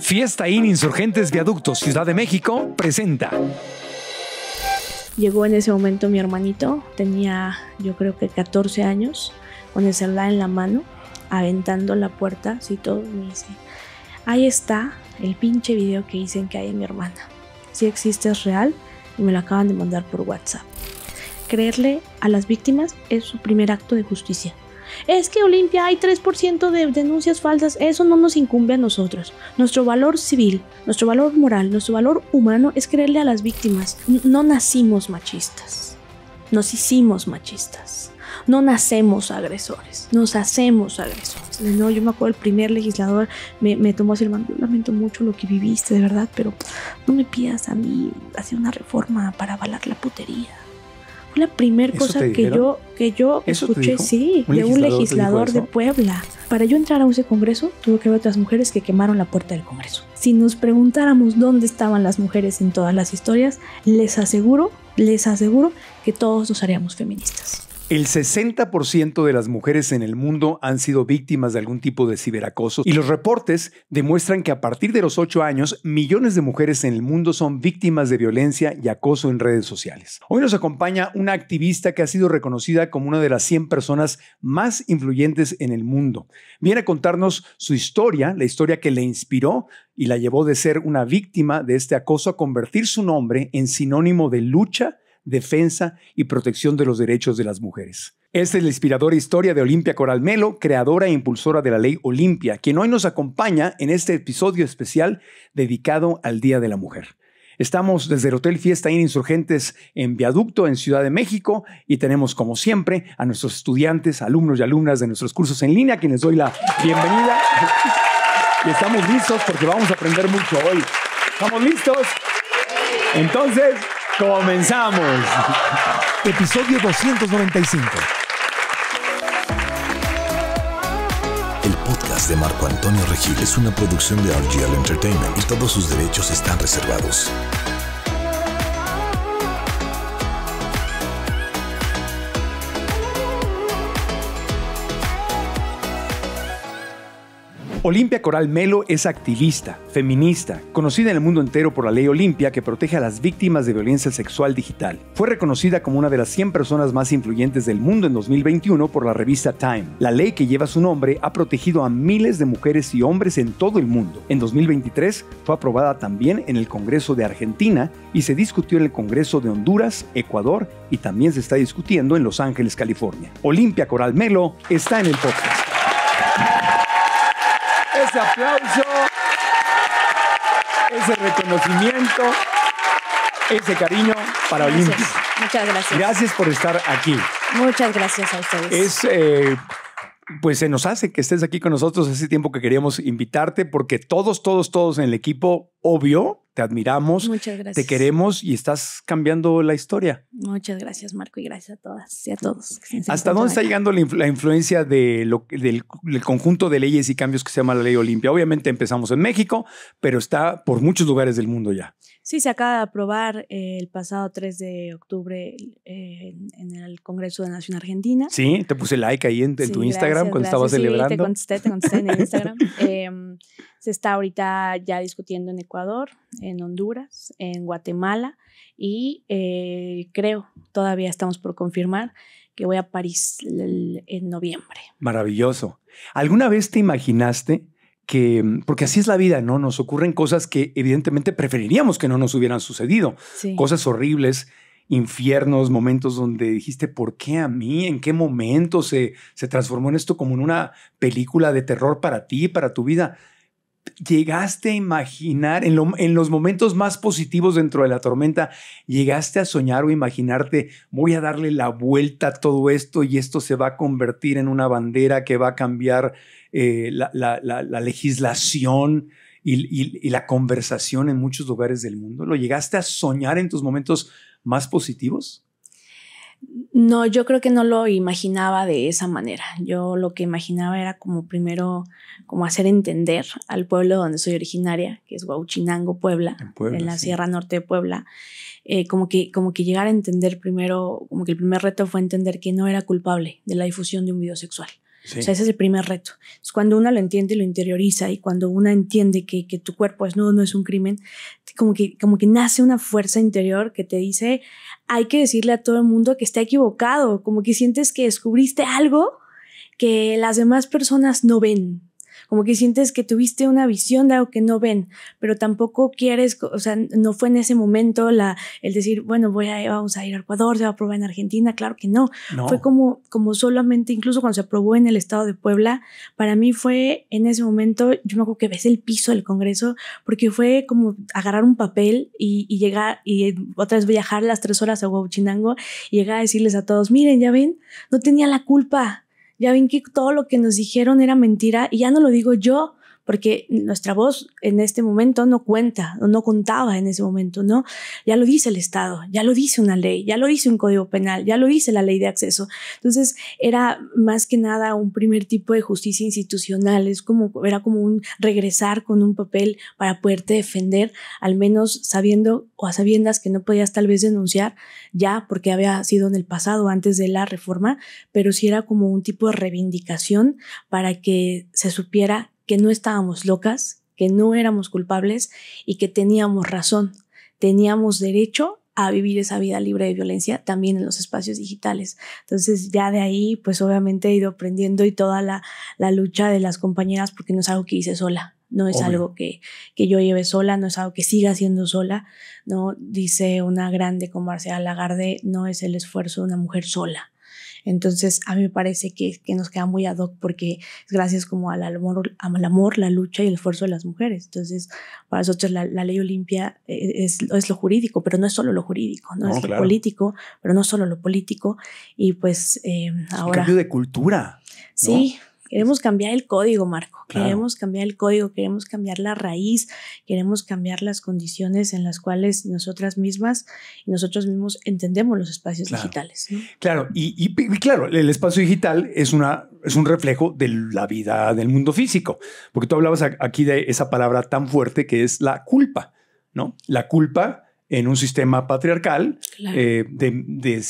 Fiesta IN Insurgentes Viaductos, Ciudad de México, presenta. Llegó en ese momento mi hermanito, tenía yo creo que 14 años, con el celular en la mano, aventando la puerta, así todo, me dice, ahí está el pinche video que dicen que hay en mi hermana. Si existe es real y me lo acaban de mandar por WhatsApp. Creerle a las víctimas es su primer acto de justicia es que Olimpia hay 3% de denuncias falsas, eso no nos incumbe a nosotros. Nuestro valor civil, nuestro valor moral, nuestro valor humano es creerle a las víctimas. No nacimos machistas, nos hicimos machistas. No nacemos agresores, nos hacemos agresores. No, yo me acuerdo, el primer legislador me, tomó así el mando. lamento mucho lo que viviste, de verdad, pero no me pidas a mí hacer una reforma para avalar la putería la primera cosa que yo, que yo escuché, sí, de un legislador de Puebla. Para yo entrar a ese congreso, tuve que ver otras mujeres que quemaron la puerta del congreso. Si nos preguntáramos dónde estaban las mujeres en todas las historias, les aseguro, les aseguro que todos nos haríamos feministas. El 60% de las mujeres en el mundo han sido víctimas de algún tipo de ciberacoso y los reportes demuestran que a partir de los 8 años, millones de mujeres en el mundo son víctimas de violencia y acoso en redes sociales. Hoy nos acompaña una activista que ha sido reconocida como una de las 100 personas más influyentes en el mundo. Viene a contarnos su historia, la historia que le inspiró y la llevó de ser una víctima de este acoso a convertir su nombre en sinónimo de lucha defensa y protección de los derechos de las mujeres. Esta es la inspiradora historia de Olimpia Coral Melo, creadora e impulsora de la ley Olimpia, quien hoy nos acompaña en este episodio especial dedicado al Día de la Mujer. Estamos desde el Hotel Fiesta Inn Insurgentes en Viaducto, en Ciudad de México, y tenemos, como siempre, a nuestros estudiantes, alumnos y alumnas de nuestros cursos en línea, quienes doy la bienvenida. Y estamos listos porque vamos a aprender mucho hoy. ¿Estamos listos? Entonces, Comenzamos. Episodio 295. El podcast de Marco Antonio Regil es una producción de RGL Entertainment y todos sus derechos están reservados. Olimpia Coral Melo es activista, feminista, conocida en el mundo entero por la ley Olimpia que protege a las víctimas de violencia sexual digital. Fue reconocida como una de las 100 personas más influyentes del mundo en 2021 por la revista Time. La ley que lleva su nombre ha protegido a miles de mujeres y hombres en todo el mundo. En 2023 fue aprobada también en el Congreso de Argentina y se discutió en el Congreso de Honduras, Ecuador y también se está discutiendo en Los Ángeles, California. Olimpia Coral Melo está en el podcast ese aplauso, ese reconocimiento, ese cariño para Olimpia. Muchas gracias. Gracias por estar aquí. Muchas gracias a ustedes. Es eh, pues se nos hace que estés aquí con nosotros. Hace tiempo que queríamos invitarte porque todos, todos, todos en el equipo, obvio, te admiramos. Te queremos y estás cambiando la historia. Muchas gracias, Marco, y gracias a todas y a todos. ¿Hasta dónde está llegando la, influencia de lo, del, conjunto de leyes y cambios que se llama la Ley Olimpia? Obviamente empezamos en México, pero está por muchos lugares del mundo ya. Sí, se acaba de aprobar el pasado 3 de octubre eh, en el Congreso de Nación Argentina. Sí, te puse like ahí en, tu Instagram cuando estabas estaba celebrando. Te contesté, te contesté en Instagram. Em, se está ahorita ya discutiendo en Ecuador, en Honduras, en Guatemala y eh, creo, todavía estamos por confirmar, que voy a París en noviembre. Maravilloso. ¿Alguna vez te imaginaste Mm, porque así es la vida, ¿no? Nos ocurren cosas que evidentemente preferiríamos que no nos hubieran sucedido, cosas horribles, infiernos, momentos donde dijiste, ¿por qué a mí? ¿En qué momento se, se transformó en esto como en una película de terror para ti, para tu vida? llegaste a imaginar, en, los momentos más positivos dentro de la tormenta, llegaste a soñar o imaginarte, voy a darle la vuelta a todo esto y esto se va a convertir en una bandera que va a cambiar eh, la, legislación y, y la conversación en muchos lugares del mundo. ¿Lo llegaste a soñar en tus momentos más positivos? No, yo creo que no lo imaginaba de esa manera. Yo lo que imaginaba era como primero, como hacer entender al pueblo donde soy originaria, que es Huauchinango, Puebla, en, la Sierra Norte de Puebla. Eh, como, que, como que llegar a entender primero, como que el primer reto fue entender que no era culpable de la difusión de un video sexual ese es el primer reto. Es cuando uno lo entiende y lo interioriza y cuando una entiende que, que tu cuerpo es no, no es un crimen, como que, como que nace una fuerza interior que te dice, hay que decirle a todo el mundo que está equivocado, como que sientes que descubriste algo que las demás personas no ven, como que sientes que tuviste una visión de algo que no ven, pero tampoco quieres, o sea, no fue en ese momento la, el decir, bueno, voy a, vamos a ir a Ecuador, se va a probar en Argentina, claro que no. no. Fue como, como solamente, incluso cuando se aprobó en el estado de Puebla, para mí fue en ese momento, yo me acuerdo que ves el piso del Congreso, porque fue como agarrar un papel y, y llegar, y otra vez viajar las tres horas a Huachinango y llegar a decirles a todos, miren, ya ven, no tenía la culpa. Ya ven que todo lo que nos dijeron era mentira y ya no lo digo yo, porque nuestra voz en este momento no cuenta, no contaba en ese momento, ¿no? Ya lo dice el Estado, ya lo dice una ley, ya lo dice un código penal, ya lo dice la ley de acceso. Entonces era más que nada un primer tipo de justicia institucional, es como, era como un regresar con un papel para poderte defender, al menos sabiendo o a sabiendas que no podías tal vez denunciar ya porque había sido en el pasado antes de la reforma, pero sí era como un tipo de reivindicación para que se supiera que no estábamos locas, que no éramos culpables y que teníamos razón, teníamos derecho a vivir esa vida libre de violencia también en los espacios digitales. Entonces ya de ahí, pues obviamente he ido aprendiendo y toda la, lucha de las compañeras, porque no es algo que hice sola, no es algo que, que, yo lleve sola, no es algo que siga siendo sola, ¿no? Dice una grande como Marcela Lagarde, no es el esfuerzo de una mujer sola, entonces, a mí me parece que, que nos queda muy ad hoc porque es gracias como al amor, al amor, la lucha y el esfuerzo de las mujeres. Entonces, para nosotros la, ley Olimpia eh, es, es, lo jurídico, pero no es solo lo jurídico, no, es lo político, pero no solo lo político. Y pues eh, ahora... Un cambio de cultura. Sí, Queremos este cambiar el código, Marco. Queremos cambiar el código, queremos cambiar la raíz, queremos cambiar las condiciones en las cuales nosotras mismas y nosotros mismos entendemos los espacios digitales. Claro, y, claro, el espacio digital es, una, es un reflejo de la vida del mundo físico, porque tú hablabas aquí de esa palabra tan fuerte que es la culpa, ¿no? La culpa en un sistema patriarcal eh, de,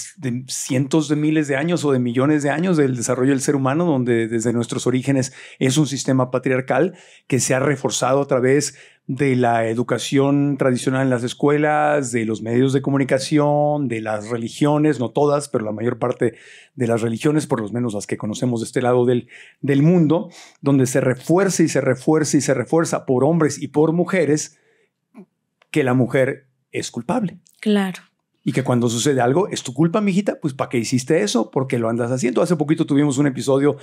cientos de miles de años o de millones de años del desarrollo del ser humano, donde desde nuestros orígenes es un sistema patriarcal que se ha reforzado a través de la educación tradicional en las escuelas, de los medios de comunicación, de las religiones, no todas, pero la mayor parte de las religiones, por lo menos las que conocemos de este lado del, del mundo, donde se refuerza y se refuerza y se refuerza por hombres y por mujeres que la mujer es culpable. Claro. Y que cuando sucede algo, es tu culpa, mijita, pues ¿para qué hiciste eso? Porque lo andas haciendo. Hace poquito tuvimos un episodio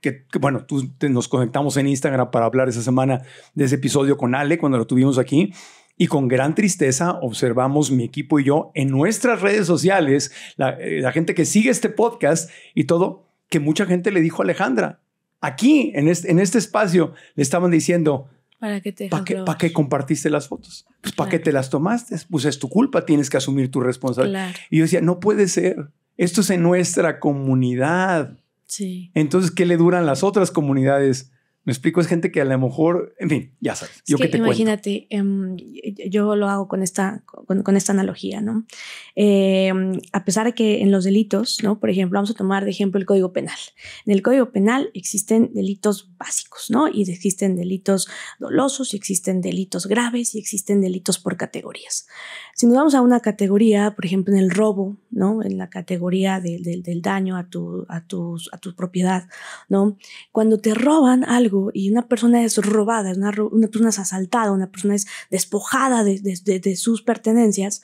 que, bueno, tú, nos conectamos en Instagram para hablar esa semana de ese episodio con Ale cuando lo tuvimos aquí. Y con gran tristeza observamos mi equipo y yo en nuestras redes sociales, la, eh, gente que sigue este podcast y todo, que mucha gente le dijo a Alejandra, aquí en este, en este espacio le estaban diciendo, ¿Para qué, compartiste las fotos? Pues ¿Para que qué te las tomaste? Pues es tu culpa, tienes que asumir tu responsabilidad. Y yo decía, no puede ser. Esto es en nuestra comunidad. Entonces, ¿qué le duran las otras comunidades? Me explico, es gente que a lo mejor, en fin, ya sabes. Yo que, te imagínate, em, yo lo hago con esta, con, esta analogía, ¿no? Em, a pesar de que en los delitos, ¿no? Por ejemplo, vamos a tomar de ejemplo el Código Penal. En el Código Penal existen delitos básicos, ¿no? Y existen delitos dolosos, y existen delitos graves, y existen delitos por categorías. Si nos vamos a una categoría, por ejemplo, en el robo, ¿no? En la categoría del daño a tu, a, tus, a tu propiedad, ¿no? Cuando te roban algo, y una persona es robada, una, una persona es asaltada, una persona es despojada de, sus pertenencias,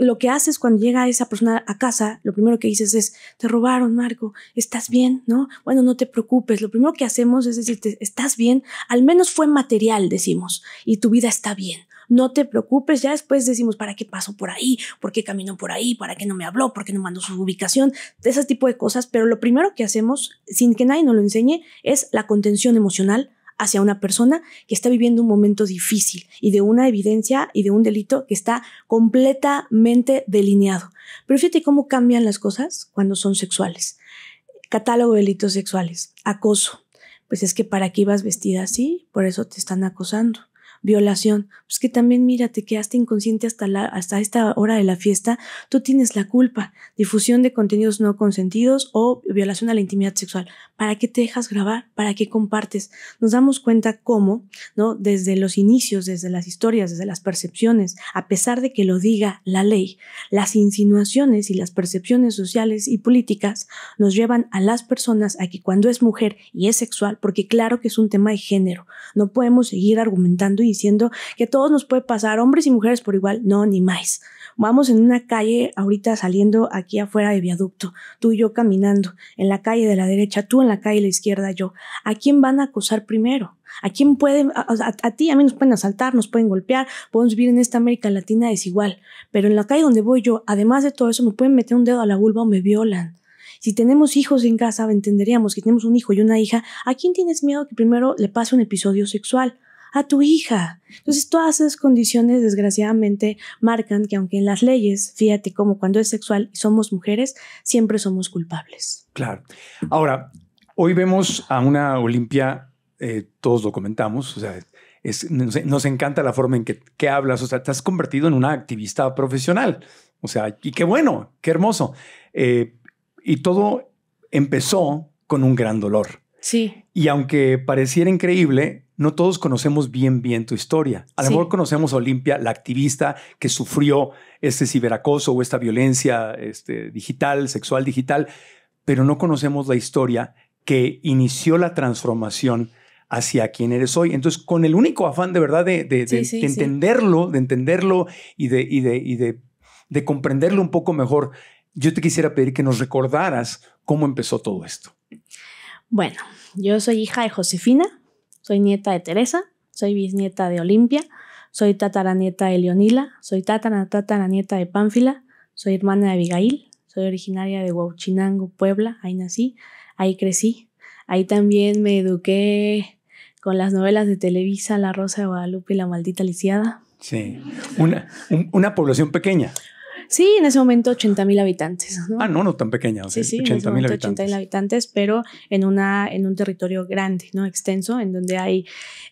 lo que haces cuando llega esa persona a casa, lo primero que dices es, te robaron, Marco, ¿estás bien? ¿No? Bueno, no te preocupes, lo primero que hacemos es decirte, ¿estás bien? Al menos fue material, decimos, y tu vida está bien no te preocupes, ya después decimos, ¿para qué pasó por ahí? ¿Por qué caminó por ahí? ¿Para qué no me habló? ¿Por qué no mandó su ubicación? de Ese tipo de cosas, pero lo primero que hacemos, sin que nadie nos lo enseñe, es la contención emocional hacia una persona que está viviendo un momento difícil y de una evidencia y de un delito que está completamente delineado. Pero fíjate cómo cambian las cosas cuando son sexuales. Catálogo de delitos sexuales, acoso. Pues es que para qué ibas vestida así, por eso te están acosando violación. Pues que también, mira, te quedaste inconsciente hasta, hasta esta hora de la fiesta, tú tienes la culpa. Difusión de contenidos no consentidos o violación a la intimidad sexual. ¿Para qué te dejas grabar? ¿Para qué compartes? Nos damos cuenta cómo, ¿no? Desde los inicios, desde las historias, desde las percepciones, a pesar de que lo diga la ley, las insinuaciones y las percepciones sociales y políticas nos llevan a las personas a que cuando es mujer y es sexual, porque claro que es un tema de género, no podemos seguir argumentando diciendo que a todos nos puede pasar, hombres y mujeres por igual, no, ni más. Vamos en una calle ahorita saliendo aquí afuera de viaducto, tú y yo caminando, en la calle de la derecha, tú en la calle de la izquierda, yo. ¿A quién van a acosar primero? ¿A quién pueden, a, ti, a mí nos pueden asaltar, nos pueden golpear, podemos vivir en esta América Latina desigual, pero en la calle donde voy yo, además de todo eso, me pueden meter un dedo a la vulva o me violan. Si tenemos hijos en casa, entenderíamos que tenemos un hijo y una hija, ¿a quién tienes miedo que primero le pase un episodio sexual? a tu hija. Entonces, todas esas condiciones, desgraciadamente, marcan que aunque en las leyes, fíjate como cuando es sexual y somos mujeres, siempre somos culpables. Claro. Ahora, hoy vemos a una Olimpia, eh, todos lo comentamos, o sea, nos, encanta la forma en que, hablas, o sea, te has convertido en una activista profesional, o sea, y qué bueno, qué hermoso. Eh, y todo empezó con un gran dolor. Sí. Y aunque pareciera increíble, no todos conocemos bien, bien tu historia. A lo mejor conocemos a Olimpia, la activista que sufrió este ciberacoso o esta violencia este, digital, sexual digital, pero no conocemos la historia que inició la transformación hacia quien eres hoy. Entonces, con el único afán de verdad de, entenderlo, de entenderlo y, de, y de comprenderlo un poco mejor, yo te quisiera pedir que nos recordaras cómo empezó todo esto. Bueno, yo soy hija de Josefina, soy nieta de Teresa, soy bisnieta de Olimpia, soy tataranieta de Leonila, soy tataranieta nieta de Pánfila, soy hermana de Abigail, soy originaria de Huauchinango, Puebla, ahí nací, ahí crecí. Ahí también me eduqué con las novelas de Televisa, La Rosa de Guadalupe y La Maldita Lisiada. Sí, una, una población pequeña. Sí, en ese momento 80 mil habitantes. Ah, no, no tan pequeña. O sea, sí, sí, 80 mil habitantes, pero en, una, en un territorio grande, ¿no? Extenso, en donde hay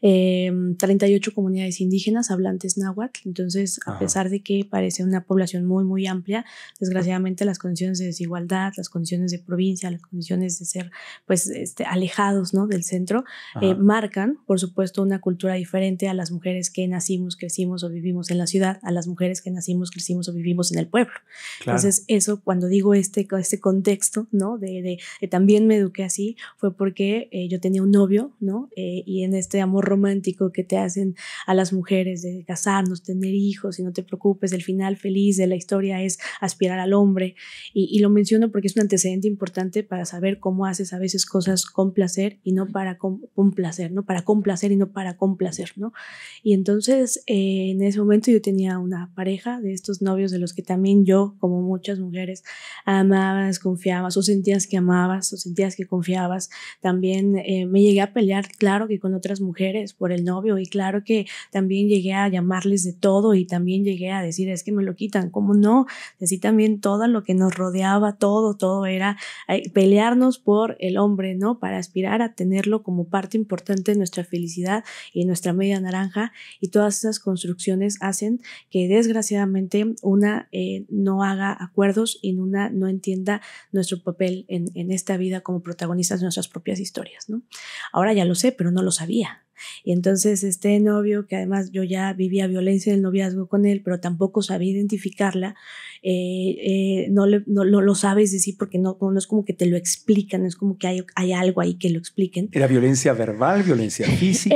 38 em, comunidades indígenas hablantes náhuatl. Entonces, a pesar de que parece una población muy, muy amplia, desgraciadamente las condiciones de desigualdad, las condiciones de provincia, las condiciones de ser, pues, este, alejados, ¿no? Del centro, eh, marcan, por supuesto, una cultura diferente a las mujeres que nacimos, crecimos o vivimos en la ciudad, a las mujeres que nacimos, crecimos o vivimos en el pueblo. Entonces, eso cuando digo este, este contexto, ¿no? De, también me eduqué así, fue porque eh, yo tenía un novio, ¿no? Eh, y en este amor romántico que te hacen a las mujeres de casarnos, tener hijos y no te preocupes, el final feliz de la historia es aspirar al hombre. Y, lo menciono porque es un antecedente importante para saber cómo haces a veces cosas con placer y no para complacer, ¿no? Para complacer y no para complacer, ¿no? Y entonces, eh, en ese momento yo tenía una pareja de estos novios de los que te también yo, como muchas mujeres, amabas, confiabas o sentías que amabas o sentías que confiabas. También eh, me llegué a pelear, claro que con otras mujeres por el novio y claro que también llegué a llamarles de todo y también llegué a decir, es que me lo quitan, ¿cómo no? Así también todo lo que nos rodeaba, todo, todo era eh, pelearnos por el hombre, ¿no? Para aspirar a tenerlo como parte importante de nuestra felicidad y nuestra media naranja y todas esas construcciones hacen que desgraciadamente una... Eh, no haga acuerdos y Nuna no entienda nuestro papel en, esta vida como protagonistas de nuestras propias historias, Ahora ya lo sé, pero no lo sabía. Y entonces este novio, que además yo ya vivía violencia en el noviazgo con él, pero tampoco sabía identificarla, eh, eh, no, lo, sabes decir porque no, es como que te lo explican, es como que hay, algo ahí que lo expliquen. ¿Era violencia verbal, violencia física?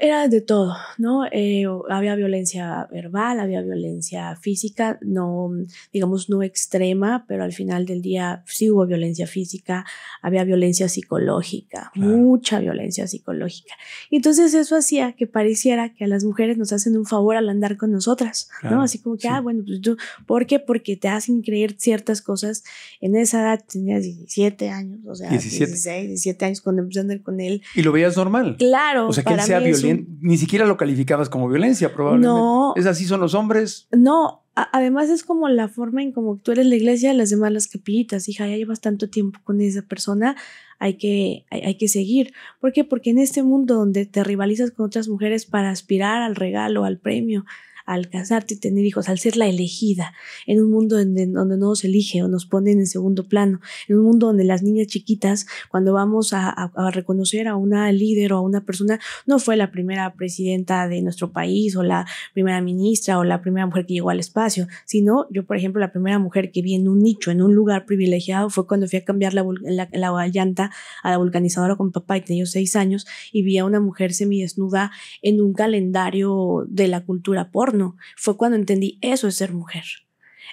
Era, de todo, ¿no? Eh, había violencia verbal, había violencia física, no, digamos, no extrema, pero al final del día sí hubo violencia física, había violencia psicológica, mucha violencia psicológica. Entonces eso hacía que pareciera que a las mujeres nos hacen un favor al andar con nosotras, ¿no? Así como que, ah, bueno, pues tú, porque porque te hacen creer ciertas cosas. En esa edad tenías 17 años, o sea, 16, 17 años cuando empezaste a andar con él. Y lo veías normal. Claro. O sea, que él sea violento, ni siquiera lo calificabas como violencia, probablemente. No. Es así, son los hombres. No, además es como la forma en como tú eres la iglesia, las demás las capillitas, hija, ya llevas tanto tiempo con esa persona, hay que, hay, hay, que seguir. ¿Por qué? Porque en este mundo donde te rivalizas con otras mujeres para aspirar al regalo, al premio, al casarte y tener hijos, al ser la elegida, en un mundo donde, donde no nos elige o nos ponen en segundo plano, en un mundo donde las niñas chiquitas, cuando vamos a, a, reconocer a una líder o a una persona, no fue la primera presidenta de nuestro país o la primera ministra o la primera mujer que llegó al espacio, sino yo, por ejemplo, la primera mujer que vi en un nicho, en un lugar privilegiado, fue cuando fui a cambiar la, la, llanta a la vulcanizadora con papá y tenía seis años y vi a una mujer semidesnuda en un calendario de la cultura por fue cuando entendí eso es ser mujer.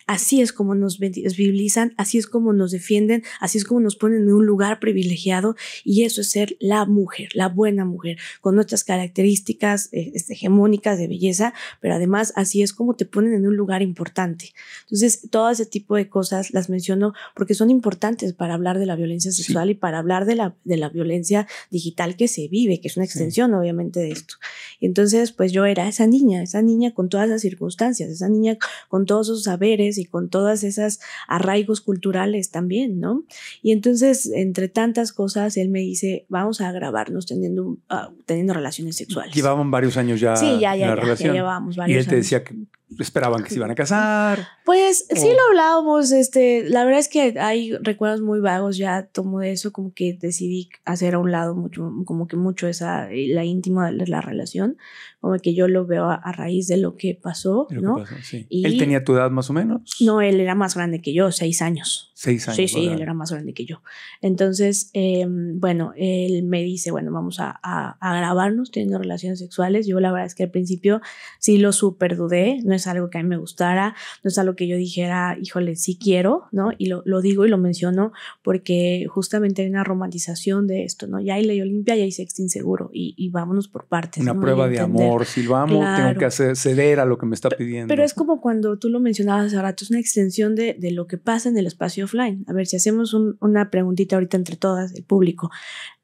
Así es como nos visibilizan, así es como nos defienden, así es como nos ponen en un lugar privilegiado y eso es ser la mujer, la buena mujer, con nuestras características eh, este, hegemónicas de belleza, pero además así es como te ponen en un lugar importante. Entonces, todo ese tipo de cosas las menciono porque son importantes para hablar de la violencia sexual y para hablar de la, de la violencia digital que se vive, que es una extensión obviamente de esto. entonces, pues yo era esa niña, esa niña con todas las circunstancias, esa niña con todos sus saberes y con todas esas arraigos culturales también, ¿no? Y entonces, entre tantas cosas, él me dice, vamos a grabarnos teniendo, ah, teniendo relaciones sexuales. Llevaban varios años ya. la relación. llevábamos varios años. Y él te decía, que esperaban que se iban a casar. Pues sí lo hablábamos, este, la verdad es que hay recuerdos muy vagos ya tomo de eso, como que decidí hacer a un lado mucho, como que mucho esa, eh, la íntima de la relación, como que yo lo veo a, raíz de lo que pasó, ¿no? ¿Él tenía tu edad más o menos? No, él era más grande que yo, seis años. Seis años. Sí, sí, él era más grande que yo. Entonces, em, bueno, él me dice, bueno, vamos a, a, grabarnos teniendo relaciones sexuales. Yo la verdad es que al principio sí lo super dudé, no es algo que a mí me gustara, no es algo que yo dijera, híjole, sí quiero, ¿no? Y lo, lo digo y lo menciono porque justamente hay una romantización de esto, ¿no? Ya hay ley olimpia, ya hay sexting seguro. y, y, vámonos por partes. Una prueba de amor, si lo amo, tengo que hacer, ceder a lo que me está pidiendo. Pero, es como cuando tú lo mencionabas hace rato, es una extensión de, de lo que pasa en el espacio a ver, si hacemos una preguntita ahorita entre todas, el público,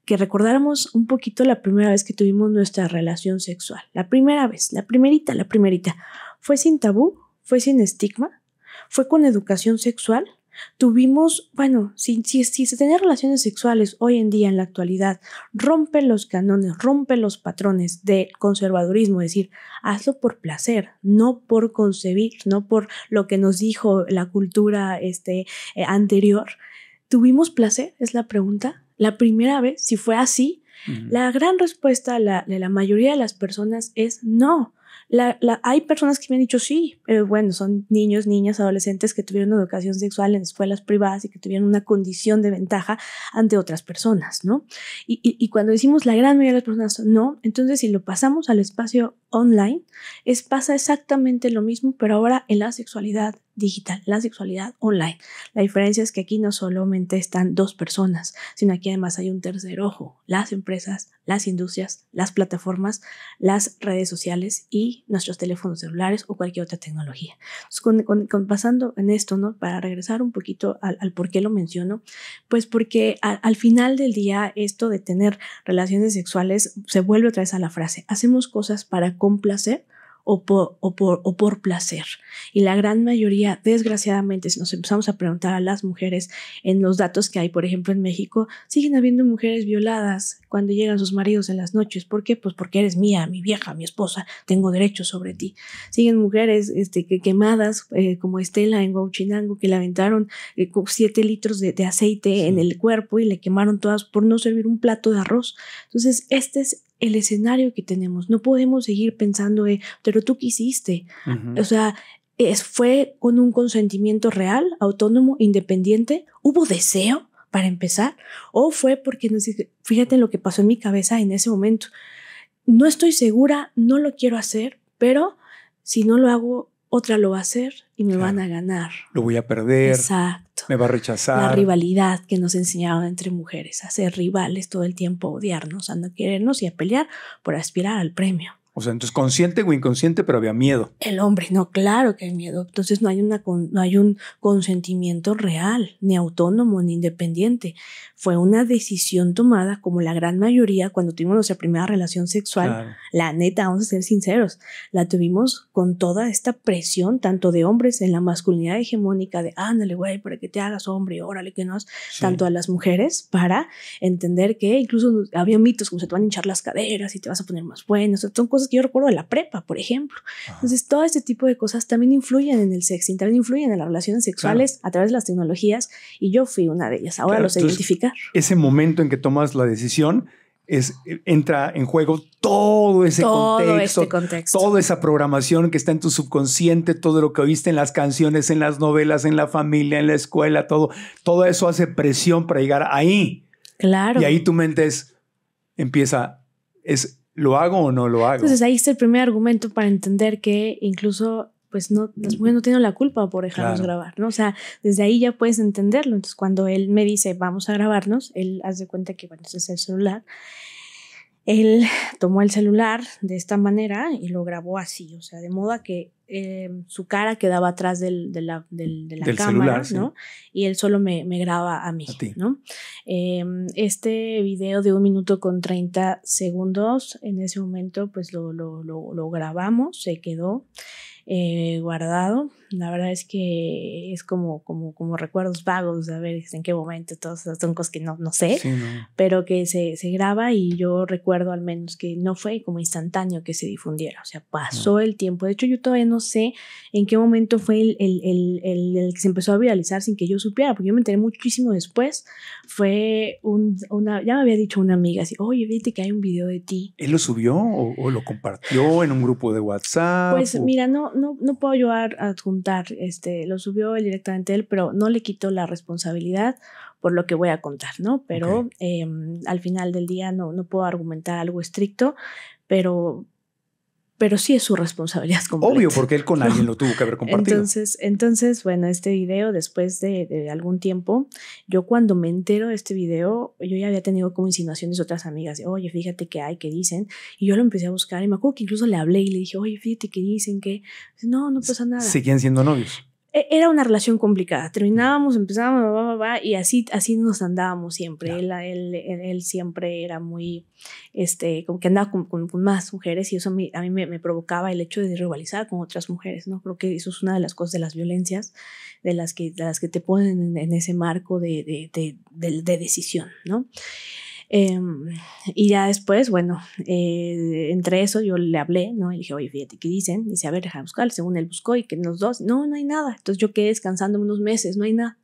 que recordáramos un poquito la primera vez que tuvimos nuestra relación sexual. La primera vez, la primerita, la primerita. ¿Fue sin tabú? ¿Fue sin estigma? ¿Fue con educación sexual? Tuvimos, bueno, si, se tener relaciones sexuales hoy en día, en la actualidad, rompe los canones, rompe los patrones de conservadurismo, es decir, hazlo por placer, no por concebir, no por lo que nos dijo la cultura este, eh, anterior. ¿Tuvimos placer? Es la pregunta. La primera vez, si fue así, la gran respuesta de la mayoría de las personas es no hay personas que me han dicho sí, pero eh, bueno, son niños, niñas, adolescentes que tuvieron educación sexual en escuelas privadas y que tuvieron una condición de ventaja ante otras personas, ¿no? Y, cuando decimos la gran mayoría de las personas no, entonces si lo pasamos al espacio online, es, pasa exactamente lo mismo, pero ahora en la sexualidad digital, la sexualidad online. La diferencia es que aquí no solamente están dos personas, sino aquí además hay un tercer ojo, las empresas, las industrias, las plataformas, las redes sociales y nuestros teléfonos celulares o cualquier otra tecnología. pasando en esto, ¿no? para regresar un poquito al, por qué lo menciono, pues porque al final del día esto de tener relaciones sexuales se vuelve otra vez a la frase, hacemos cosas para complacer o por, o, por, placer. Y la gran mayoría, desgraciadamente, si nos empezamos a preguntar a las mujeres en los datos que hay, por ejemplo, en México, siguen habiendo mujeres violadas cuando llegan sus maridos en las noches. ¿Por qué? Pues porque eres mía, mi vieja, mi esposa, tengo derecho sobre ti. Siguen mujeres este, que, quemadas, eh, como Estela en Gauchinango que le aventaron 7 eh, litros de, aceite en el cuerpo y le quemaron todas por no servir un plato de arroz. Entonces, este es el escenario que tenemos. No podemos seguir pensando, eh, pero tú quisiste. O sea, es, fue con un consentimiento real, autónomo, independiente. ¿Hubo deseo para empezar? ¿O fue porque, no fíjate lo que pasó en mi cabeza en ese momento? No estoy segura, no lo quiero hacer, pero si no lo hago, otra lo va a hacer y me van a ganar. Lo voy a perder. Exacto. Me va a rechazar. La rivalidad que nos enseñaban entre mujeres, a ser rivales todo el tiempo, odiarnos, a no querernos y a pelear por aspirar al premio. O sea, entonces consciente o inconsciente, pero había miedo. El hombre, no, claro que hay miedo. Entonces no hay, una, no hay un consentimiento real, ni autónomo, ni independiente fue una decisión tomada como la gran mayoría cuando tuvimos nuestra primera relación sexual. La neta, vamos a ser sinceros, la tuvimos con toda esta presión, tanto de hombres en la masculinidad hegemónica, de ándale, güey, para que te hagas hombre, órale, que no, tanto a las mujeres, para entender que incluso había mitos como se te van a hinchar las caderas y te vas a poner más bueno. son cosas que yo recuerdo de la prepa, por ejemplo. Entonces, todo este tipo de cosas también influyen en el sexo también influyen en las relaciones sexuales a través de las tecnologías y yo fui una de ellas. Ahora los identifico ese momento en que tomas la decisión es, entra en juego todo ese contexto, este contexto, toda esa programación que está en tu subconsciente, todo lo que oíste en las canciones, en las novelas, en la familia, en la escuela, todo, todo eso hace presión para llegar ahí. Claro. Y ahí tu mente es, empieza, es, ¿lo hago o no lo hago? Entonces ahí está el primer argumento para entender que incluso pues no, las mujeres no tienen la culpa por dejarnos grabar, ¿no? O sea, desde ahí ya puedes entenderlo. Entonces, cuando él me dice, vamos a grabarnos, él hace cuenta que, bueno, ese es el celular. Él tomó el celular de esta manera y lo grabó así, o sea, de modo que eh, su cara quedaba atrás de la, de la cámara, ¿no? Y él solo me, graba a mí, ¿no? Em, este video de un minuto con 30 segundos, en ese momento, pues lo, lo grabamos, se quedó. Eh, guardado la verdad es que es como, como, como recuerdos vagos, a ver en qué momento, todos esos son cosas que no, sé, pero que se, se, graba y yo recuerdo al menos que no fue como instantáneo que se difundiera, o sea, pasó el tiempo. De hecho, yo todavía no sé en qué momento fue el, el, que se empezó a viralizar sin que yo supiera, porque yo me enteré muchísimo después. Fue un, una, ya me había dicho una amiga así, oye, viste que hay un video de ti. ¿Él lo subió o, lo compartió en un grupo de WhatsApp? Pues mira, no, no, no puedo yo adjuntar este, lo subió directamente él, pero no le quitó la responsabilidad por lo que voy a contar, ¿no? Pero em, al final del día no, no puedo argumentar algo estricto, pero pero sí es su responsabilidad completa. Obvio, porque él con alguien lo tuvo que haber compartido. Entonces, bueno, este video, después de, algún tiempo, yo cuando me entero de este video, yo ya había tenido como insinuaciones de otras amigas, oye, fíjate que hay, que dicen, y yo lo empecé a buscar, y me acuerdo que incluso le hablé y le dije, oye, fíjate que dicen que, no, no pasa nada. Seguían siendo novios. E, era una relación complicada. Terminábamos, empezábamos, y así, así nos andábamos siempre. Él, él, siempre era muy, este, como que andaba con, más mujeres y eso a mí, me, provocaba el hecho de rivalizar con otras mujeres, ¿no? Creo que eso es una de las cosas de las violencias, de las que, de las que te ponen en, ese marco de, de, de, de decisión, ¿no? Em, y ya después, bueno, eh, entre eso yo le hablé, ¿no? Y dije, oye, fíjate, ¿qué dicen? Dice, a ver, déjame buscar. Según él buscó y que los dos, no, no hay nada. Entonces yo quedé descansando unos meses, no hay nada.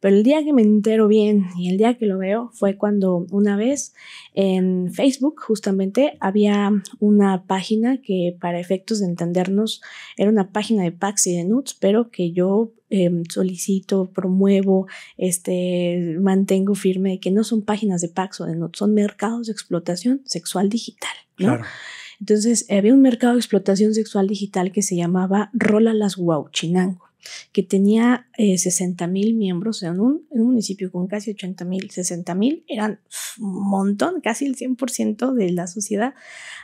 Pero el día que me entero bien y el día que lo veo fue cuando una vez en Facebook justamente había una página que para efectos de entendernos era una página de Pax y de nudes, pero que yo em, solicito, promuevo, este, mantengo firme que no son páginas de Pax o de nudes, son mercados de explotación sexual digital. Claro. Entonces había un mercado de explotación sexual digital que se llamaba Rola las Guauchinango que tenía 60 eh, mil miembros en un, municipio con casi 80 mil, 60 mil eran un montón, casi el 100% de la sociedad.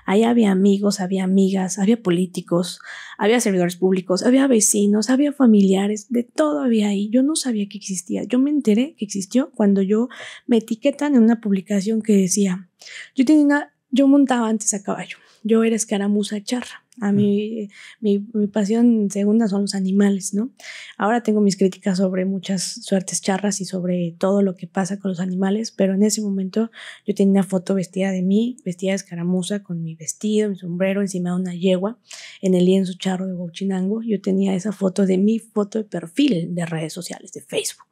Ahí había amigos, había amigas, había políticos, había servidores públicos, había vecinos, había familiares, de todo había ahí. Yo no sabía que existía. Yo me enteré que existió cuando yo me etiquetan en una publicación que decía, yo tenía yo montaba antes a caballo, yo era escaramuza charra a mí, mi, pasión segunda son los animales, ¿no? Ahora tengo mis críticas sobre muchas suertes charras y sobre todo lo que pasa con los animales, pero en ese momento yo tenía una foto vestida de mí, vestida de escaramuza, con mi vestido, mi sombrero, encima de una yegua, en el lienzo charro de Guachinango. Yo tenía esa foto de mi foto de perfil de redes sociales, de Facebook.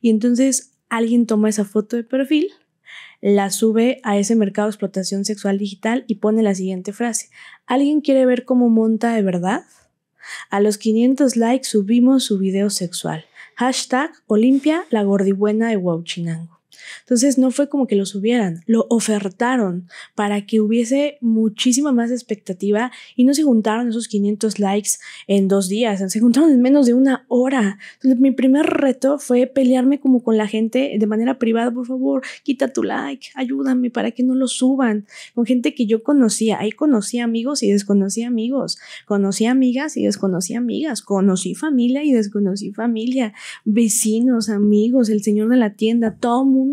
Y entonces alguien toma esa foto de perfil la sube a ese mercado de explotación sexual digital y pone la siguiente frase. ¿Alguien quiere ver cómo monta de verdad? A los 500 likes subimos su video sexual. Hashtag Olimpia la gordibuena de entonces no fue como que lo subieran, lo ofertaron para que hubiese muchísima más expectativa y no se juntaron esos 500 likes en dos días, se juntaron en menos de una hora. Entonces mi primer reto fue pelearme como con la gente de manera privada, por favor, quita tu like, ayúdame para que no lo suban, con gente que yo conocía, ahí conocí amigos y desconocí amigos, conocí amigas y desconocí amigas, conocí familia y desconocí familia, vecinos, amigos, el señor de la tienda, todo mundo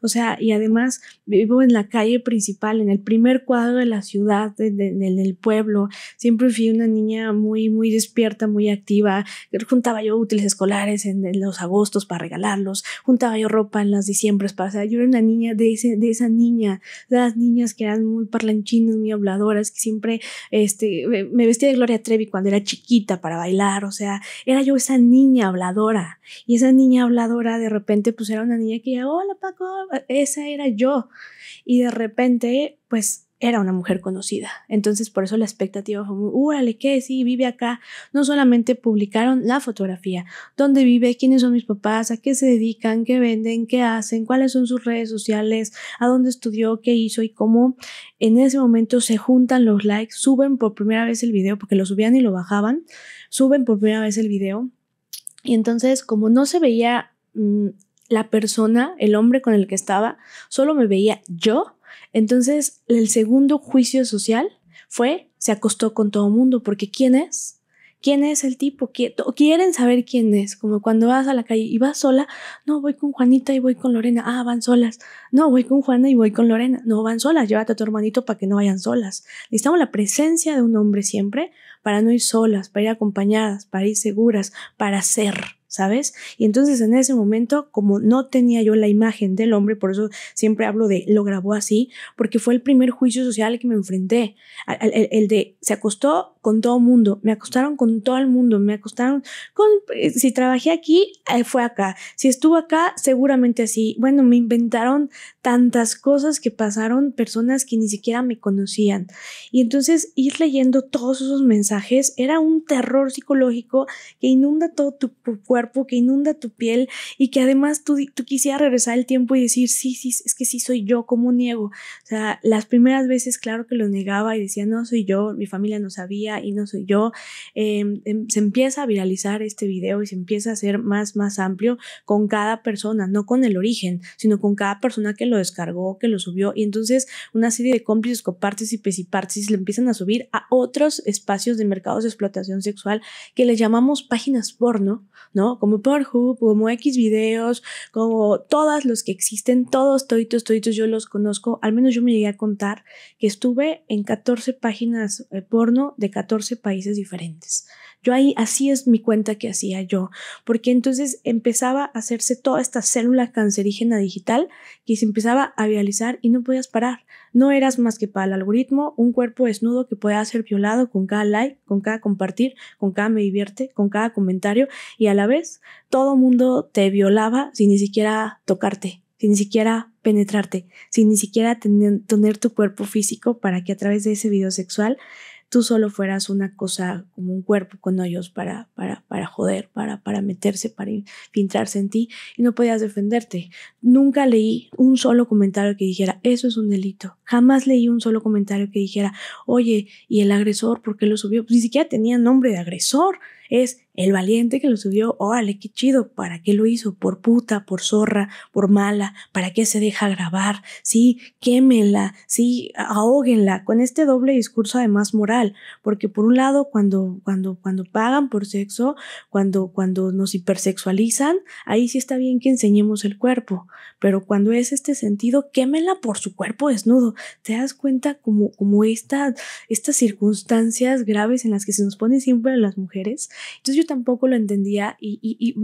o sea, y además vivo en la calle principal, en el primer cuadro de la ciudad, de, del pueblo. Siempre fui una niña muy, muy despierta, muy activa. Juntaba yo útiles escolares en, los agostos para regalarlos. Juntaba yo ropa en los diciembres para... O sea, yo era una niña de, ese, de esa niña, de las niñas que eran muy parlanchinas, muy habladoras, que siempre este, me vestía de Gloria Trevi cuando era chiquita para bailar. O sea, era yo esa niña habladora. Y esa niña habladora de repente pues era una niña que, hola, Paco, esa era yo. Y de repente, pues era una mujer conocida. Entonces, por eso la expectativa fue muy, órale, ¿qué? Sí, vive acá. No solamente publicaron la fotografía, dónde vive, quiénes son mis papás, a qué se dedican, qué venden, qué hacen, cuáles son sus redes sociales, a dónde estudió, qué hizo y cómo en ese momento se juntan los likes, suben por primera vez el video, porque lo subían y lo bajaban, suben por primera vez el video. Y entonces, como no se veía... Mm, la persona, el hombre con el que estaba, solo me veía yo. Entonces, el segundo juicio social fue, se acostó con todo el mundo, porque ¿quién es? ¿Quién es el tipo? Quieren saber quién es, como cuando vas a la calle y vas sola, no, voy con Juanita y voy con Lorena, ah, van solas, no, voy con Juana y voy con Lorena, no, van solas, llévate a tu hermanito para que no vayan solas. Necesitamos la presencia de un hombre siempre para no ir solas, para ir acompañadas, para ir seguras, para ser. ¿sabes? Y entonces en ese momento, como no tenía yo la imagen del hombre, por eso siempre hablo de lo grabó así, porque fue el primer juicio social que me enfrenté, el, de se acostó con todo mundo, me acostaron con todo el mundo, me acostaron con, eh, si trabajé aquí, eh, fue acá, si estuvo acá, seguramente así, bueno, me inventaron tantas cosas que pasaron, personas que ni siquiera me conocían. Y entonces ir leyendo todos esos mensajes era un terror psicológico que inunda todo tu cuerpo, que inunda tu piel y que además tú, tú quisieras regresar el tiempo y decir, sí, sí, es que sí soy yo, ¿cómo niego? O sea, las primeras veces, claro que lo negaba y decía, no soy yo, mi familia no sabía y no soy yo. Em, em, se empieza a viralizar este video y se empieza a hacer más, más amplio con cada persona, no con el origen, sino con cada persona que lo lo descargó, que lo subió y entonces una serie de cómplices, copartes y partícipes le empiezan a subir a otros espacios de mercados de explotación sexual que le llamamos páginas porno, ¿no? Como Pornhub, como X videos, como todas los que existen, todos, toditos, toditos, yo los conozco, al menos yo me llegué a contar que estuve en 14 páginas eh, porno de 14 países diferentes. Yo ahí, así es mi cuenta que hacía yo, porque entonces empezaba a hacerse toda esta célula cancerígena digital que se empezó empezaba a viralizar y no podías parar. No eras más que para el algoritmo un cuerpo desnudo que podía ser violado con cada like, con cada compartir, con cada me divierte, con cada comentario y a la vez todo mundo te violaba sin ni siquiera tocarte, sin ni siquiera penetrarte, sin ni siquiera tener tu cuerpo físico para que a través de ese video sexual tú solo fueras una cosa como un cuerpo con hoyos para, para, para joder, para, para meterse, para infiltrarse en ti y no podías defenderte. Nunca leí un solo comentario que dijera, eso es un delito. Jamás leí un solo comentario que dijera, oye, ¿y el agresor por qué lo subió? Pues ni siquiera tenía nombre de agresor. Es el valiente que lo subió, órale, qué chido, ¿para qué lo hizo? Por puta, por zorra, por mala, ¿para qué se deja grabar? Sí, quémela, sí, ahóguenla, con este doble discurso además moral, porque por un lado, cuando, cuando, cuando pagan por sexo, cuando, cuando nos hipersexualizan, ahí sí está bien que enseñemos el cuerpo, pero cuando es este sentido, quémela por su cuerpo desnudo. ¿Te das cuenta como, como esta, estas circunstancias graves en las que se nos ponen siempre las mujeres? Entonces yo tampoco lo entendía y,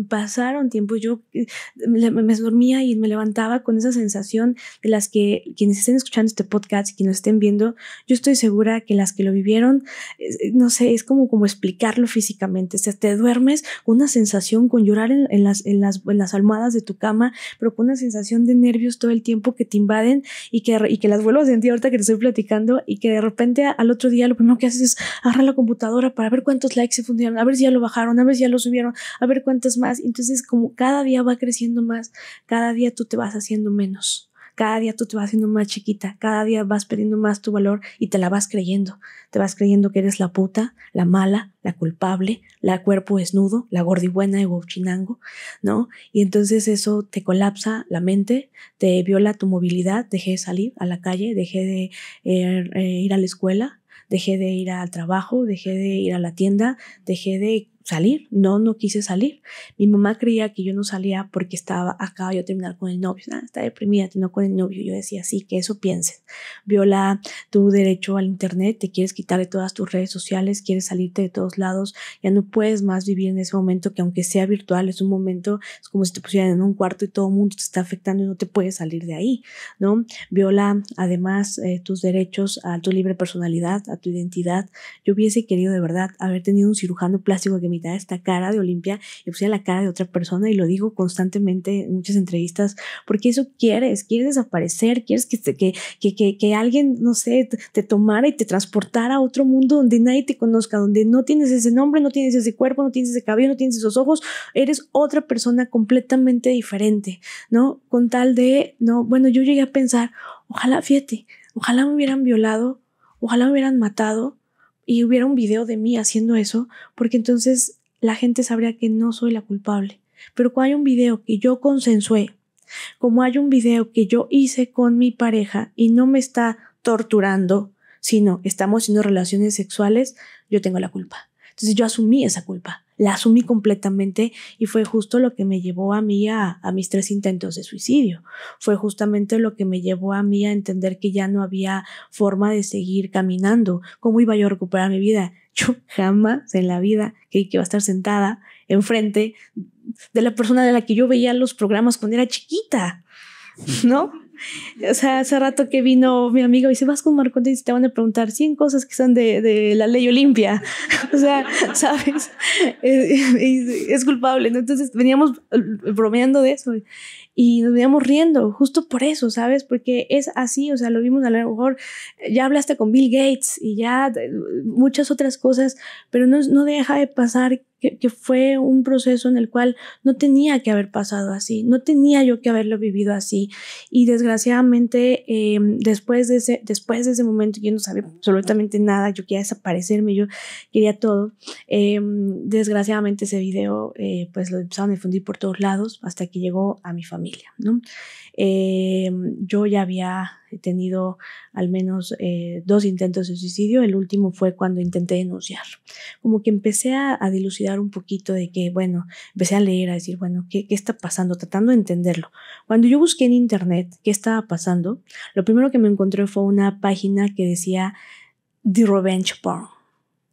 pasaron tiempo, yo eh, me, dormía y me levantaba con esa sensación de las que quienes estén escuchando este podcast y quienes estén viendo, yo estoy segura que las que lo vivieron, eh, no sé, es como, como explicarlo físicamente, o sea, te duermes con una sensación, con llorar en, las, en, las, almohadas de tu cama, pero con una sensación de nervios todo el tiempo que te invaden y que, y que las vuelvo a sentir ahorita que te estoy platicando y que de repente al otro día lo primero que haces es agarrar la computadora para ver cuántos likes se fundieron, a ver si ya lo bajaron una vez ya lo subieron, a ver cuántas más. Entonces, como cada día va creciendo más, cada día tú te vas haciendo menos. Cada día tú te vas haciendo más chiquita, cada día vas perdiendo más tu valor y te la vas creyendo. Te vas creyendo que eres la puta, la mala, la culpable, la cuerpo desnudo, la gordibuena de guachinango ¿no? Y entonces eso te colapsa la mente, te viola tu movilidad, dejé de salir a la calle, dejé de er, eh, ir a la escuela, dejé de ir al trabajo, dejé de ir a la tienda, dejé de salir, no, no quise salir. Mi mamá creía que yo no salía porque estaba, acaba yo terminar con el novio, estaba está deprimida, terminó con el novio. Yo decía, sí, que eso pienses Viola tu derecho al internet, te quieres quitar de todas tus redes sociales, quieres salirte de todos lados, ya no puedes más vivir en ese momento que aunque sea virtual, es un momento, es como si te pusieran en un cuarto y todo el mundo te está afectando y no te puedes salir de ahí, ¿no? Viola además eh, tus derechos a tu libre personalidad, a tu identidad. Yo hubiese querido de verdad haber tenido un cirujano plástico que me esta cara de Olimpia y pusiera la cara de otra persona y lo digo constantemente en muchas entrevistas, porque eso quieres, quieres desaparecer, quieres que, que, que, que, alguien, no sé, te tomara y te transportara a otro mundo donde nadie te conozca, donde no tienes ese nombre, no tienes ese cuerpo, no tienes ese cabello, no tienes esos ojos, eres otra persona completamente diferente, ¿no? Con tal de, no, bueno, yo llegué a pensar, ojalá, fíjate, ojalá me hubieran violado, ojalá me hubieran matado, y hubiera un video de mí haciendo eso, porque entonces la gente sabría que no soy la culpable. Pero cuando hay un video que yo consensué, como hay un video que yo hice con mi pareja y no me está torturando, sino estamos haciendo relaciones sexuales, yo tengo la culpa. Entonces yo asumí esa culpa la asumí completamente y fue justo lo que me llevó a mí a, mis tres intentos de suicidio. Fue justamente lo que me llevó a mí a entender que ya no había forma de seguir caminando. ¿Cómo iba yo a recuperar mi vida? Yo jamás en la vida creí que iba a estar sentada enfrente de la persona de la que yo veía los programas cuando era chiquita, ¿no? o sea, hace rato que vino mi amigo y dice, vas con Marconte y te van a preguntar 100 cosas que son de, de la ley Olimpia. o sea, ¿sabes? Es, es, culpable, ¿no? Entonces veníamos eh, bromeando de eso y nos veíamos riendo, justo por eso, ¿sabes? Porque es así, o sea, lo vimos a lo mejor, eh, ya hablaste con Bill Gates y ya muchas otras cosas, pero no, no deja de pasar que, fue un proceso en el cual no tenía que haber pasado así, no tenía yo que haberlo vivido así. Y desgraciadamente, eh, después, de ese, después de ese momento, yo no sabía absolutamente nada, yo quería desaparecerme, yo quería todo. Eh, desgraciadamente ese video, pues lo empezaron a difundir por todos lados hasta que llegó a mi familia. ¿no? Eh, yo ya había tenido al menos eh, dos intentos de suicidio, el último fue cuando intenté denunciar. Como que empecé a, dilucidar un poquito de que, bueno, empecé a leer, a decir, bueno, ¿qué, ¿qué, está pasando? Tratando de entenderlo. Cuando yo busqué en internet qué estaba pasando, lo primero que me encontré fue una página que decía The Revenge Porn,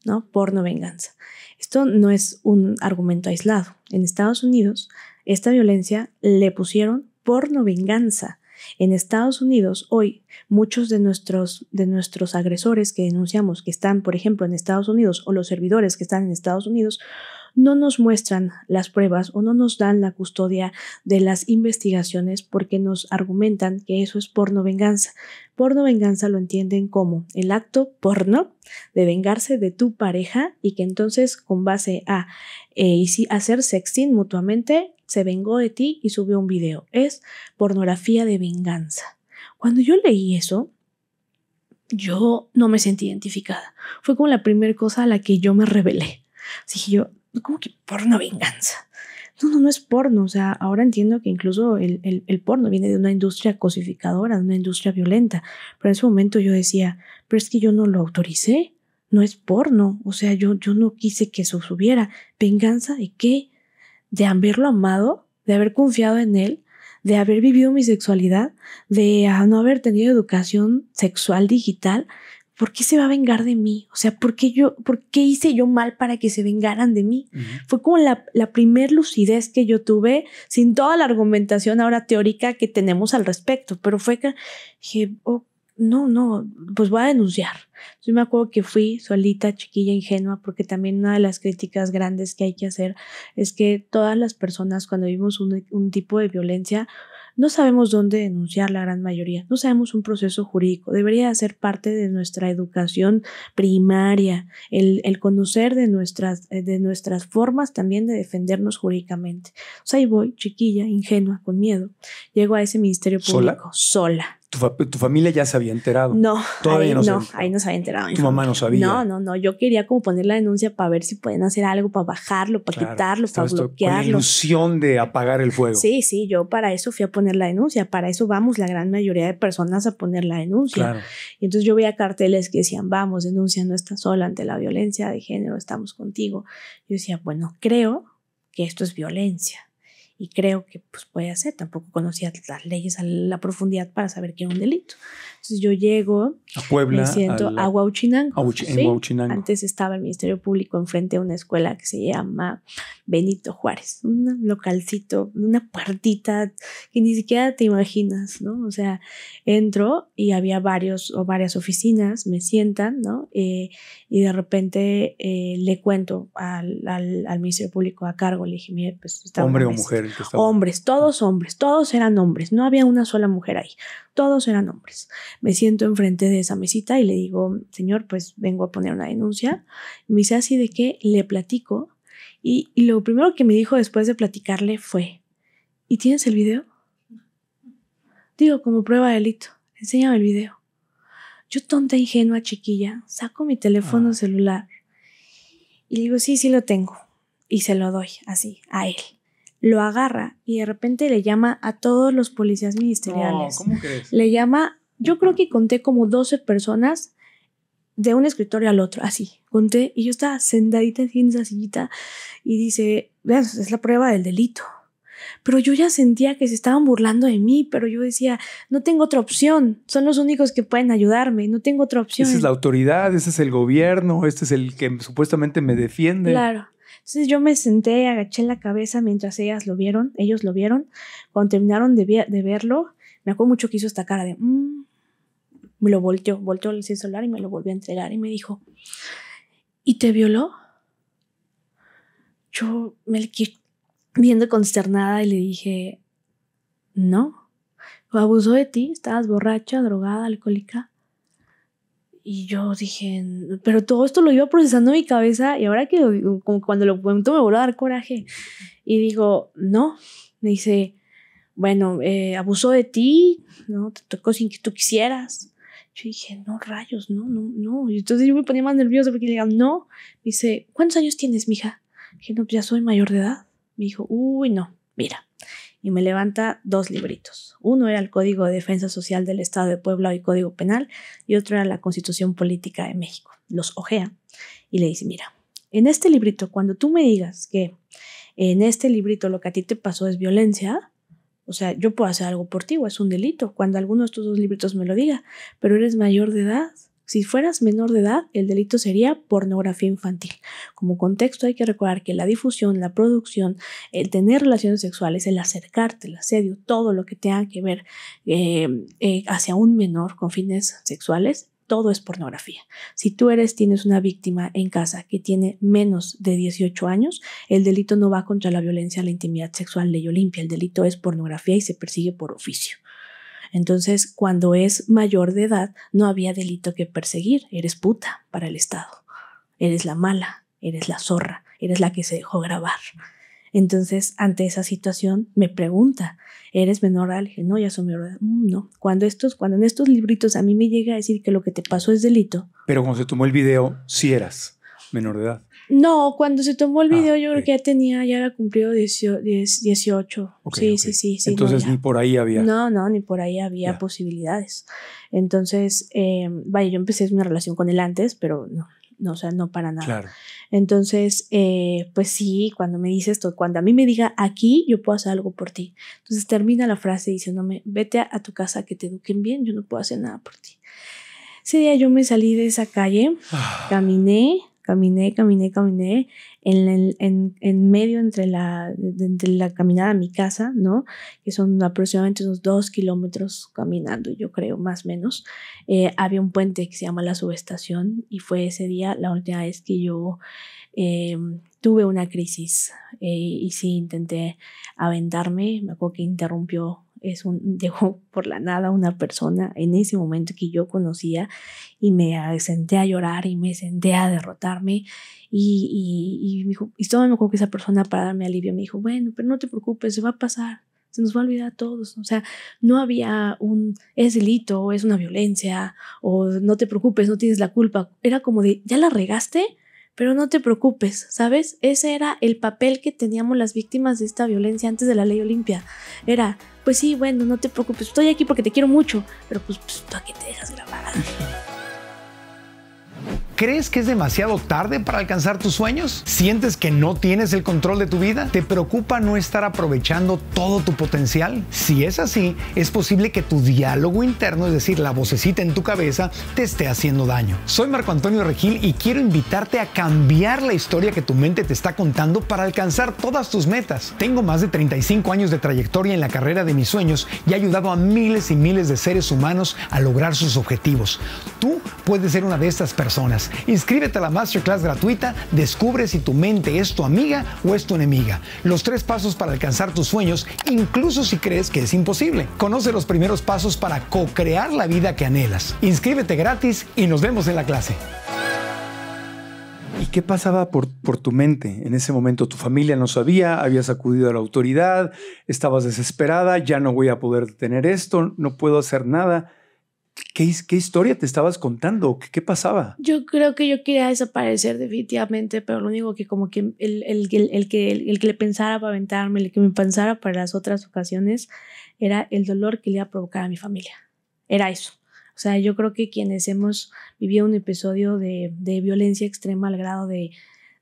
¿no? Porno venganza. Esto no es un argumento aislado. En Estados Unidos esta violencia le pusieron no venganza. En Estados Unidos, hoy, muchos de nuestros, de nuestros agresores que denunciamos que están, por ejemplo, en Estados Unidos o los servidores que están en Estados Unidos no nos muestran las pruebas o no nos dan la custodia de las investigaciones porque nos argumentan que eso es porno venganza. Porno venganza lo entienden como el acto porno de vengarse de tu pareja y que entonces con base a eh, hacer sexting mutuamente se vengó de ti y subió un video. Es pornografía de venganza. Cuando yo leí eso, yo no me sentí identificada. Fue como la primera cosa a la que yo me revelé. Dije yo, ¿Cómo que porno venganza? No, no, no es porno. O sea, ahora entiendo que incluso el, porno viene de una industria cosificadora, de una industria violenta. Pero en ese momento yo decía, pero es que yo no lo autoricé. No es porno. O sea, yo, yo no quise que eso subiera. ¿Venganza de qué? De haberlo amado, de haber confiado en él, de haber vivido mi sexualidad, de ah, no haber tenido educación sexual digital, ¿por qué se va a vengar de mí? O sea, ¿por qué, yo, por qué hice yo mal para que se vengaran de mí? Fue como la, la primer lucidez que yo tuve, sin toda la argumentación ahora teórica que tenemos al respecto, pero fue que dije, oh, no, no, pues voy a denunciar. Yo me acuerdo que fui solita, chiquilla, ingenua, porque también una de las críticas grandes que hay que hacer es que todas las personas cuando vivimos un, un tipo de violencia, no sabemos dónde denunciar la gran mayoría, no sabemos un proceso jurídico, debería ser parte de nuestra educación primaria, el, el conocer de nuestras, eh, de nuestras formas también de defendernos jurídicamente. O sea, ahí voy, chiquilla, ingenua, con miedo, llego a ese ministerio público ¿Sola? sola tu, familia ya se había enterado. No, todavía no, no ahí no se había enterado. Tu mamá no sabía. No, no, no. Yo quería como poner la denuncia para ver si pueden hacer algo, para bajarlo, para quitarlo, para bloquearlo. la ilusión de apagar el fuego. Sí, sí. Yo para eso fui a poner la denuncia. Para eso vamos la gran mayoría de personas a poner la denuncia. Y entonces yo veía carteles que decían, vamos, denuncia, no estás sola ante la violencia de género, estamos contigo. Yo decía, bueno, creo que esto es violencia y creo que pues puede ser Tampoco conocía las leyes a la profundidad para saber que era un delito. Entonces yo llego a Puebla, me siento a, la, a Antes estaba el Ministerio Público enfrente de una escuela que se llama Benito Juárez, un localcito, una puertita que ni siquiera te imaginas, ¿no? O sea, entro y había varios o varias oficinas, me sientan, ¿no? Eh, y de repente eh, le cuento al, al, al, Ministerio Público a cargo, le dije, mire, pues está... Hombre o mujer Hombres, todos hombres, todos eran hombres, no había una sola mujer ahí, todos eran hombres. Me siento enfrente de esa mesita y le digo, señor, pues vengo a poner una denuncia. Me dice así de que le platico y, lo primero que me dijo después de platicarle fue, ¿y tienes el video? Digo, como prueba de delito, enséñame el video. Yo tonta, ingenua, chiquilla, saco mi teléfono ah. celular y le digo, sí, sí lo tengo. Y se lo doy así, a él lo agarra y de repente le llama a todos los policías ministeriales. ¿Cómo crees? Le llama, yo creo que conté como 12 personas de un escritorio al otro, así, conté, y yo estaba sentadita en esa sillita y dice, vean, es la prueba del delito. Pero yo ya sentía que se estaban burlando de mí, pero yo decía, no tengo otra opción, son los únicos que pueden ayudarme, no tengo otra opción. Esa es la autoridad, ese es el gobierno, este es el que supuestamente me defiende. Claro. Entonces yo me senté, agaché la cabeza mientras ellas lo vieron, ellos lo vieron. Cuando terminaron de, verlo, me acuerdo mucho que hizo esta cara de... Mm". me lo volteó, volteó el celular y me lo volvió a entregar y me dijo, ¿y te violó? Yo me le quedé viendo consternada y le dije, no, abusó de ti, estabas borracha, drogada, alcohólica. Y yo dije, pero todo esto lo iba procesando en mi cabeza y ahora que como cuando lo cuento me vuelvo a dar coraje. Y digo, no, me dice, bueno, eh, abusó de ti, ¿no? Te tocó sin que tú quisieras. Yo dije, no, rayos, no, no, no. Y entonces yo me ponía más nerviosa porque le digo, no. Me dice, ¿cuántos años tienes, mija? Dije, no, pues ya soy mayor de edad. Me dijo, uy, no, mira, y me levanta dos libritos. Uno era el Código de Defensa Social del Estado de Puebla y Código Penal y otro era la Constitución Política de México. Los ojea y le dice, mira, en este librito, cuando tú me digas que en este librito lo que a ti te pasó es violencia, o sea, yo puedo hacer algo por ti o es un delito cuando alguno de estos dos libritos me lo diga, pero eres mayor de edad si fueras menor de edad, el delito sería pornografía infantil. Como contexto hay que recordar que la difusión, la producción, el tener relaciones sexuales, el acercarte, el asedio, todo lo que tenga que ver eh, eh, hacia un menor con fines sexuales, todo es pornografía. Si tú eres, tienes una víctima en casa que tiene menos de 18 años, el delito no va contra la violencia, la intimidad sexual, ley Olimpia, el delito es pornografía y se persigue por oficio. Entonces, cuando es mayor de edad, no había delito que perseguir. Eres puta para el Estado. Eres la mala, eres la zorra, eres la que se dejó grabar. Entonces, ante esa situación, me pregunta, ¿eres menor al dije, No, ya soy menor mm, No. Cuando, estos, cuando en estos libritos a mí me llega a decir que lo que te pasó es delito. Pero cuando se tomó el video, sí eras. Menor de edad. No, cuando se tomó el ah, video yo creo que ya tenía, ya había cumplido 18. sí, sí, sí, Entonces ni por ahí había. No, no, ni por ahí había posibilidades. Entonces, em, vaya, yo empecé una relación con él antes, pero no, no, o sea, no para nada. Claro. Entonces, eh, pues sí, cuando me dices esto, cuando a mí me diga aquí, yo puedo hacer algo por ti. Entonces termina la frase diciéndome, vete a, tu casa que te eduquen bien, yo no puedo hacer nada por ti. Ese día yo me salí de esa calle, ah. caminé, Caminé, caminé, caminé en, en, en medio entre la, de, la caminada a mi casa, ¿no? Que son aproximadamente unos dos kilómetros caminando, yo creo, más o menos. Eh, había un puente que se llama la subestación y fue ese día la última vez que yo em, tuve una crisis eh, y sí intenté aventarme. Me acuerdo que interrumpió es un, llegó por la nada una persona en ese momento que yo conocía y me senté a llorar y me senté a derrotarme y, y, y me dijo, y todo me acuerdo que esa persona para darme alivio me dijo, bueno, pero no te preocupes, se va a pasar, se nos va a olvidar a todos. O sea, no había un, es delito, es una violencia, o no te preocupes, no tienes la culpa. Era como de, ya la regaste, pero no te preocupes, ¿sabes? Ese era el papel que teníamos las víctimas de esta violencia antes de la ley Olimpia. Era, pues sí, bueno, no te preocupes, estoy aquí porque te quiero mucho, pero pues, pues ¿para qué te dejas grabar. ¿Crees que es demasiado tarde para alcanzar tus sueños? ¿Sientes que no tienes el control de tu vida? ¿Te preocupa no estar aprovechando todo tu potencial? Si es así, es posible que tu diálogo interno, es decir, la vocecita en tu cabeza, te esté haciendo daño. Soy Marco Antonio Regil y quiero invitarte a cambiar la historia que tu mente te está contando para alcanzar todas tus metas. Tengo más de 35 años de trayectoria en la carrera de mis sueños y he ayudado a miles y miles de seres humanos a lograr sus objetivos. Tú puedes ser una de estas personas. Inscríbete a la masterclass gratuita, descubre si tu mente es tu amiga o es tu enemiga. Los tres pasos para alcanzar tus sueños, incluso si crees que es imposible. Conoce los primeros pasos para co-crear la vida que anhelas. Inscríbete gratis y nos vemos en la clase. ¿Y qué pasaba por, por, tu mente en ese momento? Tu familia no sabía, habías acudido a la autoridad, estabas desesperada, ya no voy a poder detener esto, no puedo hacer nada. ¿Qué, historia te estabas contando? ¿Qué, pasaba? Yo creo que yo quería desaparecer definitivamente, pero lo único que como que el, que, el, que le pensara para aventarme, el que me pensara para las otras ocasiones, era el dolor que le iba a provocar a mi familia. Era eso. O sea, yo creo que quienes hemos vivido un episodio de, de violencia extrema al grado de,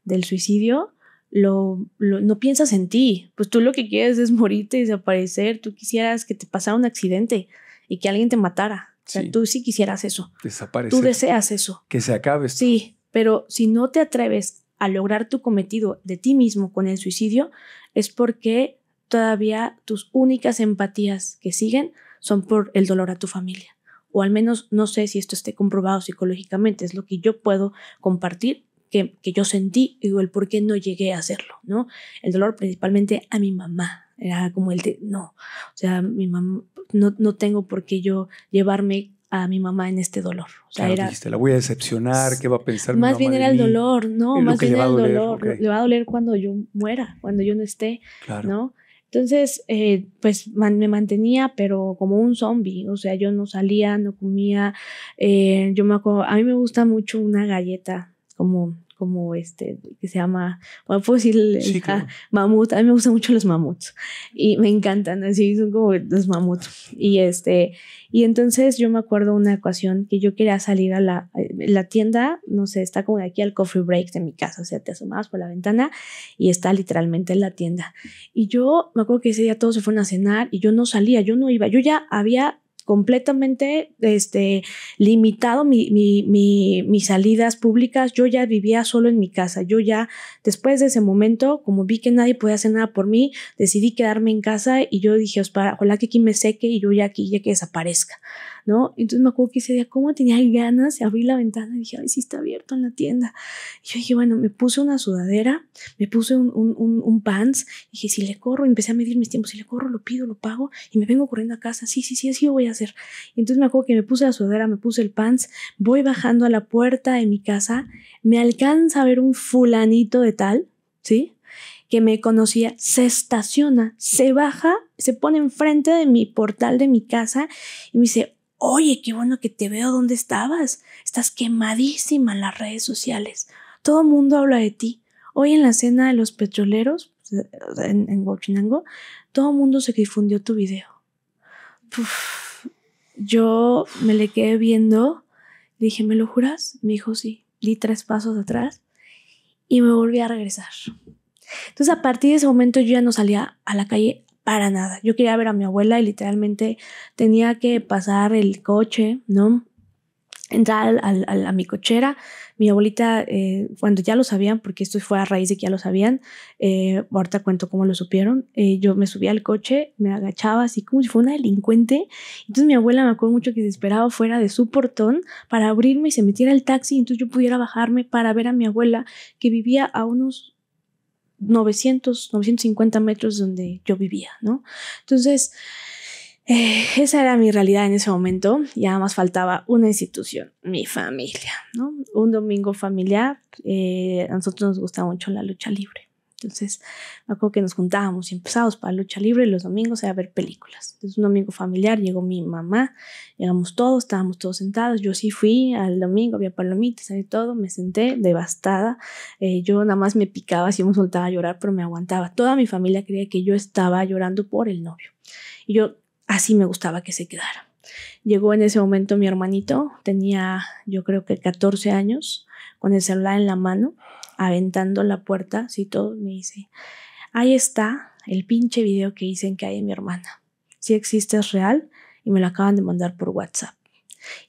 del suicidio, lo, lo, no piensas en ti. Pues tú lo que quieres es morirte y desaparecer. Tú quisieras que te pasara un accidente y que alguien te matara o tú sí quisieras eso. Desaparecer. Tú deseas eso. Que se acabe. Sí, pero si no te atreves a lograr tu cometido de ti mismo con el suicidio, es porque todavía tus únicas empatías que siguen son por el dolor a tu familia. O al menos no sé si esto esté comprobado psicológicamente, es lo que yo puedo compartir que, que, yo sentí y el por qué no llegué a hacerlo, ¿no? El dolor principalmente a mi mamá, era como el de, no, o sea, mi mamá, no, no tengo por qué yo llevarme a mi mamá en este dolor. O sea, claro, era, la voy a decepcionar, ¿qué va a pensar? mi mamá Más bien era el dolor, ¿no? Más bien era el dolor, le va a doler cuando yo muera, cuando yo no esté, claro. ¿no? Entonces, eh, pues me mantenía, pero como un zombie, o sea, yo no salía, no comía, eh, yo me a mí me gusta mucho una galleta, como como este, que se llama, bueno, puedo decir, mamut, a mí me gustan mucho los mamuts y me encantan, así son como los mamuts. Y este, y entonces yo me acuerdo una ocasión que yo quería salir a la, a la tienda, no sé, está como de aquí al coffee break de mi casa, o sea, te asomabas por la ventana y está literalmente en la tienda. Y yo me acuerdo que ese día todos se fueron a cenar y yo no salía, yo no iba, yo ya había completamente este, limitado mi, mis salidas públicas. Yo ya vivía solo en mi casa. Yo ya, después de ese momento, como vi que nadie podía hacer nada por mí, decidí quedarme en casa y yo dije, ojalá que aquí me seque y yo ya aquí ya que desaparezca, ¿no? Entonces me acuerdo que ese día, como tenía ganas abrí la ventana, y dije, ay, sí está abierto en la tienda. Y yo dije, bueno, me puse una sudadera, me puse un, pants, dije, si le corro, empecé a medir mis tiempos, si le corro, lo pido, lo pago, y me vengo corriendo a casa, sí, sí, sí, así lo voy a hacer. entonces me acuerdo que me puse la sudadera, me puse el pants, voy bajando a la puerta de mi casa, me alcanza a ver un fulanito de tal, ¿sí? que me conocía, se estaciona, se baja, se pone enfrente de mi portal de mi casa y me dice, oye, qué bueno que te veo, ¿dónde estabas? Estás quemadísima en las redes sociales. Todo el mundo habla de ti. Hoy en la cena de los petroleros, en, en todo el mundo se difundió tu video. yo me le quedé viendo, dije, ¿me lo juras? Me dijo, sí. Di tres pasos atrás y me volví a regresar. Entonces, a partir de ese momento yo ya no salía a la calle para nada. Yo quería ver a mi abuela y literalmente tenía que pasar el coche, ¿no? Entrar al, a mi cochera. Mi abuelita, eh, cuando ya lo sabían, porque esto fue a raíz de que ya lo sabían, eh, ahorita cuento cómo lo supieron, eh, yo me subía al coche, me agachaba así como si fuera una delincuente. Entonces mi abuela me acuerdo mucho que se esperaba fuera de su portón para abrirme y se metiera el taxi, entonces yo pudiera bajarme para ver a mi abuela que vivía a unos 900, 950 metros de donde yo vivía, ¿no? Entonces, eh, esa era mi realidad en ese momento. y además faltaba una institución, mi familia, ¿no? Un domingo familiar. Eh, a nosotros nos gusta mucho la lucha libre. Entonces, me acuerdo que nos juntábamos y empezábamos para lucha libre y los domingos a ver películas. Entonces, un domingo familiar llegó mi mamá, llegamos todos, estábamos todos sentados. Yo sí fui al domingo, había palomitas, y todo. Me senté devastada. Eh, yo nada más me picaba, si me soltaba a llorar, pero me aguantaba. Toda mi familia creía que yo estaba llorando por el novio. Y yo así me gustaba que se quedara. Llegó en ese momento mi hermanito, tenía yo creo que 14 años, con el celular en la mano aventando la puerta, si todo, me dice, ahí está el pinche video que dicen que hay de mi hermana. Si existe es real y me lo acaban de mandar por WhatsApp.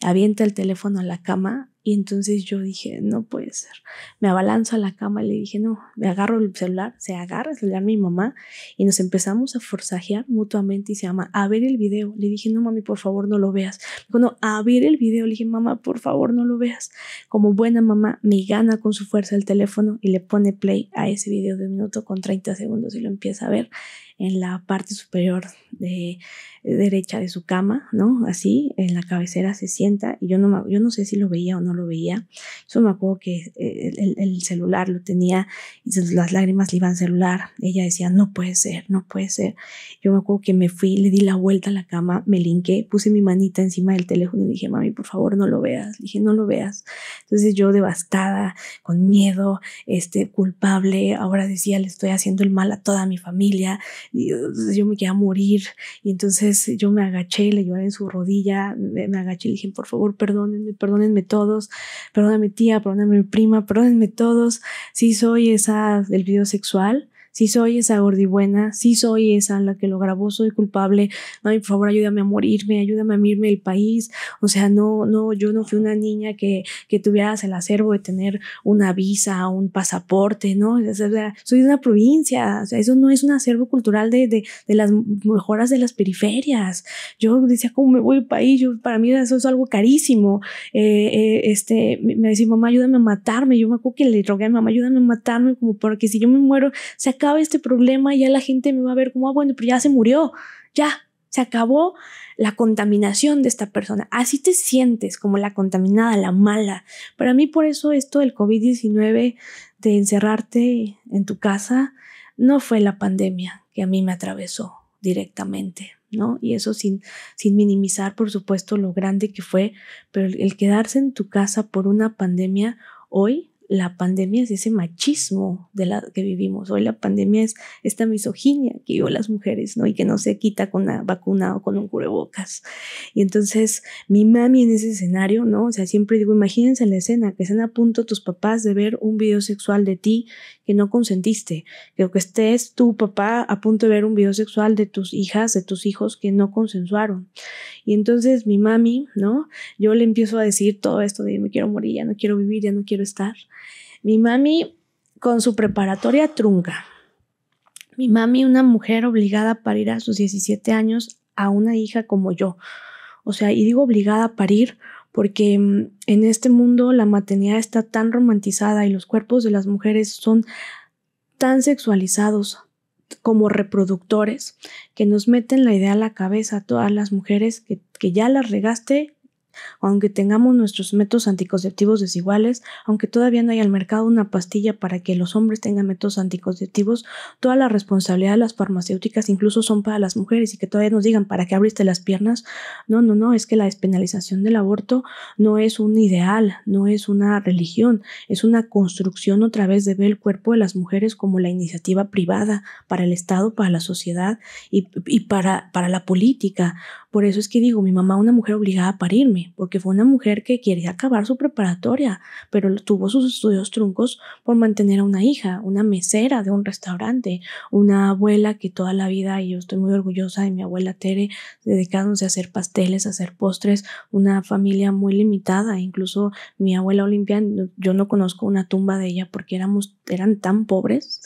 Avienta el teléfono a la cama y entonces yo dije, no puede ser. Me abalanzo a la cama y le dije, no, me agarro el celular, se agarra el celular mi mamá y nos empezamos a forzajear mutuamente y se llama a ver el video. Le dije, no mami, por favor no lo veas. cuando a ver el video. Le dije, mamá, por favor no lo veas. Como buena mamá, me gana con su fuerza el teléfono y le pone play a ese video de un minuto con 30 segundos y lo empieza a ver en la parte superior de eh, derecha de su cama, ¿no? Así, en la cabecera se sienta y yo no, yo no sé si lo veía o no lo veía. Yo me acuerdo que eh, el, celular lo tenía y las lágrimas le iban al celular. Ella decía, no puede ser, no puede ser. Yo me acuerdo que me fui, le di la vuelta a la cama, me linqué, puse mi manita encima del teléfono y le dije, mami, por favor, no lo veas. Le dije, no lo veas. Entonces yo devastada, con miedo, este, culpable, ahora decía, le estoy haciendo el mal a toda mi familia. Uh, yo me quedé a morir. Y entonces yo me agaché, le lloré en su rodilla, me, me agaché y le dije, por favor, perdónenme, perdónenme todos perdóname tía, perdóname prima, perdónenme todos si soy esa del video sexual, si soy esa gordibuena, si soy esa la que lo grabó, soy culpable. Ay, por favor, ayúdame a morirme, ayúdame a irme del país. O sea, no, no, yo no fui una niña que, que tuvieras el acervo de tener una visa, un pasaporte, ¿no? O sea, soy de una provincia. O sea, eso no es un acervo cultural de, de, de las mejoras de las periferias. Yo decía, ¿cómo me voy al país? Yo, para mí eso es algo carísimo. Eh, eh, este, me decía, mamá, ayúdame a matarme. Yo me acuerdo que le rogué a mamá, ayúdame a matarme, como porque si yo me muero, se acaba este problema, ya la gente me va a ver como, ah, bueno, pero ya se murió, ya, se acabó la contaminación de esta persona. Así te sientes como la contaminada, la mala. Para mí por eso esto del COVID-19, de encerrarte en tu casa, no fue la pandemia que a mí me atravesó directamente, ¿no? Y eso sin, sin minimizar, por supuesto, lo grande que fue, pero el quedarse en tu casa por una pandemia hoy la pandemia es ese machismo de la que vivimos. Hoy la pandemia es esta misoginia que viven las mujeres, ¿no? Y que no se quita con una vacuna o con un cubrebocas. Y entonces, mi mami en ese escenario, ¿no? O sea, siempre digo, imagínense la escena, que estén a punto tus papás de ver un video sexual de ti que no consentiste. Creo que estés tu papá a punto de ver un video sexual de tus hijas, de tus hijos que no consensuaron. Y entonces, mi mami, ¿no? Yo le empiezo a decir todo esto de me quiero morir, ya no quiero vivir, ya no quiero estar. Mi mami con su preparatoria trunca. Mi mami, una mujer obligada a parir a sus 17 años a una hija como yo. O sea, y digo obligada a parir porque mm, en este mundo la maternidad está tan romantizada y los cuerpos de las mujeres son tan sexualizados como reproductores que nos meten la idea a la cabeza a todas las mujeres que, que ya las regaste, aunque tengamos nuestros métodos anticonceptivos desiguales, aunque todavía no hay al mercado una pastilla para que los hombres tengan métodos anticonceptivos, toda la responsabilidad de las farmacéuticas incluso son para las mujeres y que todavía nos digan para qué abriste las piernas. No, no, no, es que la despenalización del aborto no es un ideal, no es una religión, es una construcción otra vez de ver el cuerpo de las mujeres como la iniciativa privada para el Estado, para la sociedad y, para, para la política. Por eso es que digo, mi mamá una mujer obligada a parirme, porque fue una mujer que quería acabar su preparatoria, pero tuvo sus estudios truncos por mantener a una hija, una mesera de un restaurante, una abuela que toda la vida, y yo estoy muy orgullosa de mi abuela Tere, dedicándose a hacer pasteles, a hacer postres, una familia muy limitada, incluso mi abuela Olimpia, yo no conozco una tumba de ella porque éramos, eran tan pobres,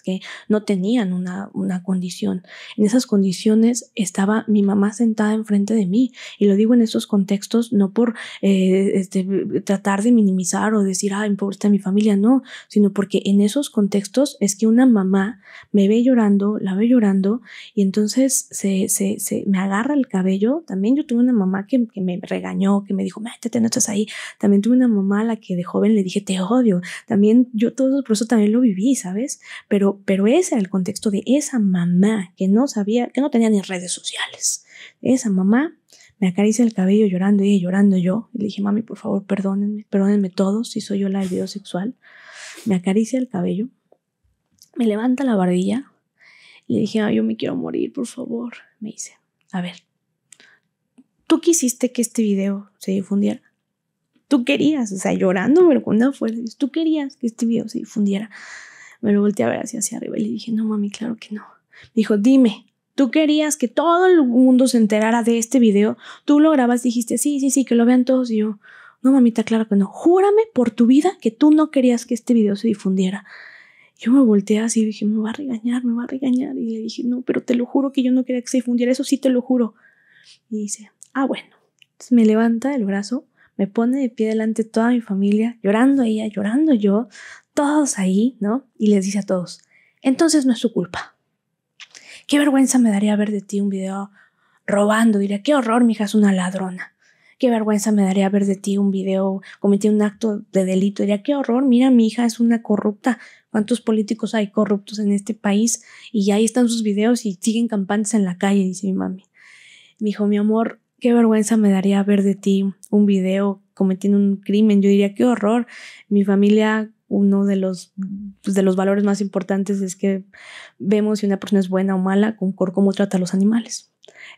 no tenían una, una condición. En esas condiciones estaba mi mamá sentada enfrente de mí. Y lo digo en esos contextos no por eh, este, tratar de minimizar o decir, ah, importa mi familia, no, sino porque en esos contextos es que una mamá me ve llorando, la ve llorando y entonces se, se, me agarra el cabello. También yo tuve una mamá que, me regañó, que me dijo, métete, no estás ahí. También tuve una mamá a la que de joven le dije, te odio. También yo todo por eso también lo viví, ¿sabes? Pero pero, ese era el contexto de esa mamá que no sabía, que no tenía ni redes sociales. Esa mamá me acaricia el cabello llorando y llorando yo. Y le dije, mami, por favor, perdónenme, perdónenme todo si soy yo la del video sexual. Me acaricia el cabello, me levanta la barbilla. le dije, ay, yo me quiero morir, por favor. Me dice, a ver, tú quisiste que este video se difundiera. Tú querías, o sea, llorando, pero con una fuerza, tú querías que este video se difundiera. Me lo volteé a ver hacia, hacia arriba y le dije, no mami, claro que no. dijo, dime, tú querías que todo el mundo se enterara de este video, tú lo grabas, dijiste, sí, sí, sí, que lo vean todos y yo, no mamita, claro que no, júrame por tu vida que tú no querías que este video se difundiera. Yo me volteé así y dije, me va a regañar, me va a regañar. Y le dije, no, pero te lo juro que yo no quería que se difundiera, eso sí te lo juro. Y dice, ah, bueno. Entonces me levanta el brazo, me pone de pie delante toda mi familia, llorando ella, llorando yo, todos ahí, ¿no? Y les dice a todos, entonces no es su culpa. Qué vergüenza me daría ver de ti un video robando. Diría, qué horror, mi hija es una ladrona. Qué vergüenza me daría ver de ti un video cometiendo un acto de delito. Diría, qué horror, mira, mi hija es una corrupta. ¿Cuántos políticos hay corruptos en este país? Y ahí están sus videos y siguen campantes en la calle, dice mi mami. Me dijo, mi amor, qué vergüenza me daría ver de ti un video cometiendo un crimen. Yo diría, qué horror, mi familia uno de los, pues, de los valores más importantes es que vemos si una persona es buena o mala con cómo trata a los animales.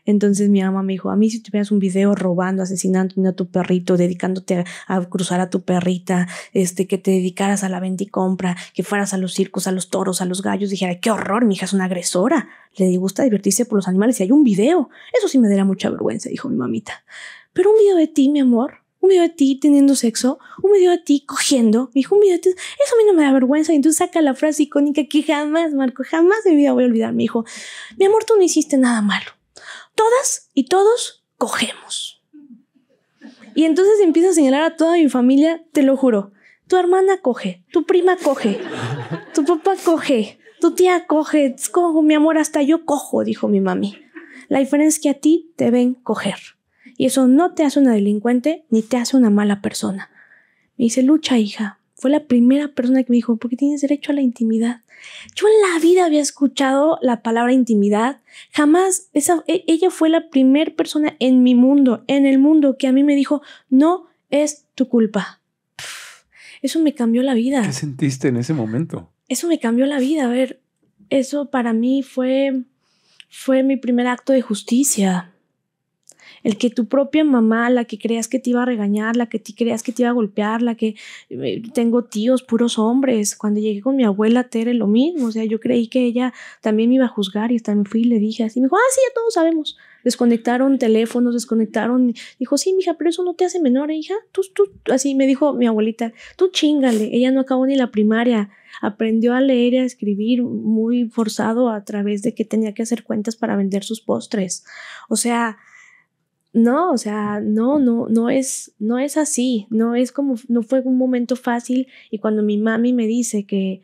Entonces mi mamá me dijo, a mí si tuvieras un video robando, asesinando a tu perrito, dedicándote a, cruzar a tu perrita, este, que te dedicaras a la venta y compra, que fueras a los circos, a los toros, a los gallos, dijera, qué horror, mi hija es una agresora, le gusta divertirse por los animales y hay un video. Eso sí me dará mucha vergüenza, dijo mi mamita. Pero un video de ti, mi amor, un video de ti teniendo sexo, un video de ti cogiendo, me dijo un video de ti, eso a mí no me da vergüenza, y entonces saca la frase icónica que jamás, Marco, jamás en mi vida voy a olvidar, me dijo, mi amor, tú no hiciste nada malo, todas y todos cogemos. Y entonces empieza a señalar a toda mi familia, te lo juro, tu hermana coge, tu prima coge, tu papá coge, tu tía coge, cojo, mi amor, hasta yo cojo, dijo mi mami. La diferencia es que a ti te ven coger. Y eso no te hace una delincuente ni te hace una mala persona. Me dice, lucha, hija. Fue la primera persona que me dijo, porque tienes derecho a la intimidad. Yo en la vida había escuchado la palabra intimidad. Jamás, esa, e, ella fue la primera persona en mi mundo, en el mundo, que a mí me dijo, no es tu culpa. eso me cambió la vida. ¿Qué sentiste en ese momento? Eso me cambió la vida. A ver, eso para mí fue, fue mi primer acto de justicia el que tu propia mamá, la que creas que te iba a regañar, la que te creas que te iba a golpear, la que eh, tengo tíos puros hombres, cuando llegué con mi abuela Tere lo mismo, o sea, yo creí que ella también me iba a juzgar y también fui y le dije así, me dijo, ah, sí, ya todos sabemos. Desconectaron teléfonos, desconectaron. Dijo, sí, mija, pero eso no te hace menor, ¿eh, hija. Tú, tú, así me dijo mi abuelita, tú chingale, ella no acabó ni la primaria aprendió a leer y a escribir muy forzado a través de que tenía que hacer cuentas para vender sus postres. O sea, no, o sea, no, no, no es, no es así, no es como, no fue un momento fácil y cuando mi mami me dice que,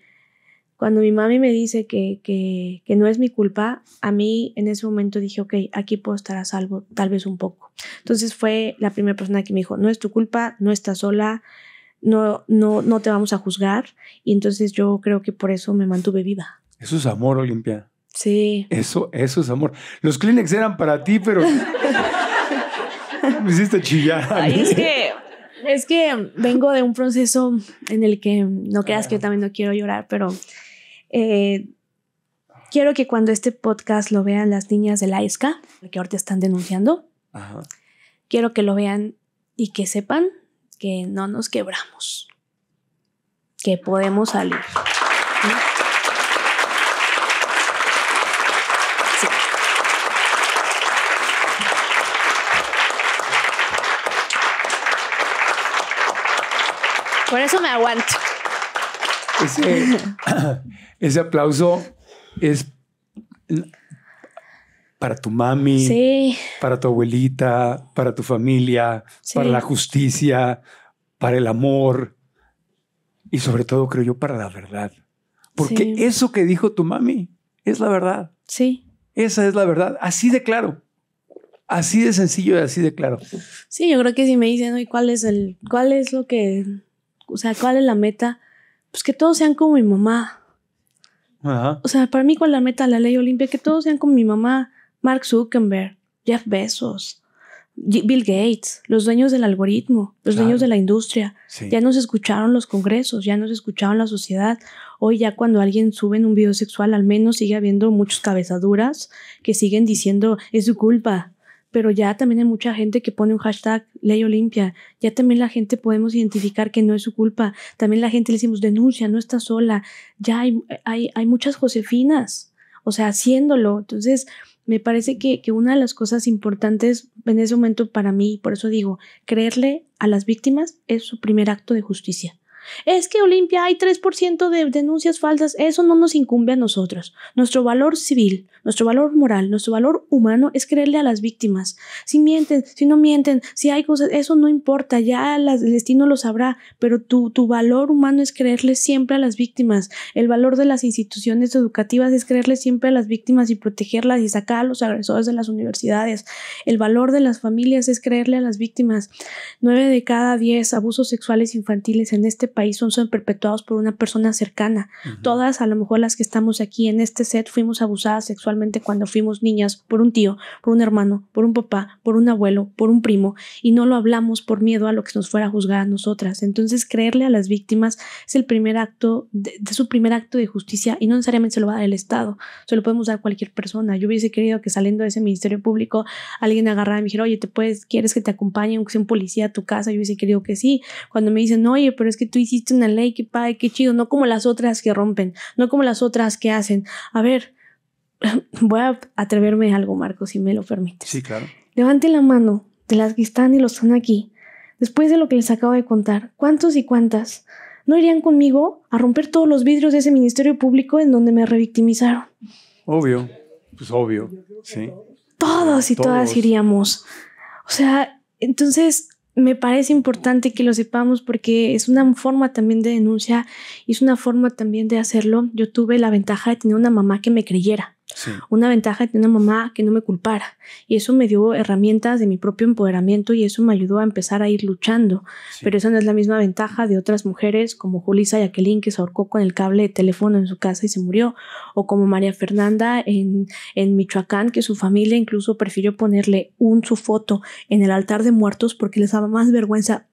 cuando mi mami me dice que, que, no es mi culpa, a mí en ese momento dije, ok, aquí puedo estar a salvo, tal vez un poco. Entonces fue la primera persona que me dijo, no es tu culpa, no estás sola, no, no, no te vamos a juzgar. Y entonces yo creo que por eso me mantuve viva. Eso es amor, Olimpia. Sí. Eso, eso es amor. Los Kleenex eran para ti, pero Me hiciste chillar. es que es que vengo de un proceso en el que no creas que yo también no quiero llorar, pero eh, quiero que cuando este podcast lo vean las niñas de la ISCA, que ahorita están denunciando, quiero que lo vean y que sepan que no nos quebramos, que podemos salir. Por eso me aguanto. Ese, aplauso es para tu mami, para tu abuelita, para tu familia, para la justicia, para el amor y sobre todo, creo yo, para la verdad. Porque eso que dijo tu mami es la verdad. Sí. Esa es la verdad. Así de claro. Así de sencillo y así de claro. Sí, yo creo que si me dicen, cuál es el, cuál es lo que o sea, ¿cuál es la meta? Pues que todos sean como mi mamá. O sea, para mí, ¿cuál es la meta de la ley Olimpia? Que todos sean como mi mamá, Mark Zuckerberg, Jeff Bezos. Bill Gates, los dueños del algoritmo, los dueños de la industria. Ya nos escucharon los congresos, ya nos escucharon la sociedad. Hoy ya cuando alguien sube un video sexual, al menos sigue habiendo muchas cabezaduras que siguen diciendo es su culpa, pero ya también hay mucha gente que pone un hashtag ley Olimpia, ya también la gente podemos identificar que no es su culpa, también la gente le decimos denuncia, no está sola, ya hay, hay, muchas Josefinas, o sea, haciéndolo, entonces me parece que, que, una de las cosas importantes en ese momento para mí, por eso digo, creerle a las víctimas es su primer acto de justicia. Es que Olimpia hay 3% de denuncias falsas, eso no nos incumbe a nosotros. Nuestro valor civil, nuestro valor moral, nuestro valor humano es creerle a las víctimas. Si mienten, si no mienten, si hay cosas, eso no importa, ya el destino lo sabrá, pero tu, tu valor humano es creerle siempre a las víctimas. El valor de las instituciones educativas es creerle siempre a las víctimas y protegerlas y sacar a los agresores de las universidades. El valor de las familias es creerle a las víctimas. Nueve de cada 10 abusos sexuales infantiles en este país son, perpetuados por una persona cercana. Todas, a lo mejor las que estamos aquí en este set, fuimos abusadas sexualmente cuando fuimos niñas por un tío, por un hermano, por un papá, por un abuelo, por un primo, y no lo hablamos por miedo a lo que nos fuera a juzgar a nosotras. Entonces, creerle a las víctimas es el primer acto, de, su primer acto de justicia, y no necesariamente se lo va a dar el Estado, se lo podemos dar a cualquier persona. Yo hubiese querido que saliendo de ese Ministerio Público alguien agarrara y me dijera, oye, ¿te puedes, quieres que te acompañe, aunque sea un policía a tu casa? Yo hubiese querido que sí. Cuando me dicen, oye, pero es que tú hiciste una ley, qué padre, qué chido, no como las otras que rompen, no como las otras que hacen. A ver, voy a atreverme a algo, Marco, si me lo permites. Sí, claro. Levante la mano de las que están y los están aquí. Después de lo que les acabo de contar, ¿cuántos y cuántas no irían conmigo a romper todos los vidrios de ese ministerio público en donde me revictimizaron? Obvio, pues obvio, sí. Todos y todas iríamos. O sea, entonces me parece importante que lo sepamos porque es una forma también de denuncia y es una forma también de hacerlo. Yo tuve la ventaja de tener una mamá que me creyera. Una ventaja de tener una mamá que no me culpara. Y eso me dio herramientas de mi propio empoderamiento y eso me ayudó a empezar a ir luchando. Pero esa no es la misma ventaja de otras mujeres como Julisa Jacqueline que se ahorcó con el cable de teléfono en su casa y se murió. O como María Fernanda en, en Michoacán que su familia incluso prefirió ponerle un, su foto en el altar de muertos porque les daba más vergüenza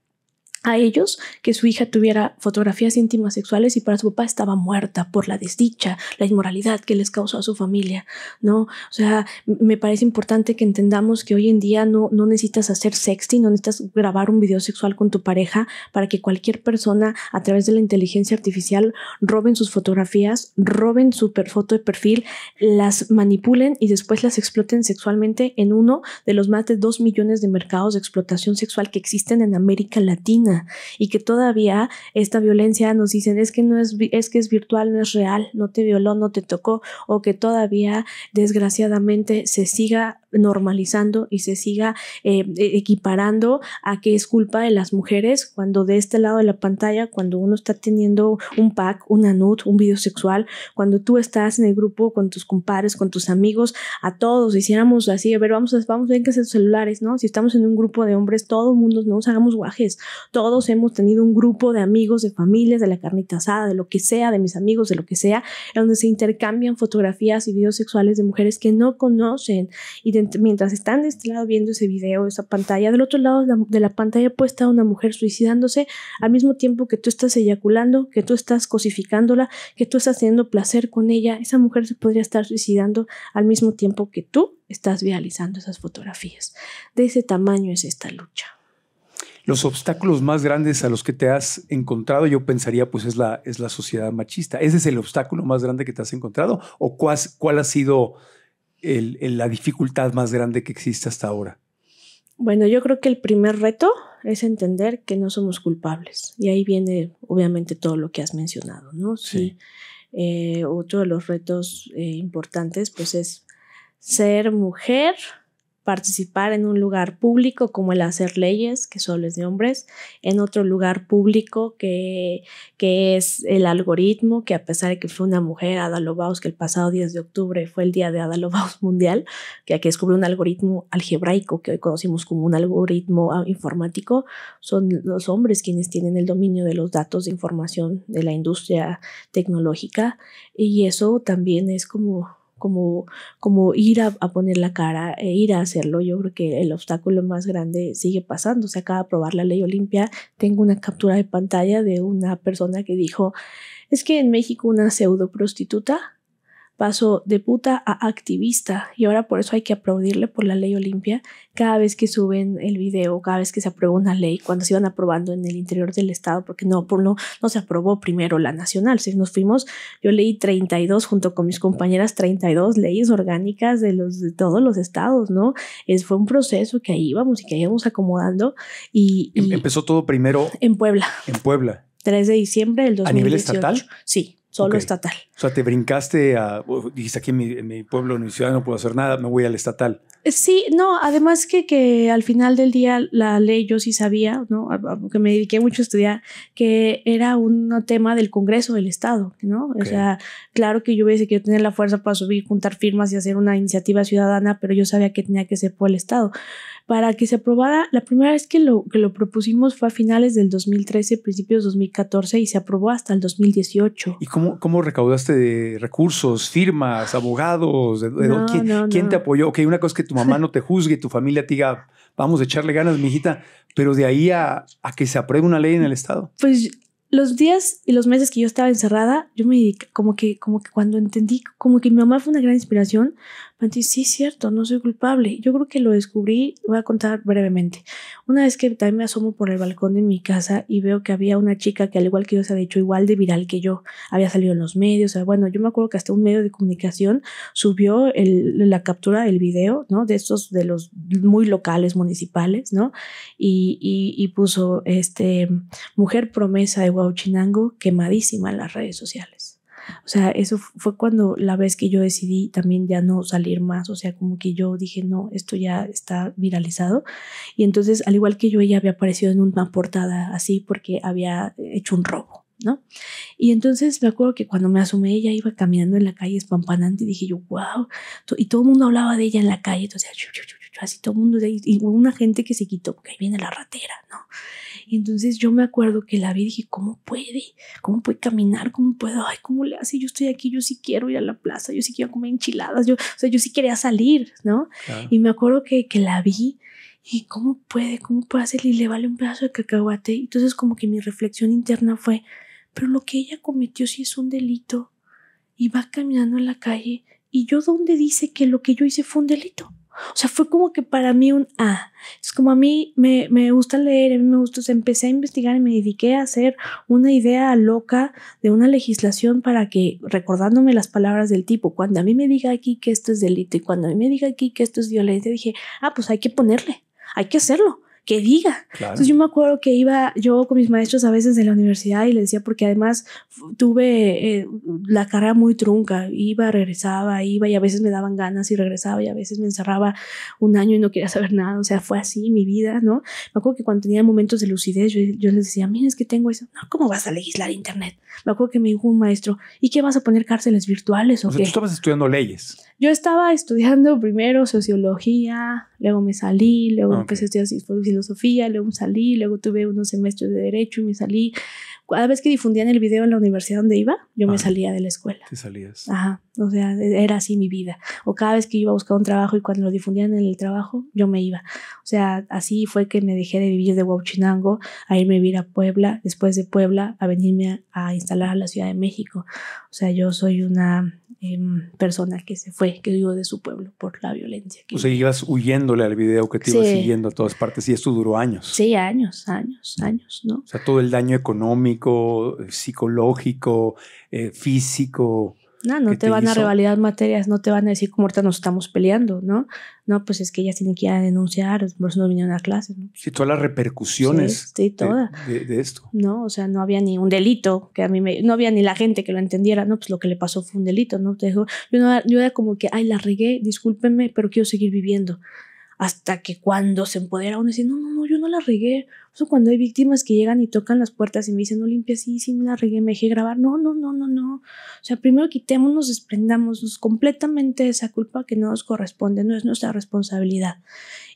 a ellos que su hija tuviera fotografías íntimas sexuales y para su papá estaba muerta por la desdicha, la inmoralidad que les causó a su familia, ¿no? O sea, me parece importante que entendamos que hoy en día no, no necesitas hacer sexting, no necesitas grabar un video sexual con tu pareja para que cualquier persona a través de la inteligencia artificial roben sus fotografías, roben su foto de perfil, las manipulen y después las exploten sexualmente en uno de los más de dos millones de mercados de explotación sexual que existen en América Latina y que todavía esta violencia nos dicen es que no es, es que es virtual, no es real, no te violó, no te tocó o que todavía desgraciadamente se siga normalizando y se siga eh, e-, equiparando a que es culpa de las mujeres cuando de este lado de la pantalla, cuando uno está teniendo un pack, una nut un video sexual, cuando tú estás en el grupo con tus compadres, con tus amigos, a todos hiciéramos así, a ver, vamos, vamos, ver que los celulares, ¿no? Si estamos en un grupo de hombres, todo el mundo nos hagamos guajes, todos hemos tenido un grupo de amigos, de familias, de la carnita asada, de lo que sea, de mis amigos, de lo que sea, donde se intercambian fotografías y videos sexuales de mujeres que no conocen y de mientras están de este lado viendo ese video, esa pantalla, del otro lado de la pantalla puede estar una mujer suicidándose al mismo tiempo que tú estás eyaculando, que tú estás cosificándola, que tú estás teniendo placer con ella. Esa mujer se podría estar suicidando al mismo tiempo que tú estás realizando esas fotografías. De ese tamaño es esta lucha. Los obstáculos más grandes a los que te has encontrado, yo pensaría, pues es la, es la sociedad machista. ¿Ese es el obstáculo más grande que te has encontrado? ¿O cuál ha sido la dificultad más grande que existe hasta ahora? Bueno, yo creo que el primer reto es entender que no somos culpables. Y ahí viene, obviamente, todo lo que has mencionado, ¿no? Sí. Eh, otro de los retos eh, importantes, pues, es ser mujer, participar en un lugar público como el hacer leyes, que solo es de hombres, en otro lugar público que, que es el algoritmo, que a pesar de que fue una mujer, Ada que el pasado 10 de octubre fue el día de Ada Mundial, que aquí descubrió un algoritmo algebraico que hoy conocimos como un algoritmo ah, informático, son los hombres quienes tienen el dominio de los datos de información de la industria tecnológica y eso también es como como, ir a, a, poner la cara e ir a hacerlo. Yo creo que el obstáculo más grande sigue pasando. Se acaba de aprobar la ley Olimpia. Tengo una captura de pantalla de una persona que dijo, es que en México una pseudo prostituta pasó de puta a activista y ahora por eso hay que aplaudirle por la ley Olimpia cada vez que suben el video, cada vez que se aprueba una ley, cuando se iban aprobando en el interior del Estado, porque no, no, no se aprobó primero la nacional, si nos fuimos, yo leí 32 junto con mis compañeras, 32 leyes orgánicas de, los, de todos los estados, ¿no? Es, fue un proceso que ahí íbamos y que íbamos acomodando y, em, Empezó todo primero... En Puebla. En Puebla. 3 de diciembre del 2018. ¿A nivel estatal? Sí solo estatal. O sea, te brincaste a, dijiste aquí en mi, pueblo, en mi ciudad no puedo hacer nada, me voy al estatal. Eh, sí, no, además que, que al final del día la ley yo sí sabía, ¿no? que me dediqué mucho a estudiar, que era un tema del Congreso del Estado, ¿no? O sea, claro que yo hubiese querido tener la fuerza para subir, juntar firmas y hacer una iniciativa ciudadana, pero yo sabía que tenía que ser por el Estado para que se aprobara. La primera vez que lo, que lo propusimos fue a finales del 2013, principios 2014 y se aprobó hasta el 2018. ¿Y cómo, cómo recaudaste de recursos, firmas, abogados? De, ¿quién, te apoyó? Ok, una cosa es que tu mamá no te juzgue, tu familia te diga, vamos a echarle ganas, mijita, pero de ahí a, que se apruebe una ley en el Estado. Pues los días y los meses que yo estaba encerrada, yo me dediqué, como que, como que cuando entendí, como que mi mamá fue una gran inspiración, sí es cierto, no soy culpable. Yo creo que lo descubrí, voy a contar brevemente. Una vez que también me asomo por el balcón de mi casa y veo que había una chica que al igual que yo se ha hecho igual de viral que yo, había salido en los medios, sea, bueno, yo me acuerdo que hasta un medio de comunicación subió la captura del video, ¿no? De estos, de los muy locales, municipales, ¿no? Y, puso, este, mujer promesa de Huauchinango, quemadísima en las redes sociales. O sea, eso fue cuando la vez que yo decidí también ya no salir más, o sea, como que yo dije, no, esto ya está viralizado. Y entonces, al igual que yo, ella había aparecido en una portada así porque había hecho un robo. ¿No? Y entonces me acuerdo que cuando me asomé ella iba caminando en la calle espampanante y dije yo, wow, y todo el mundo hablaba de ella en la calle, entonces así todo el mundo, y una gente que se quitó, porque ahí viene la ratera, ¿no? y Entonces yo me acuerdo que la vi y dije, ¿cómo puede? ¿Cómo puede caminar? ¿Cómo puedo? Ay, ¿cómo le hace? Yo estoy aquí, yo sí quiero ir a la plaza, yo sí quiero comer enchiladas, yo, o sea, yo sí quería salir, ¿no? Y me acuerdo que, que la vi y cómo puede, cómo puede hacer y le vale un pedazo de cacahuate. Entonces como que mi reflexión interna fue, pero lo que ella cometió sí es un delito y va caminando en la calle y yo dónde dice que lo que yo hice fue un delito. O sea, fue como que para mí un ah. Es como a mí me, gusta leer, a mí me gusta. O sea, empecé a investigar y me dediqué a hacer una idea loca de una legislación para que, recordándome las palabras del tipo, cuando a mí me diga aquí que esto es delito y cuando a mí me diga aquí que esto es violencia, dije, ah, pues hay que ponerle, hay que hacerlo que diga. Entonces yo me acuerdo que iba yo con mis maestros a veces de la universidad y les decía, porque además tuve eh, la carrera muy trunca, iba, regresaba, iba y a veces me daban ganas y regresaba y a veces me encerraba un año y no quería saber nada, o sea, fue así mi vida, ¿no? Me acuerdo que cuando tenía momentos de lucidez yo, les decía, miren, es que tengo eso, no, ¿cómo vas a legislar Internet? Me acuerdo que me dijo un maestro, ¿y qué vas a poner cárceles virtuales o, o Tú estabas estudiando leyes. Yo estaba estudiando primero sociología, luego me salí, luego ah, empecé a estudiar filosofía, luego me salí, luego tuve unos semestres de derecho y me salí. Cada vez que difundían el video en la universidad donde iba, yo me salía de la escuela. Te salías. Ajá, o sea, e, era así mi vida. O cada vez que iba a buscar un trabajo y cuando lo difundían en el trabajo, yo me iba. O sea, así fue que me dejé de vivir de Huachinango a irme a vivir a Puebla, después de Puebla a venirme a instalar a la Ciudad de México. O sea, yo soy una Em, persona que se fue, que huyó de su pueblo por la violencia. Que o sea, ibas huyéndole al video que te ibas siguiendo a todas partes y esto duró años. Sí, años, años, mm. años, ¿no? O sea, todo el daño económico, eh, psicológico, eh, físico. No, no te, van a revalidar materias, no te van a decir como ahorita nos estamos peleando, ¿no? No, pues es que ellas tienen que ir a denunciar, por eso no vinieron a clase. ¿no? Sí, todas las repercusiones sí, de, de, esto. No, o sea, no había ni un delito, que a mí no había ni la gente que lo entendiera, no, pues lo que le pasó fue un delito, ¿no? Te yo, no, yo era como que, ay, la regué, discúlpenme, pero quiero seguir viviendo hasta que cuando se empodera uno dice, no, no, no, yo no la regué. O sea, cuando hay víctimas que llegan y tocan las puertas y me dicen, no limpia, sí, sí, me la regué, me dejé grabar. No, no, no, no, no. O sea, primero quitémonos, desprendamos completamente esa culpa que no nos corresponde, no es nuestra responsabilidad.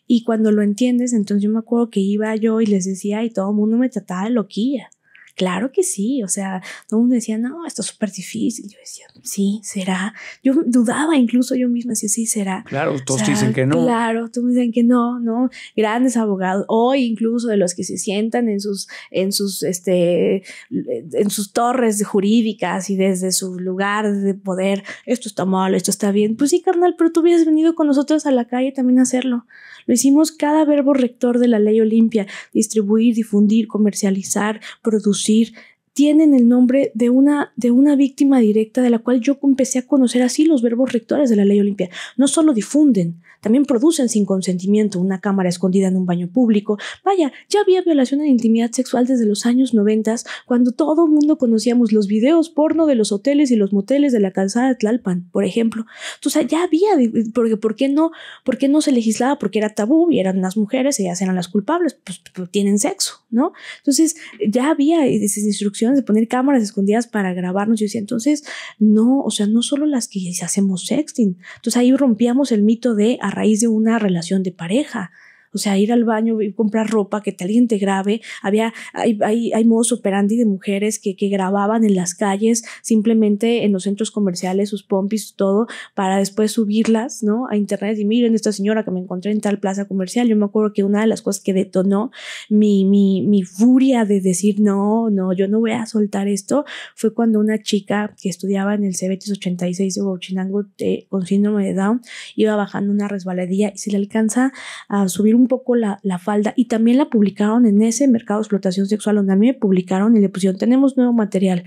Y cuando lo entiendes, entonces yo me acuerdo que iba yo y les decía, y todo el mundo me trataba de loquilla. Claro que sí, o sea, todo el decía, no, esto es súper difícil. Yo decía, sí, será. Yo dudaba incluso yo misma, si sí, será. Claro, todos dicen que no. Claro, todos me dicen que no, ¿no? Grandes abogados, hoy incluso de los que se sientan en sus, en sus, este, en sus torres jurídicas y desde su lugar de poder, esto está mal, esto está bien. Pues sí, carnal, pero tú hubieras venido con nosotros a la calle también a hacerlo. Lo hicimos cada verbo rector de la ley Olimpia, distribuir, difundir, comercializar, producir, tienen el nombre de una, de una víctima directa de la cual yo empecé a conocer así los verbos rectores de la ley Olimpia. No solo difunden, también producen sin consentimiento una cámara escondida en un baño público. Vaya, ya había violación en intimidad sexual desde los años 90, cuando todo el mundo conocíamos los videos porno de los hoteles y los moteles de la calzada de Tlalpan, por ejemplo. Entonces ya había, porque ¿por qué no? ¿Por qué no se legislaba? Porque era tabú y eran las mujeres, ellas eran las culpables, pues, pues tienen sexo, ¿no? Entonces ya había esas instrucciones de poner cámaras escondidas para grabarnos. Yo decía, entonces, no, o sea, no solo las que hacemos sexting. Entonces ahí rompíamos el mito de a raíz de una relación de pareja, o sea, ir al baño, y comprar ropa, que alguien te grabe. Había, hay, modos operandi de mujeres que, grababan en las calles, simplemente en los centros comerciales, sus pompis, todo, para después subirlas, ¿no? A internet y miren esta señora que me encontré en tal plaza comercial. Yo me acuerdo que una de las cosas que detonó mi, mi, furia de decir, no, no, yo no voy a soltar esto, fue cuando una chica que estudiaba en el CBT 86 de Bochinango eh, con síndrome de Down iba bajando una resbaladilla y se le alcanza a subir un poco la, la, falda y también la publicaron en ese mercado de explotación sexual donde a mí me publicaron y le pusieron tenemos nuevo material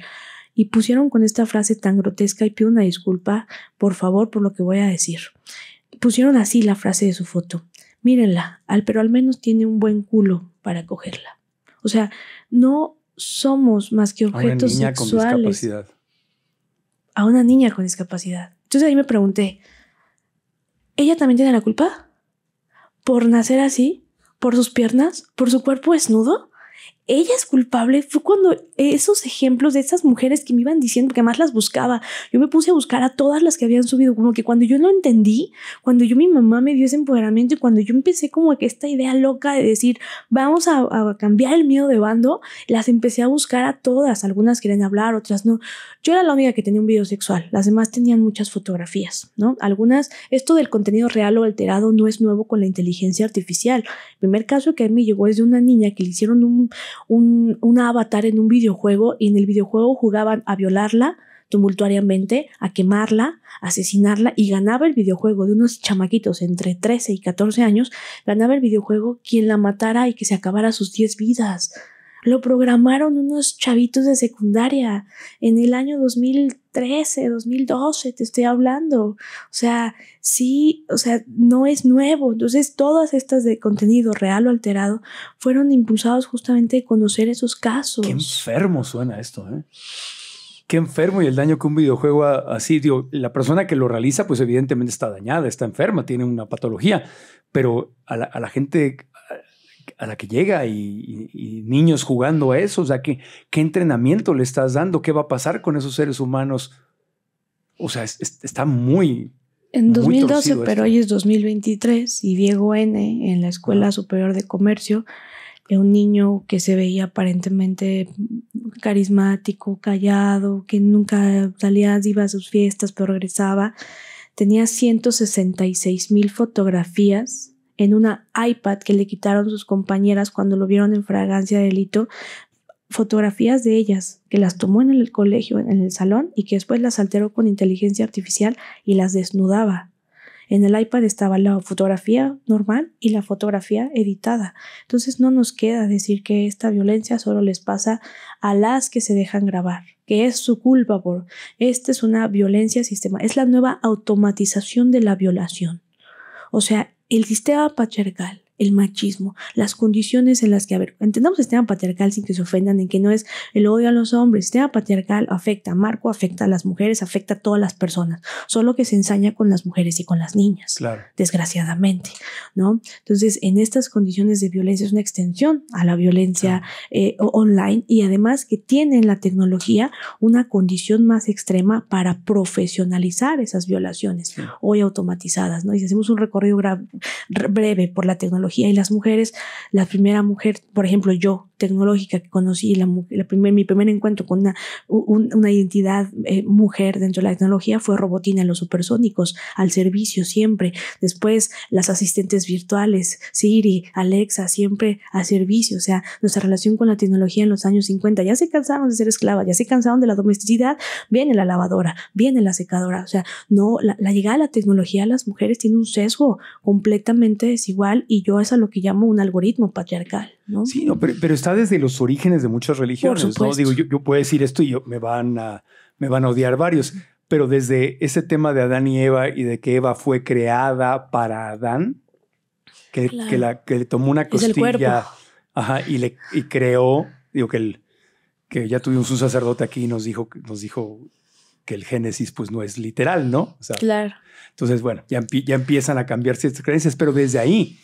y pusieron con esta frase tan grotesca y pido una disculpa por favor por lo que voy a decir. Pusieron así la frase de su foto. Mírenla, al, pero al menos tiene un buen culo para cogerla. O sea, no somos más que objetos sexuales. A una A una niña con discapacidad. Entonces ahí me pregunté, ¿ella también tiene la culpa? por nacer así, por sus piernas, por su cuerpo desnudo ella es culpable fue cuando esos ejemplos de esas mujeres que me iban diciendo que más las buscaba, yo me puse a buscar a todas las que habían subido, como que cuando yo no entendí, cuando yo mi mamá me dio ese empoderamiento y cuando yo empecé como que esta idea loca de decir, vamos a, a cambiar el miedo de bando, las empecé a buscar a todas, algunas querían hablar, otras no. Yo era la única que tenía un video sexual, las demás tenían muchas fotografías, ¿no? Algunas, esto del contenido real o alterado no es nuevo con la inteligencia artificial. El primer caso que a mí llegó es de una niña que le hicieron un, un, avatar en un videojuego y en el videojuego jugaban a violarla tumultuariamente, a quemarla, a asesinarla y ganaba el videojuego de unos chamaquitos entre 13 y 14 años, ganaba el videojuego quien la matara y que se acabara sus 10 vidas. Lo programaron unos chavitos de secundaria en el año 2000 2013, 2012, te estoy hablando. O sea, sí, o sea, no es nuevo. Entonces, todas estas de contenido real o alterado fueron impulsados justamente de conocer esos casos. Qué enfermo suena esto, ¿eh? Qué enfermo y el daño que un videojuego así, sido la persona que lo realiza, pues evidentemente está dañada, está enferma, tiene una patología, pero a la, a la gente a la que llega y, niños jugando a eso. O sea, ¿qué, ¿qué entrenamiento le estás dando? ¿Qué va a pasar con esos seres humanos? O sea, está muy... En 2012, pero hoy es 2023 y Diego N. en la Escuela Superior de Comercio, un niño que se veía aparentemente carismático, callado, que nunca salía, iba a sus fiestas, pero regresaba, tenía 166 mil fotografías en una iPad que le quitaron sus compañeras cuando lo vieron en fragancia de delito, fotografías de ellas que las tomó en el colegio, en el salón, y que después las alteró con inteligencia artificial y las desnudaba. En el iPad estaba la fotografía normal y la fotografía editada. Entonces no nos queda decir que esta violencia solo les pasa a las que se dejan grabar, que es su culpa por... Esta es una violencia sistema, es la nueva automatización de la violación. O sea, el sistema patriarcal el machismo, las condiciones en las que, a ver, entendamos el sistema patriarcal sin que se ofendan, en que no es el odio a los hombres, el sistema patriarcal afecta a Marco, afecta a las mujeres, afecta a todas las personas, solo que se ensaña con las mujeres y con las niñas, desgraciadamente, ¿no? Entonces, en estas condiciones de violencia es una extensión a la violencia eh, online y además que tiene la tecnología una condición más extrema para profesionalizar esas violaciones hoy automatizadas, ¿no? Y si hacemos un recorrido breve por la tecnología, y las mujeres, la primera mujer, por ejemplo, yo, tecnológica que conocí, la, mi primer encuentro con una, identidad eh, mujer dentro de la tecnología fue robotina, los supersónicos, al servicio siempre. Después las asistentes virtuales, Siri, Alexa, siempre al servicio. O sea, nuestra relación con la tecnología en los años 50, ya se cansaron de ser esclavas, ya se cansaron de la domesticidad, viene la lavadora, viene la secadora. O sea, no, la, llegada de la tecnología a las mujeres tiene un sesgo completamente desigual y yo es lo que llamo un algoritmo patriarcal. Sí, pero, está desde los orígenes de muchas religiones, ¿no? Digo, yo, puedo decir esto y yo, me, van a, me van a odiar varios, pero desde ese tema de Adán y Eva y de que Eva fue creada para Adán, que, que, le tomó una costilla y, le, y creó, digo que, el, que ya tuvimos un sacerdote aquí y nos dijo, nos dijo que el Génesis pues no es literal, ¿no? claro. Entonces, bueno, ya, ya empiezan a cambiar ciertas creencias, pero desde ahí,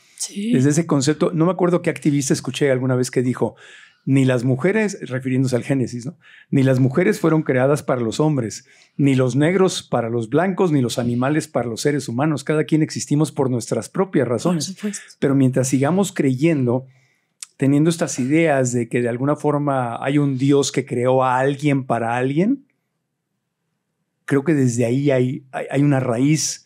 desde ese concepto, no me acuerdo qué activista escuché alguna vez que dijo, ni las mujeres, refiriéndose al Génesis, ni las mujeres fueron creadas para los hombres, ni los negros para los blancos, ni los animales para los seres humanos. Cada quien existimos por nuestras propias razones. Pero mientras sigamos creyendo, teniendo estas ideas de que de alguna forma hay un Dios que creó a alguien para alguien, creo que desde ahí hay, una raíz.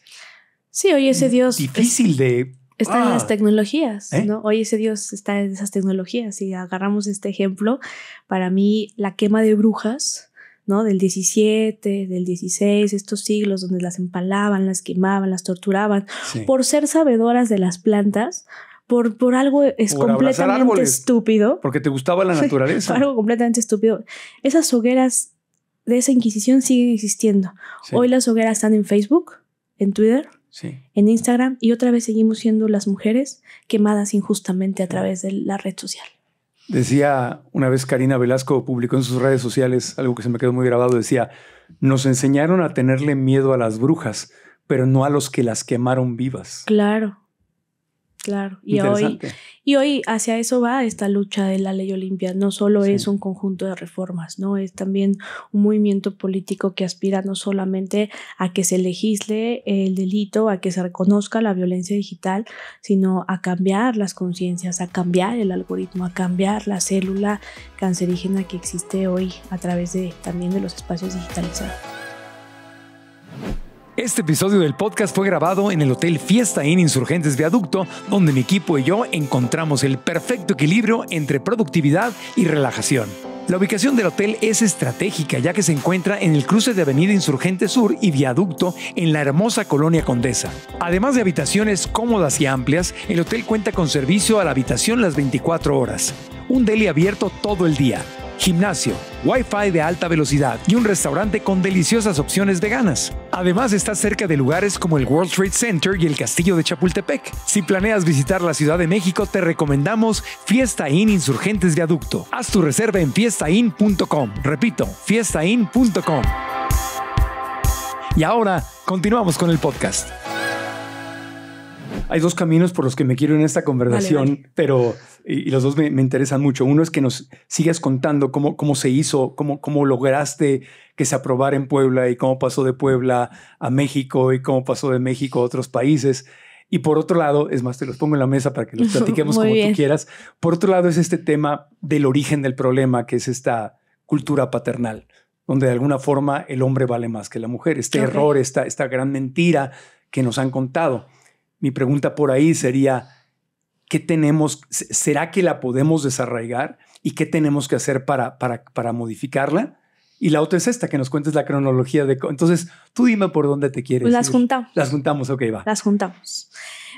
Sí, oye, ese Dios. Difícil de están las ah. tecnologías, ¿Eh? ¿no? Hoy ese Dios está en esas tecnologías y agarramos este ejemplo, para mí la quema de brujas, ¿no? Del 17, del 16, estos siglos donde las empalaban, las quemaban, las torturaban, por ser sabedoras de las plantas, por, por, algo es completamente estúpido. Porque te gustaba la naturaleza. algo completamente estúpido. Esas hogueras de esa Inquisición siguen existiendo. Hoy las hogueras están en Facebook, en Twitter, Sí. En Instagram y otra vez seguimos siendo las mujeres quemadas injustamente a través de la red social. Decía una vez Karina Velasco, publicó en sus redes sociales algo que se me quedó muy grabado, decía, nos enseñaron a tenerle miedo a las brujas, pero no a los que las quemaron vivas. Claro. Claro, y hoy, y hoy hacia eso va esta lucha de la ley Olimpia. No solo es un conjunto de reformas, ¿no? Es también un movimiento político que aspira no solamente a que se legisle el delito, a que se reconozca la violencia digital, sino a cambiar las conciencias, a cambiar el algoritmo, a cambiar la célula cancerígena que existe hoy a través de también de los espacios digitalizados. Este episodio del podcast fue grabado en el Hotel Fiesta Inn Insurgentes Viaducto, donde mi equipo y yo encontramos el perfecto equilibrio entre productividad y relajación. La ubicación del hotel es estratégica ya que se encuentra en el cruce de Avenida Insurgente Sur y Viaducto en la hermosa colonia Condesa. Además de habitaciones cómodas y amplias, el hotel cuenta con servicio a la habitación las 24 horas, un deli abierto todo el día gimnasio, wifi de alta velocidad y un restaurante con deliciosas opciones veganas. Además está cerca de lugares como el World Trade Center y el Castillo de Chapultepec. Si planeas visitar la Ciudad de México, te recomendamos Fiesta in Insurgentes de aducto Haz tu reserva en fiestain.com. Repito, fiestain.com. Y ahora, continuamos con el podcast hay dos caminos por los que me quiero en esta conversación, pero y, los dos me, interesan mucho. Uno es que nos sigas contando cómo, cómo se hizo, cómo, cómo lograste que se aprobara en Puebla y cómo pasó de Puebla a México y cómo pasó de México a otros países. Y por otro lado, es más, te los pongo en la mesa para que los platiquemos como tú quieras. Por otro lado, es este tema del origen del problema, que es esta cultura paternal, donde de alguna forma el hombre vale más que la mujer. Este error, esta, esta gran mentira que nos han contado mi pregunta por ahí sería, ¿qué tenemos? ¿Será que la podemos desarraigar? ¿Y qué tenemos que hacer para, para, para modificarla? Y la otra es esta, que nos cuentes la cronología de... Entonces, tú dime por dónde te quieres. Las juntamos. Las juntamos, ok, va. Las juntamos.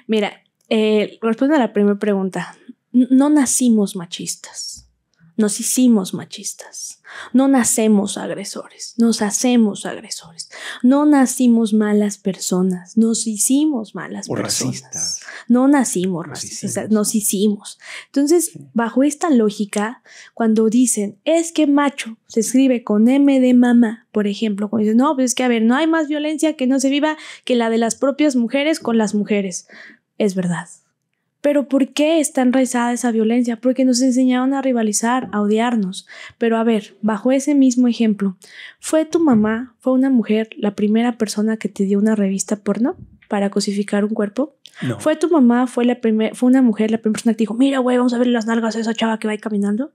Mira, eh, a la primera pregunta, no nacimos machistas, nos hicimos machistas. No nacemos agresores, nos hacemos agresores. No nacimos malas personas, nos hicimos malas personas. No nacimos racistas, nos hicimos. Entonces, bajo esta lógica, cuando dicen, es que macho se escribe con M de mamá, por ejemplo, cuando dicen, no, pues es que a ver, no hay más violencia que no se viva que la de las propias mujeres con las mujeres. Es verdad. Pero ¿por qué está enraizada esa violencia? Porque nos enseñaron a rivalizar, a odiarnos. Pero a ver, bajo ese mismo ejemplo, ¿fue tu mamá, fue una mujer, la primera persona que te dio una revista porno para cosificar un cuerpo? No. ¿Fue tu mamá, fue, la fue una mujer la primera persona que dijo, mira, güey, vamos a ver las nalgas a esa chava que va ahí caminando?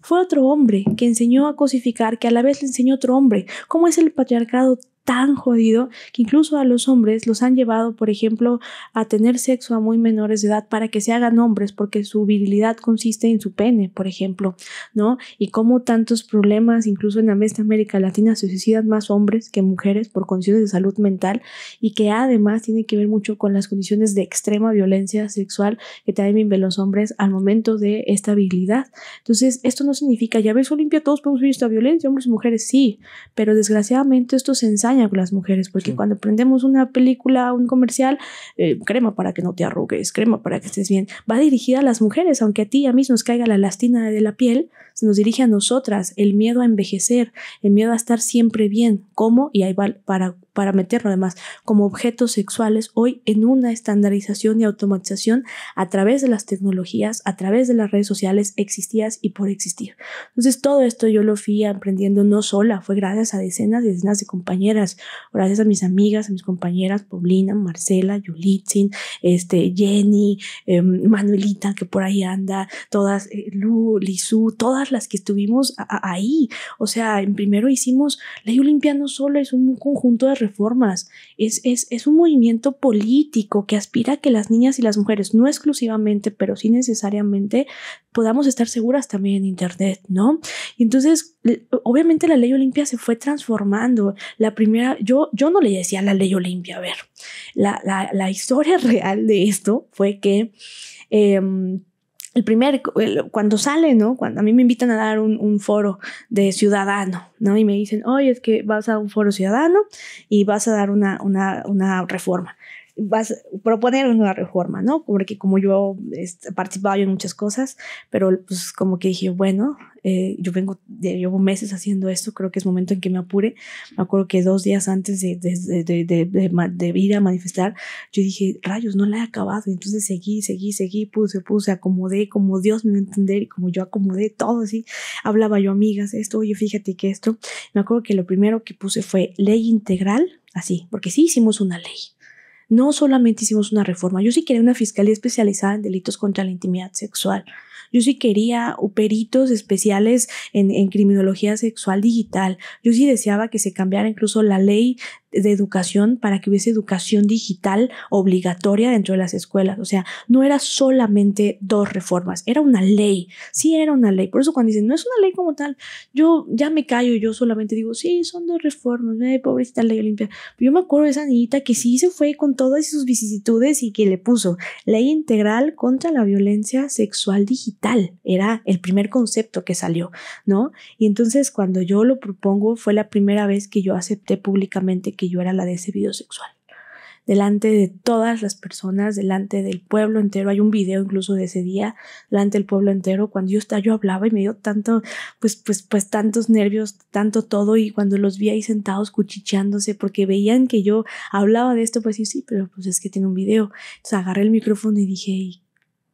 Fue otro hombre que enseñó a cosificar, que a la vez le enseñó otro hombre. ¿Cómo es el patriarcado tan jodido que incluso a los hombres los han llevado, por ejemplo, a tener sexo a muy menores de edad para que se hagan hombres porque su virilidad consiste en su pene, por ejemplo, ¿no? Y como tantos problemas, incluso en América Latina, se suicidan más hombres que mujeres por condiciones de salud mental y que además tiene que ver mucho con las condiciones de extrema violencia sexual que también ven los hombres al momento de esta virilidad. Entonces, esto no significa, ya ves, Olimpia, todos podemos vivir esta violencia, hombres y mujeres sí, pero desgraciadamente estos ensayos con las mujeres, porque cuando prendemos una película, un comercial, eh, crema para que no te arrugues, crema para que estés bien, va dirigida a las mujeres, aunque a ti a mí nos caiga la lastina de la piel, se nos dirige a nosotras el miedo a envejecer, el miedo a estar siempre bien, cómo, y ahí va para para meterlo además como objetos sexuales hoy en una estandarización y automatización a través de las tecnologías, a través de las redes sociales existías y por existir. Entonces todo esto yo lo fui aprendiendo no sola, fue gracias a decenas y decenas de compañeras, gracias a mis amigas, a mis compañeras, Paulina, Marcela, Yulitzin, este, Jenny, em, Manuelita que por ahí anda, todas, eh, Lu, Lizu, todas las que estuvimos ahí. O sea, en primero hicimos, la Olimpia no solo es un conjunto de reformas, es, es, un movimiento político que aspira a que las niñas y las mujeres, no exclusivamente, pero sí necesariamente, podamos estar seguras también en Internet, ¿no? entonces, obviamente la ley Olimpia se fue transformando. La primera, yo, yo no le decía la ley Olimpia, a ver, la, la, historia real de esto fue que... Em, el primer, cuando sale, ¿no? Cuando a mí me invitan a dar un, foro de ciudadano, ¿no? Y me dicen, oye, es que vas a un foro ciudadano y vas a dar una, una, una reforma vas, proponer una reforma, ¿no? Porque como yo participaba en muchas cosas, pero pues como que dije, bueno, eh, yo vengo, de, llevo meses haciendo esto, creo que es momento en que me apure. Me acuerdo que dos días antes de, de, de, ir a manifestar, yo dije, rayos, no la he acabado. Entonces seguí, seguí, seguí, puse, puse, acomodé como Dios me iba a entender y como yo acomodé todo así. Hablaba yo, amigas, esto, oye, fíjate que esto. Me acuerdo que lo primero que puse fue ley integral, así, porque sí hicimos una ley no solamente hicimos una reforma, yo sí quería una fiscalía especializada en delitos contra la intimidad sexual. Yo sí quería peritos especiales en, en criminología sexual digital. Yo sí deseaba que se cambiara incluso la ley de educación para que hubiese educación digital obligatoria dentro de las escuelas. O sea, no era solamente dos reformas, era una ley. Sí, era una ley. Por eso cuando dicen, no es una ley como tal, yo ya me callo, yo solamente digo, sí, son dos reformas, eh, pobrecita ley olimpia. yo me acuerdo de esa niñita que sí se fue con todas sus vicisitudes y que le puso ley integral contra la violencia sexual digital. Era el primer concepto que salió, ¿no? Y entonces cuando yo lo propongo fue la primera vez que yo acepté públicamente que yo era la de ese video sexual. Delante de todas las personas, delante del pueblo entero, hay un video incluso de ese día, delante del pueblo entero, cuando yo estaba, yo hablaba y me dio tanto, pues, pues, pues tantos nervios, tanto todo, y cuando los vi ahí sentados cuchicheándose, porque veían que yo hablaba de esto, pues sí, sí, pero pues es que tiene un video. Entonces agarré el micrófono y dije, ¿y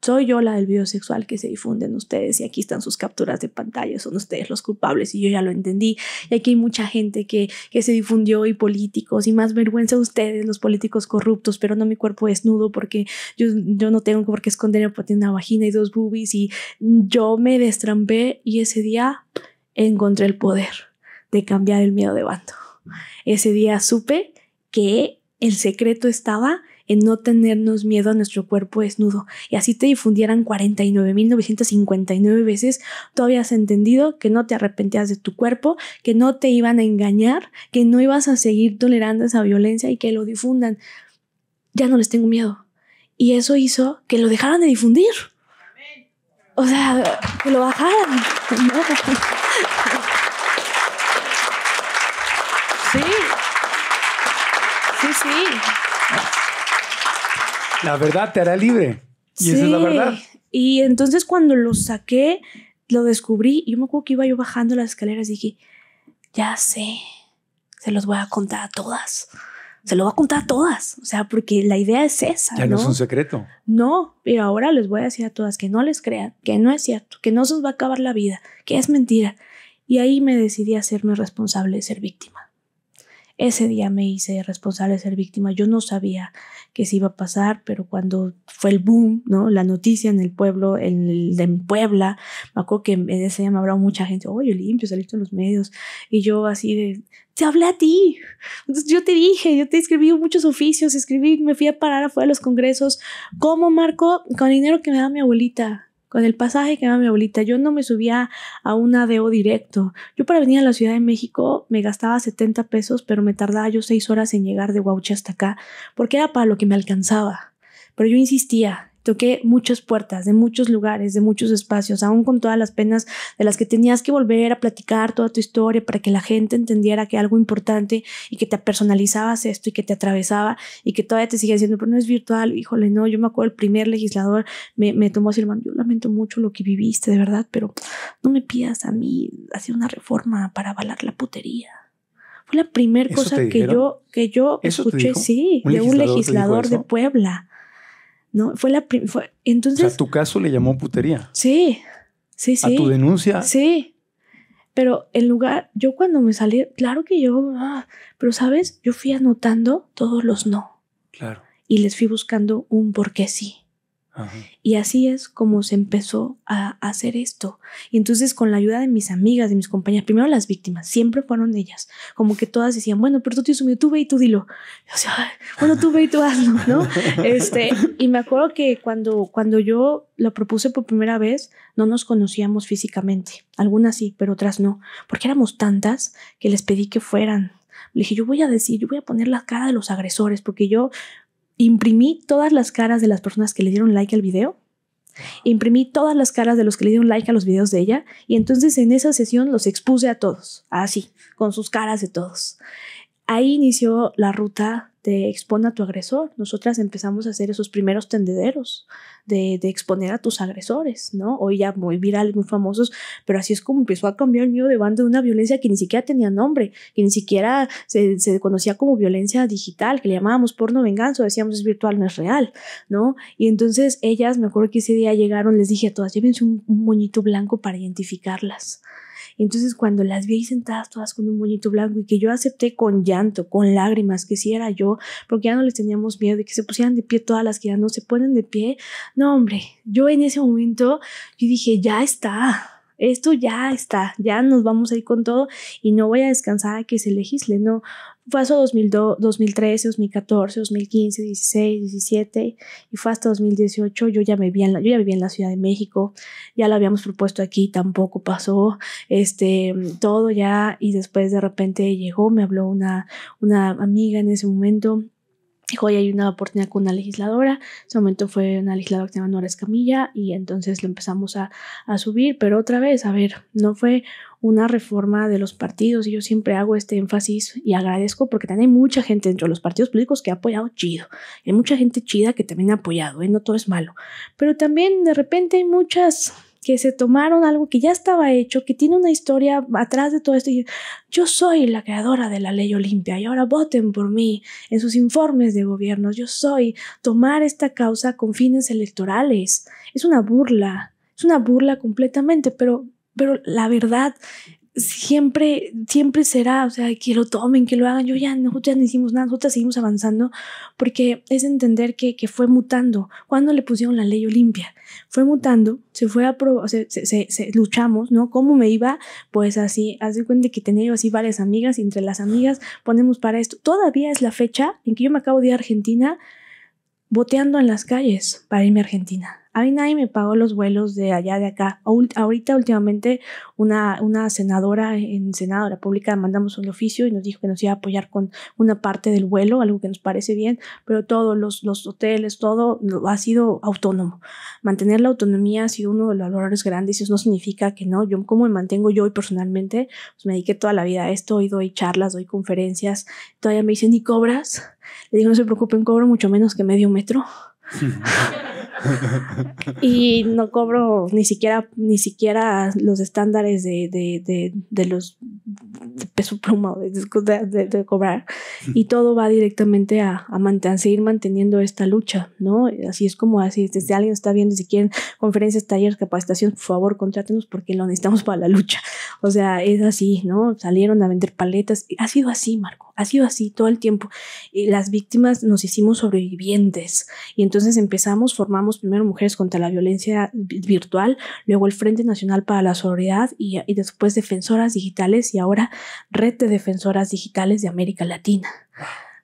soy yo la del video sexual que se difunden ustedes y aquí están sus capturas de pantalla, son ustedes los culpables y yo ya lo entendí. Y aquí hay mucha gente que, que se difundió y políticos y más vergüenza de ustedes, los políticos corruptos, pero no mi cuerpo desnudo porque yo, yo no tengo por qué esconderme porque tiene una vagina y dos boobies y yo me destrampé y ese día encontré el poder de cambiar el miedo de bando. Ese día supe que el secreto estaba en no tenernos miedo a nuestro cuerpo desnudo. Y así te difundieran 49.959 veces, tú habías entendido que no te arrepentías de tu cuerpo, que no te iban a engañar, que no ibas a seguir tolerando esa violencia y que lo difundan. Ya no les tengo miedo. Y eso hizo que lo dejaran de difundir. O sea, que lo bajaran. Sí. Sí, sí. La verdad te hará libre. Y sí. es la verdad. Y entonces cuando lo saqué, lo descubrí. Yo me acuerdo que iba yo bajando las escaleras y dije, ya sé, se los voy a contar a todas. Se lo voy a contar a todas. O sea, porque la idea es esa. Ya no, es un secreto. No, pero ahora les voy a decir a todas que no les crean, que no es cierto, que no se os va a acabar la vida, que es mentira. Y ahí me decidí a hacerme responsable de ser víctima. Ese día me hice responsable de ser víctima. Yo no sabía que se iba a pasar, pero cuando fue el boom, ¿no? La noticia en el pueblo, en, el, en Puebla, me acuerdo que en ese día me hablaba mucha gente, oye, limpio, saliste en los medios. Y yo así de, te hablé a ti. Entonces, yo te dije, yo te escribí muchos oficios, escribí, me fui a parar afuera de los congresos. ¿Cómo, Marco? Con dinero que me da mi abuelita. Con el pasaje que daba mi abuelita, yo no me subía a un ADO directo. Yo para venir a la Ciudad de México me gastaba 70 pesos, pero me tardaba yo 6 horas en llegar de Guauche hasta acá, porque era para lo que me alcanzaba. Pero yo insistía, Toqué muchas puertas, de muchos lugares, de muchos espacios, aún con todas las penas de las que tenías que volver a platicar toda tu historia para que la gente entendiera que algo importante y que te personalizabas esto y que te atravesaba y que todavía te sigue diciendo, pero no es virtual, híjole, no, yo me acuerdo el primer legislador me, tomó así el yo lamento mucho lo que viviste, de verdad, pero no me pidas a mí hacer una reforma para avalar la putería fue la primera cosa que yo que yo escuché, sí, de un legislador de Puebla. ¿no? Fue la fue, entonces... a tu caso le llamó putería. Sí, sí, sí. A tu denuncia. Sí. Pero en lugar, yo cuando me salí, claro que yo, ah, pero sabes, yo fui anotando todos los no. Claro. Y les fui buscando un por qué sí. Y así es como se empezó a hacer esto. Y entonces con la ayuda de mis amigas, de mis compañeras, primero las víctimas, siempre fueron ellas. Como que todas decían, bueno, pero tú tienes un tú ve y tú dilo. O sea, bueno, tú ve y tú hazlo, ¿no? este, y me acuerdo que cuando, cuando yo lo propuse por primera vez, no nos conocíamos físicamente. Algunas sí, pero otras no. Porque éramos tantas que les pedí que fueran le dije, yo voy a decir, yo voy a poner la cara de los agresores, porque yo imprimí todas las caras de las personas que le dieron like al video, imprimí todas las caras de los que le dieron like a los videos de ella y entonces en esa sesión los expuse a todos, así, con sus caras de todos. Ahí inició la ruta te expone a tu agresor. Nosotras empezamos a hacer esos primeros tendederos de, exponer a tus agresores, ¿no? Hoy ya muy virales, muy famosos, pero así es como empezó a cambiar el mío de banda de una violencia que ni siquiera tenía nombre, que ni siquiera se, conocía como violencia digital, que le llamábamos porno venganza, decíamos es virtual, no es real, ¿no? Y entonces ellas, me acuerdo que ese día llegaron, les dije a todas, llévense un, un moñito blanco para identificarlas. Entonces cuando las vi ahí sentadas todas con un moñito blanco y que yo acepté con llanto, con lágrimas, que si era yo, porque ya no les teníamos miedo de que se pusieran de pie todas las que ya no se ponen de pie. No, hombre, yo en ese momento yo dije, ya está. Esto ya está, ya nos vamos a ir con todo y no voy a descansar a que se legisle, no, fue 2002, 2013, 2014, 2015, 16, 17 y fue hasta 2018. Yo ya, vivía en la, yo ya vivía en la Ciudad de México, ya lo habíamos propuesto aquí, tampoco pasó. Este, todo ya y después de repente llegó, me habló una, una amiga en ese momento hoy hay una oportunidad con una legisladora. En ese momento fue una legisladora que se llama Nora Escamilla y entonces lo empezamos a, a subir, pero otra vez, a ver, no fue una reforma de los partidos y yo siempre hago este énfasis y agradezco porque también hay mucha gente dentro de los partidos políticos que ha apoyado chido. Hay mucha gente chida que también ha apoyado, ¿eh? no todo es malo. Pero también de repente hay muchas que se tomaron algo que ya estaba hecho, que tiene una historia atrás de todo esto. yo soy la creadora de la ley Olimpia y ahora voten por mí en sus informes de gobierno. Yo soy tomar esta causa con fines electorales. Es una burla, es una burla completamente, pero, pero la verdad siempre, siempre será, o sea, que lo tomen, que lo hagan. Yo ya, nosotros ya no hicimos nada, nosotros seguimos avanzando, porque es entender que, fue mutando. Cuando le pusieron la ley Olimpia, fue mutando, se fue a o se, luchamos, ¿no? ¿Cómo me iba? Pues así, haz de cuenta que tenía yo así varias amigas, y entre las amigas ponemos para esto. Todavía es la fecha en que yo me acabo de ir a Argentina boteando en las calles para irme a Argentina a mí nadie me pagó los vuelos de allá, de acá. Ahorita, últimamente, una, una senadora en Senado de la República mandamos un oficio y nos dijo que nos iba a apoyar con una parte del vuelo, algo que nos parece bien, pero todos los, los hoteles, todo ha sido autónomo. Mantener la autonomía ha sido uno de los valores grandes y eso no significa que no. Yo, como me mantengo yo y personalmente, pues me dediqué toda la vida a esto y doy charlas, doy conferencias. Todavía me dicen, ¿y cobras? Le digo, no se preocupen, cobro mucho menos que medio metro. y no cobro ni siquiera, ni siquiera los estándares de, de, de, de los de peso pluma de, cobrar. Y todo va directamente a, a, mantener, seguir manteniendo esta lucha, ¿no? Así es como así, desde alguien está viendo, si quieren conferencias, talleres, capacitación, por favor, contrátenos porque lo necesitamos para la lucha. O sea, es así, ¿no? Salieron a vender paletas. Ha sido así, Marco, ha sido así todo el tiempo. Y las víctimas nos hicimos sobrevivientes. Y entonces empezamos, formamos primero Mujeres contra la Violencia Virtual, luego el Frente Nacional para la Solidaridad y, y después Defensoras Digitales y ahora Red de Defensoras Digitales de América Latina.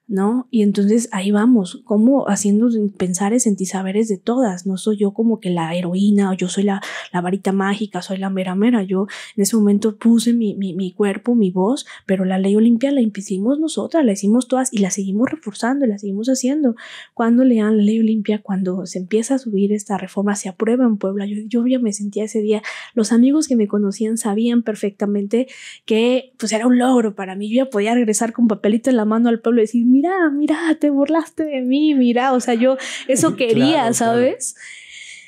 ¿no? Y entonces ahí vamos, como haciendo pensares, sentir saberes de todas. No soy yo como que la heroína o yo soy la, varita mágica, soy la mera mera. Yo en ese momento puse mi, cuerpo, mi voz, pero la ley olimpia la hicimos nosotras, la hicimos todas y la seguimos reforzando, la seguimos haciendo. Cuando lean la ley olimpia, cuando se empieza a subir esta reforma, se aprueba en Puebla. Yo, yo ya me sentía ese día, los amigos que me conocían sabían perfectamente que pues era un logro para mí. Yo ya podía regresar con papelito en la mano al pueblo y decir, mira, mira, te burlaste de mí, mira, o sea, yo eso quería, ¿sabes?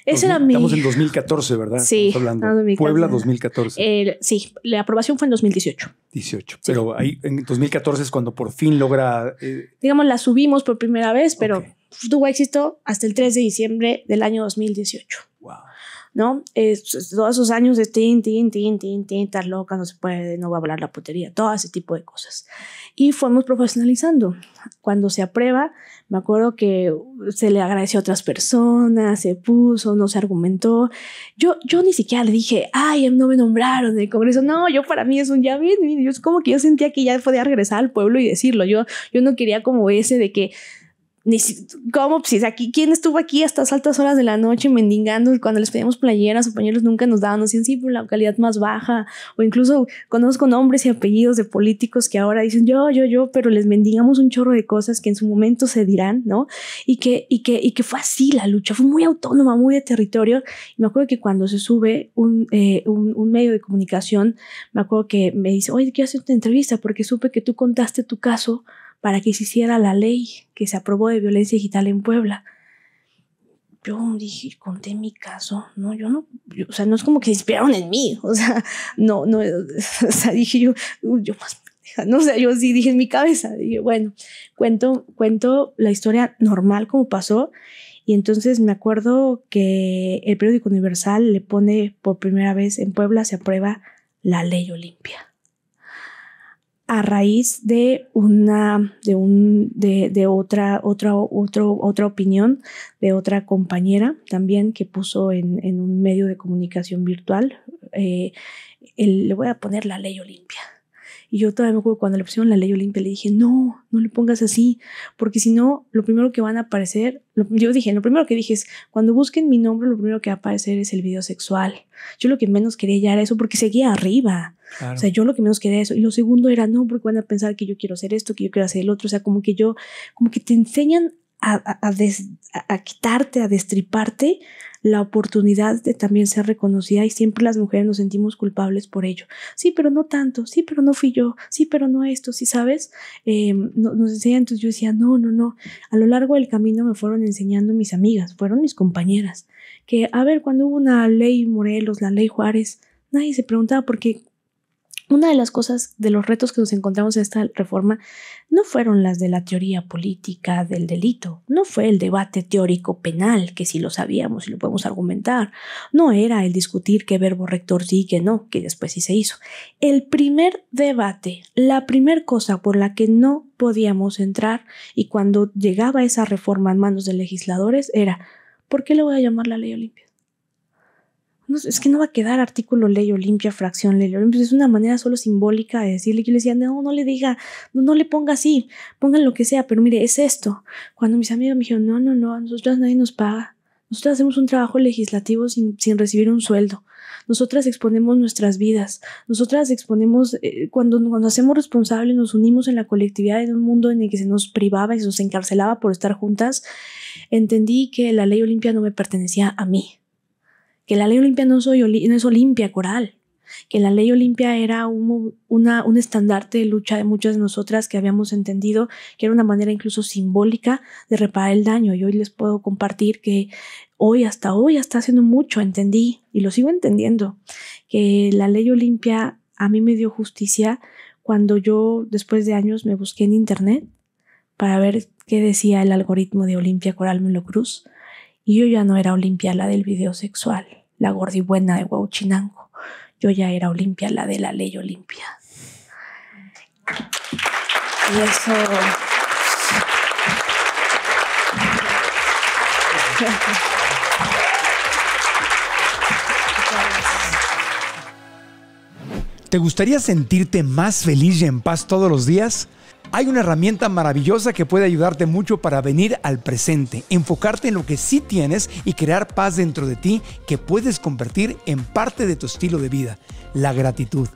Eso era mi... Estamos en 2014, ¿verdad? Sí. Hablando. Puebla 2014. sí, la aprobación fue en 2018. 18. Pero ahí en 2014 es cuando por fin logra... Eh, Digamos, la subimos por primera vez, pero tuvo éxito hasta el 3 de diciembre del año 2018. Wow. ¿no? todos esos años de tin, tin, tin, tin, tin, estar loca, no se puede, no va a hablar la putería, todo ese tipo de cosas. Y fuimos profesionalizando. Cuando se aprueba, me acuerdo que se le agradeció a otras personas, se puso, no se argumentó. Yo, yo ni siquiera le dije, ay, no me nombraron en el Congreso. No, yo para mí es un ya bien, yo es como que yo sentía que ya podía regresar al pueblo y decirlo. Yo, yo no quería como ese de que ni si, ¿cómo? Pues, aquí, ¿quién estuvo aquí hasta las altas horas de la noche mendigando? Cuando les pedíamos playeras o pañuelos nunca nos daban, nos decían, sí, por la calidad más baja, o incluso conozco nombres y apellidos de políticos que ahora dicen yo, yo, yo, pero les mendigamos un chorro de cosas que en su momento se dirán, ¿no? Y que, y que, y que fue así la lucha, fue muy autónoma, muy de territorio. Y me acuerdo que cuando se sube eh, un, medio de comunicación, me acuerdo que me dice, oye, quiero hacerte una entrevista porque supe que tú contaste tu caso para que se hiciera la ley que se aprobó de violencia digital en Puebla. Yo dije, conté mi caso, no, yo no, o sea, no es como que se inspiraron en mí, o sea, no, no, eh, o sea, dije yo, yo más no o sea, yo sí dije en mi cabeza, dije, bueno, cuento, cuento la historia normal como pasó. Y entonces me acuerdo que el periódico Universal le pone por primera vez en Puebla se aprueba la ley Olimpia a raíz de una de un de, de otra otra otro, otra opinión de otra compañera también que puso en, en un medio de comunicación virtual eh, le voy a poner la ley olimpia y yo todavía me acuerdo cuando le pusieron la ley Olimpia, le dije, no, no le pongas así, porque si no, lo primero que van a aparecer, yo dije, lo primero que dije es, cuando busquen mi nombre, lo primero que va a aparecer es el video sexual. Yo lo que menos quería ya era eso, porque seguía arriba. O sea, yo lo que menos quería era eso. Y lo segundo era, no, porque van a pensar que yo quiero hacer esto, que yo quiero hacer el otro. O sea, como que yo, como que te enseñan a, quitarte, a destriparte la oportunidad de también ser reconocida y siempre las mujeres nos sentimos culpables por ello. Sí, pero no tanto, sí, pero no fui yo, sí, pero no esto, sí, sabes, em, nos enseñan, entonces yo decía, no, no, no, a lo largo del camino me fueron enseñando mis amigas, fueron mis compañeras, que a ver, cuando hubo una ley Morelos, la ley Juárez, nadie se preguntaba por qué una de las cosas, de los retos que nos encontramos en esta reforma, no fueron las de la teoría política del delito, no fue el debate teórico penal, que sí lo sabíamos y lo podemos argumentar, no era el discutir qué verbo rector sí y qué no, que después sí se hizo. El primer debate, la primer cosa por la que no podíamos entrar y cuando llegaba esa reforma en manos de legisladores era, ¿por qué le voy a llamar la ley Olimpia? es que no va a quedar artículo ley Olimpia, fracción ley Olimpia. Es una manera solo simbólica de decirle. Yo le decía, no, no le diga, no, le ponga así, pongan lo que sea, pero mire, es esto. Cuando mis amigos me dijeron, no, no, no, a nosotras nadie nos paga. Nosotras hacemos un trabajo legislativo sin, sin recibir un sueldo. Nosotras exponemos nuestras vidas. Nosotras exponemos, eh, cuando, cuando hacemos responsables, nos unimos en la colectividad de un mundo en el que se nos privaba y se nos encarcelaba por estar juntas. Entendí que la ley Olimpia no me pertenecía a mí que la ley Olimpia no, es Olimpia Coral, que la ley Olimpia era un, un estandarte de lucha de muchas de nosotras que habíamos entendido que era una manera incluso simbólica de reparar el daño. Y hoy les puedo compartir que hoy, hasta hoy, hasta haciendo mucho, entendí y lo sigo entendiendo, que la ley Olimpia a mí me dio justicia cuando yo, después de años, me busqué en internet para ver qué decía el algoritmo de Olimpia Coral Melo Cruz. Y yo ya no era Olimpia la del video sexual la gordibuena de Huauchinango. Yo ya era Olimpia, la de la ley Olimpia. Y eso... ¿Te gustaría sentirte más feliz y en paz todos los días? Hay una herramienta maravillosa que puede ayudarte mucho para venir al presente, enfocarte en lo que sí tienes y crear paz dentro de ti que puedes convertir en parte de tu estilo de vida, la gratitud.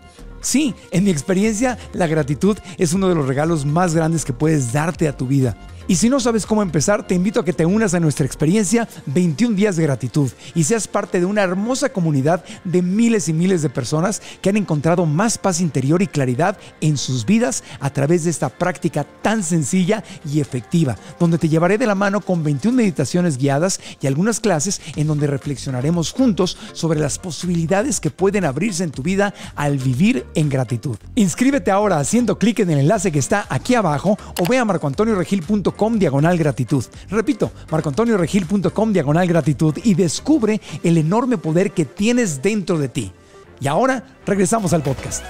Sí, en mi experiencia, la gratitud es uno de los regalos más grandes que puedes darte a tu vida. Y si no sabes cómo empezar, te invito a que te unas a nuestra experiencia 21 días de gratitud y seas parte de una hermosa comunidad de miles y miles de personas que han encontrado más paz interior y claridad en sus vidas a través de esta práctica tan sencilla y efectiva, donde te llevaré de la mano con 21 meditaciones guiadas y algunas clases en donde reflexionaremos juntos sobre las posibilidades que pueden abrirse en tu vida al vivir en gratitud. Inscríbete ahora haciendo clic en el enlace que está aquí abajo o ve a marcoantonioregil.com diagonal gratitud. Repito, marcoantonioregil.com diagonal gratitud y descubre el enorme poder que tienes dentro de ti. Y ahora regresamos al podcast.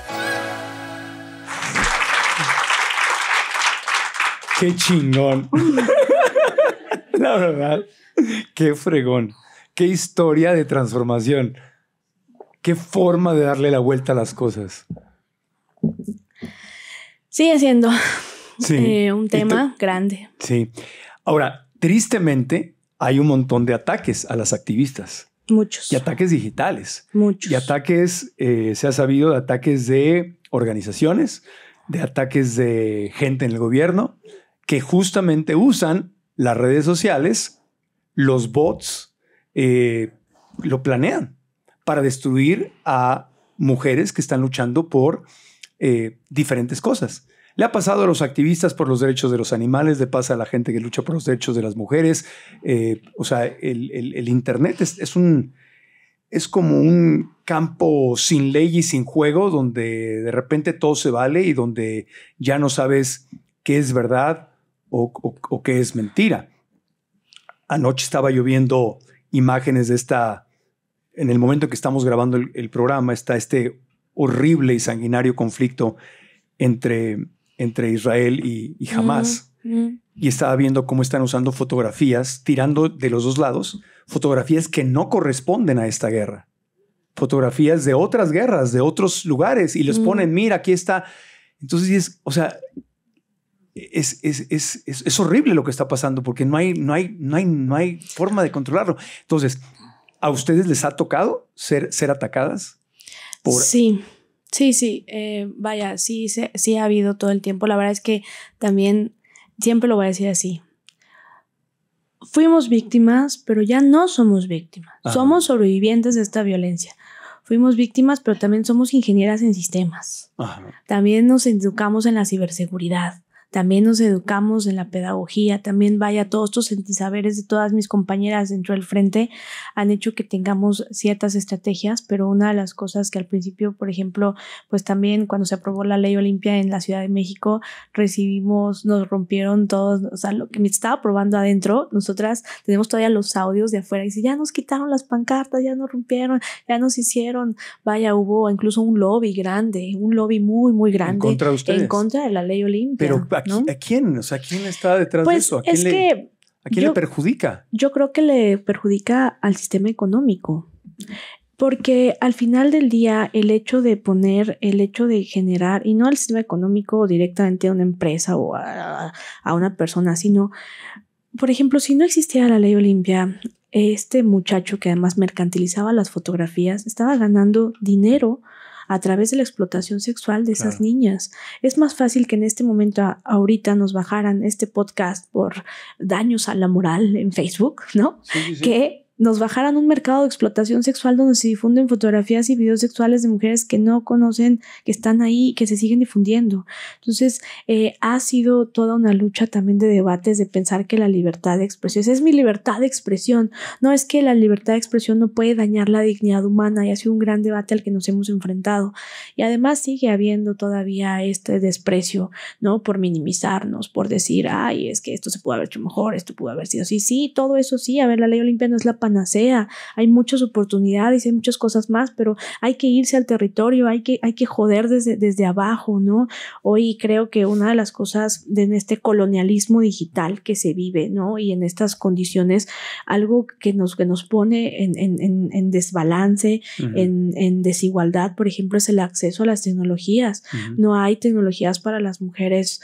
Qué chingón. La verdad, qué fregón. Qué historia de transformación. Qué forma de darle la vuelta a las cosas. Sigue siendo eh, un tema grande. Sí. Ahora, tristemente, hay un montón de ataques a las activistas. Muchos. Y ataques digitales. Muchos. Y ataques, eh, se ha sabido, de ataques de organizaciones, de ataques de gente en el gobierno, que justamente usan las redes sociales, los bots, eh, lo planean para destruir a mujeres que están luchando por diferentes cosas. Le ha pasado a los activistas por los derechos de los animales, le pasa a la gente que lucha por los derechos de las mujeres. Eh, o sea, el, Internet es, un, es como un campo sin ley y sin juego donde de repente todo se vale y donde ya no sabes qué es verdad o, qué es mentira. Anoche estaba lloviendo imágenes de esta, en el momento que estamos grabando el programa, está este horrible y sanguinario conflicto entre entre Israel y, y Hamas. Y estaba viendo cómo están usando fotografías, tirando de los dos lados, fotografías que no corresponden a esta guerra. Fotografías de otras guerras, de otros lugares, y les ponen, mira, aquí está. Entonces, es, o sea, es, es, es, es, horrible lo que está pasando porque no hay, no, hay, no, hay, no hay forma de controlarlo. Entonces, ¿a ustedes les ha tocado ser, ser atacadas? Por... Sí, Sí, sí, eh, vaya, sí, sí ha habido todo el tiempo. La verdad es que también siempre lo voy a decir así. Fuimos víctimas, pero ya no somos víctimas. Somos sobrevivientes de esta violencia. Fuimos víctimas, pero también somos ingenieras en sistemas. También nos educamos en la ciberseguridad también nos educamos en la pedagogía, también vaya todos estos sentisaberes de todas mis compañeras dentro del frente han hecho que tengamos ciertas estrategias, pero una de las cosas que al principio, por ejemplo, pues también cuando se aprobó la ley Olimpia en la Ciudad de México, recibimos, nos rompieron todos, o sea, lo que me estaba probando adentro, nosotras tenemos todavía los audios de afuera y dice, ya nos quitaron las pancartas, ya nos rompieron, ya nos hicieron, vaya, hubo incluso un lobby grande, un lobby muy, muy grande en contra de, ustedes? En contra de la ley Olimpia. Pero, ¿A, ¿no? ¿a quién? O sea, ¿quién está detrás de pues eso? ¿A quién, le, perjudica? Yo creo que le perjudica al sistema económico. Porque al final del día, el hecho de poner, el hecho de generar, y no al sistema económico directamente a una empresa o a, una persona, sino, por ejemplo, si no existiera la ley Olimpia, este muchacho que además mercantilizaba las fotografías estaba ganando dinero a través de la explotación sexual de esas niñas. Es más fácil que en este momento, ahorita, nos bajaran este podcast por daños a la moral en Facebook, ¿no? Que nos bajaran un mercado de explotación sexual donde se difunden fotografías y videos sexuales de mujeres que no conocen, que están ahí y que se siguen difundiendo. Entonces, eh, ha sido toda una lucha también de debates, de pensar que la libertad de expresión, esa es mi libertad de expresión, no es que la libertad de expresión no puede dañar la dignidad humana y ha sido un gran debate al que nos hemos enfrentado. Y además sigue habiendo todavía este desprecio, ¿no? Por minimizarnos, por decir, ay, es que esto se pudo haber hecho mejor, esto pudo haber sido así, sí, todo eso sí, a ver, la ley olimpia no es la panacea, hay muchas oportunidades, hay muchas cosas más, pero hay que irse al territorio, hay que, hay que joder desde, desde abajo, ¿no? Hoy creo que una de las cosas en este colonialismo digital que se vive, ¿no? Y en estas condiciones, algo que nos, que nos pone en, en, desbalance, en, desigualdad, por ejemplo, es el acceso a las tecnologías. No hay tecnologías para las mujeres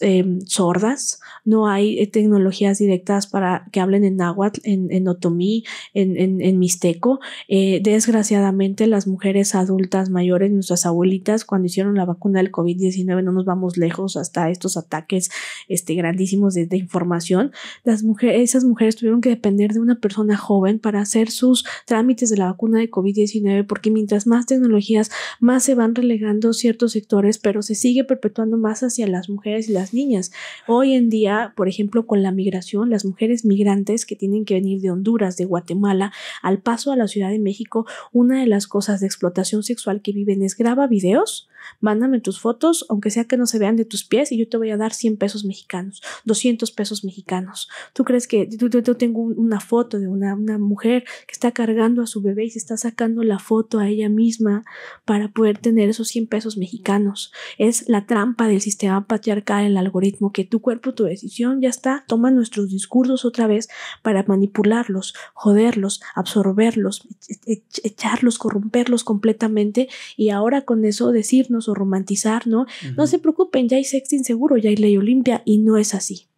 Em, sordas, no hay eh, tecnologías directas para que hablen en náhuatl, en, otomí, en, en, mixteco. Eh, desgraciadamente, las mujeres adultas mayores, nuestras abuelitas, cuando hicieron la vacuna del COVID-19, no nos vamos lejos hasta estos ataques este, grandísimos de, de información. Las mujeres, esas mujeres tuvieron que depender de una persona joven para hacer sus trámites de la vacuna de COVID-19, porque mientras más tecnologías, más se van relegando ciertos sectores, pero se sigue perpetuando más hacia las mujeres las niñas. Hoy en día, por ejemplo, con la migración, las mujeres migrantes que tienen que venir de Honduras, de Guatemala, al paso a la Ciudad de México, una de las cosas de explotación sexual que viven es graba videos Mándame tus fotos, aunque sea que no se vean de tus pies, y yo te voy a dar 100 pesos mexicanos, 200 pesos mexicanos. ¿Tú crees que yo, tengo una foto de una, una mujer que está cargando a su bebé y se está sacando la foto a ella misma para poder tener esos 100 pesos mexicanos? Es la trampa del sistema patriarcal, el algoritmo, que tu cuerpo, tu decisión, ya está, toma nuestros discursos otra vez para manipularlos, joderlos, absorberlos, e, e, echarlos, corromperlos completamente y ahora con eso decir o romantizar, ¿no? No se preocupen, ya hay sexo seguro, ya hay ley olimpia y no es así.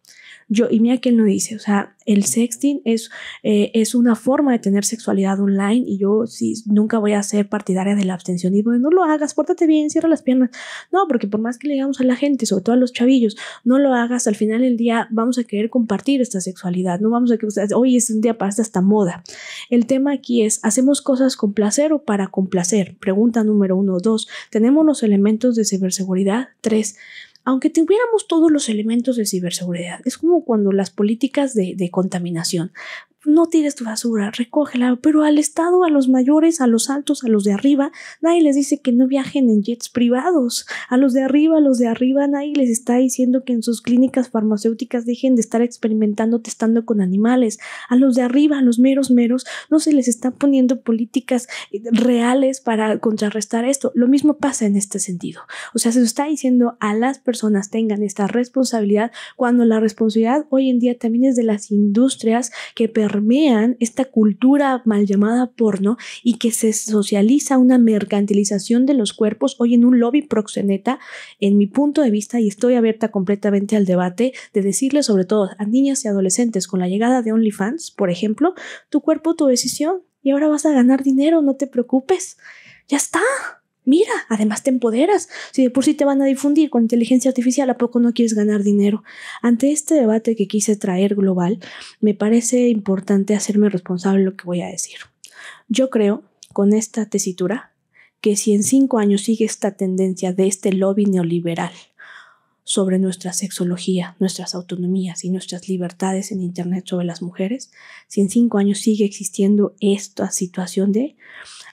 Yo, y mira que lo dice, o sea, el sexting es, eh, es una forma de tener sexualidad online y yo nunca voy a ser partidaria del abstencionismo, no lo hagas, pórtate bien, cierra las piernas. No, porque por más que le digamos a la gente, sobre todo a los chavillos, no lo hagas, al final del día vamos a querer compartir esta sexualidad, no vamos a que hoy es un día para esta moda. El tema aquí es, ¿hacemos cosas con placer o para complacer? Pregunta número uno, dos, ¿tenemos los elementos de ciberseguridad? Tres, aunque tuviéramos todos los elementos de ciberseguridad, es como cuando las políticas de, contaminación no tires tu basura, recógela, pero al Estado, a los mayores, a los altos, a los de arriba, nadie les dice que no viajen en jets privados, a los de arriba, a los de arriba, nadie les está diciendo que en sus clínicas farmacéuticas dejen de estar experimentando testando con animales, a los de arriba, a los meros meros, no se les está poniendo políticas eh, reales para contrarrestar esto. Lo mismo pasa en este sentido. O sea, se está diciendo a las personas tengan esta responsabilidad cuando la responsabilidad hoy en día también es de las industrias que per armean esta cultura mal llamada porno y que se socializa una mercantilización de los cuerpos hoy en un lobby proxeneta, en mi punto de vista, y estoy abierta completamente al debate, de decirle sobre todo a niñas y adolescentes con la llegada de OnlyFans, por ejemplo, tu cuerpo, tu decisión, y ahora vas a ganar dinero, no te preocupes, ya está. Mira, además te empoderas. Si de por sí te van a difundir con inteligencia artificial, ¿a poco no quieres ganar dinero? Ante este debate que quise traer global, me parece importante hacerme responsable de lo que voy a decir. Yo creo, con esta tesitura, que si en cinco años sigue esta tendencia de este lobby neoliberal sobre nuestra sexología, nuestras autonomías y nuestras libertades en Internet sobre las mujeres, si en cinco años sigue existiendo esta situación de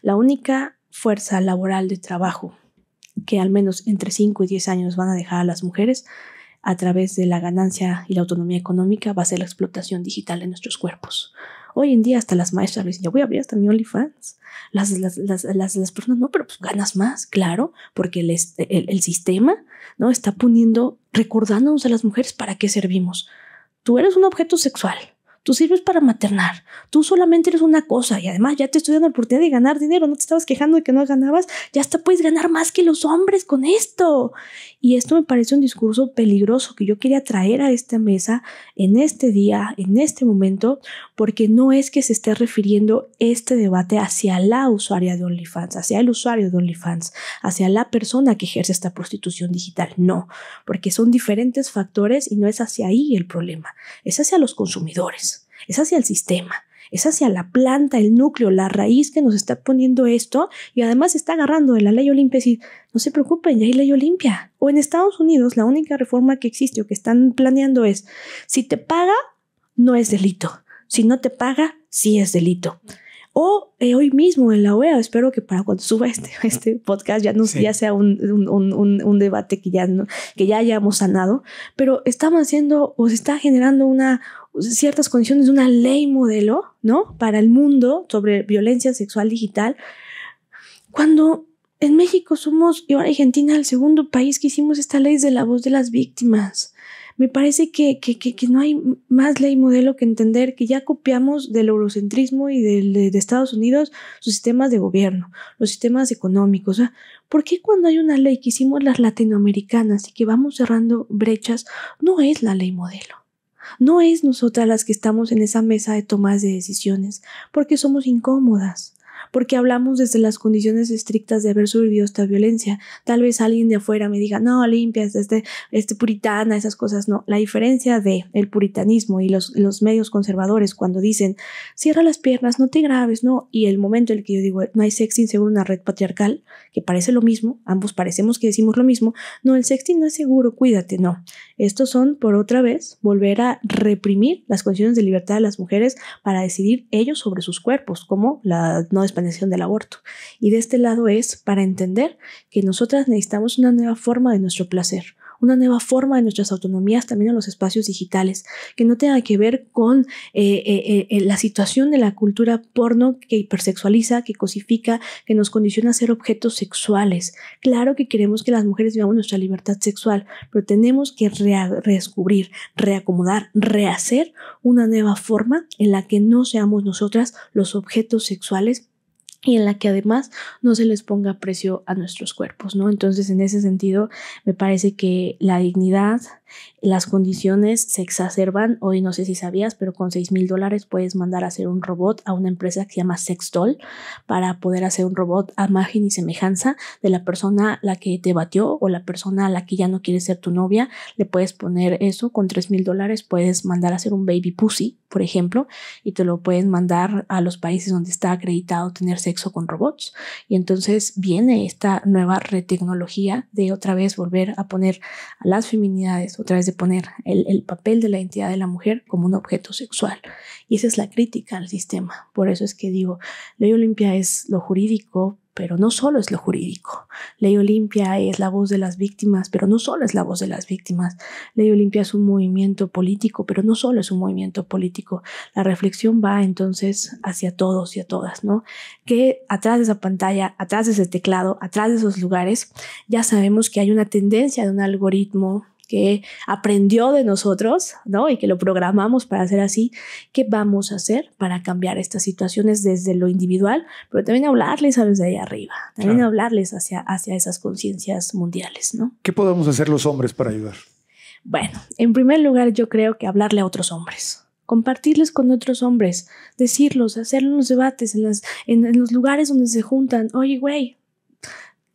la única fuerza laboral de trabajo que al menos entre 5 y 10 años van a dejar a las mujeres a través de la ganancia y la autonomía económica va a ser la explotación digital de nuestros cuerpos. Hoy en día hasta las maestras dicen, yo voy a abrir hasta mi OnlyFans. Las, las, personas no, pero pues ganas más, claro, porque este, el, el, sistema ¿no? está poniendo, recordándonos a las mujeres para qué servimos. Tú eres un objeto sexual, Tú sirves para maternar. Tú solamente eres una cosa y además ya te estoy dando oportunidad de ganar dinero. No te estabas quejando de que no ganabas. Ya hasta puedes ganar más que los hombres con esto. Y esto me parece un discurso peligroso que yo quería traer a esta mesa en este día, en este momento, porque no es que se esté refiriendo este debate hacia la usuaria de OnlyFans, hacia el usuario de OnlyFans, hacia la persona que ejerce esta prostitución digital, no, porque son diferentes factores y no es hacia ahí el problema, es hacia los consumidores, es hacia el sistema es hacia la planta, el núcleo, la raíz que nos está poniendo esto y además está agarrando de la ley Olimpia y no se preocupen, ya hay ley Olimpia. O en Estados Unidos la única reforma que existe o que están planeando es, si te paga, no es delito. Si no te paga, sí es delito. O eh, hoy mismo en la OEA, espero que para cuando suba este, este podcast ya, no, sea un, un, debate que ya, que ya hayamos sanado, pero estamos haciendo o se está generando una, ciertas condiciones de una ley modelo, ¿no? Para el mundo sobre violencia sexual digital, cuando en México somos y Argentina el segundo país que hicimos esta ley de la voz de las víctimas me parece que, no hay más ley modelo que entender que ya copiamos del eurocentrismo y de, Estados Unidos sus sistemas de gobierno, los sistemas económicos. ¿Por qué cuando hay una ley que hicimos las latinoamericanas y que vamos cerrando brechas, no es la ley modelo? No es nosotras las que estamos en esa mesa de tomas de decisiones, porque somos incómodas, porque hablamos desde las condiciones estrictas de haber sobrevivido esta violencia. Tal vez alguien de afuera me diga, no, limpias, este, este puritana, esas cosas. No, la diferencia de el puritanismo y los, los medios conservadores cuando dicen, cierra las piernas, no te grabes, no, y el momento en el que yo digo, no hay sexting seguro una red patriarcal, que parece lo mismo, ambos parecemos que decimos lo mismo, no, el sexting no es seguro, cuídate, no. Estos son, por otra vez, volver a reprimir las condiciones de libertad de las mujeres para decidir ellos sobre sus cuerpos, como la no expansión del aborto. Y de este lado es para entender que nosotras necesitamos una nueva forma de nuestro placer, una nueva forma de nuestras autonomías también en los espacios digitales, que no tenga que ver con eh, eh, eh, la situación de la cultura porno que hipersexualiza, que cosifica, que nos condiciona a ser objetos sexuales. Claro que queremos que las mujeres vivamos nuestra libertad sexual, pero tenemos que redescubrir, reacomodar, rehacer una nueva forma en la que no seamos nosotras los objetos sexuales y en la que además no se les ponga precio a nuestros cuerpos, ¿no? Entonces, en ese sentido, me parece que la dignidad, las condiciones se exacerban. Hoy no sé si sabías, pero con 6 mil dólares puedes mandar a hacer un robot a una empresa que se llama Sextol para poder hacer un robot a imagen y semejanza de la persona la que te batió o la persona a la que ya no quiere ser tu novia. Le puedes poner eso. Con 3 mil dólares puedes mandar a hacer un baby pussy, por ejemplo, y te lo puedes mandar a los países donde está acreditado tener sexo con robots. Y entonces viene esta nueva retecnología de otra vez volver a poner a las feminidades otra vez de poner el, el, papel de la identidad de la mujer como un objeto sexual. Y esa es la crítica al sistema. Por eso es que digo, ley Olimpia es lo jurídico, pero no solo es lo jurídico. Ley Olimpia es la voz de las víctimas, pero no solo es la voz de las víctimas. Ley Olimpia es un movimiento político, pero no solo es un movimiento político. La reflexión va entonces hacia todos y a todas, ¿no? Que atrás de esa pantalla, atrás de ese teclado, atrás de esos lugares, ya sabemos que hay una tendencia de un algoritmo que aprendió de nosotros, ¿no? Y que lo programamos para hacer así, ¿qué vamos a hacer para cambiar estas situaciones desde lo individual? Pero también hablarles a los de allá arriba, también hablarles hacia, hacia esas conciencias mundiales, ¿no? ¿Qué podemos hacer los hombres para ayudar? Bueno, en primer lugar yo creo que hablarle a otros hombres compartirles con otros hombres, decirlos, hacer unos debates en, las, en, los lugares donde se juntan, oye, güey,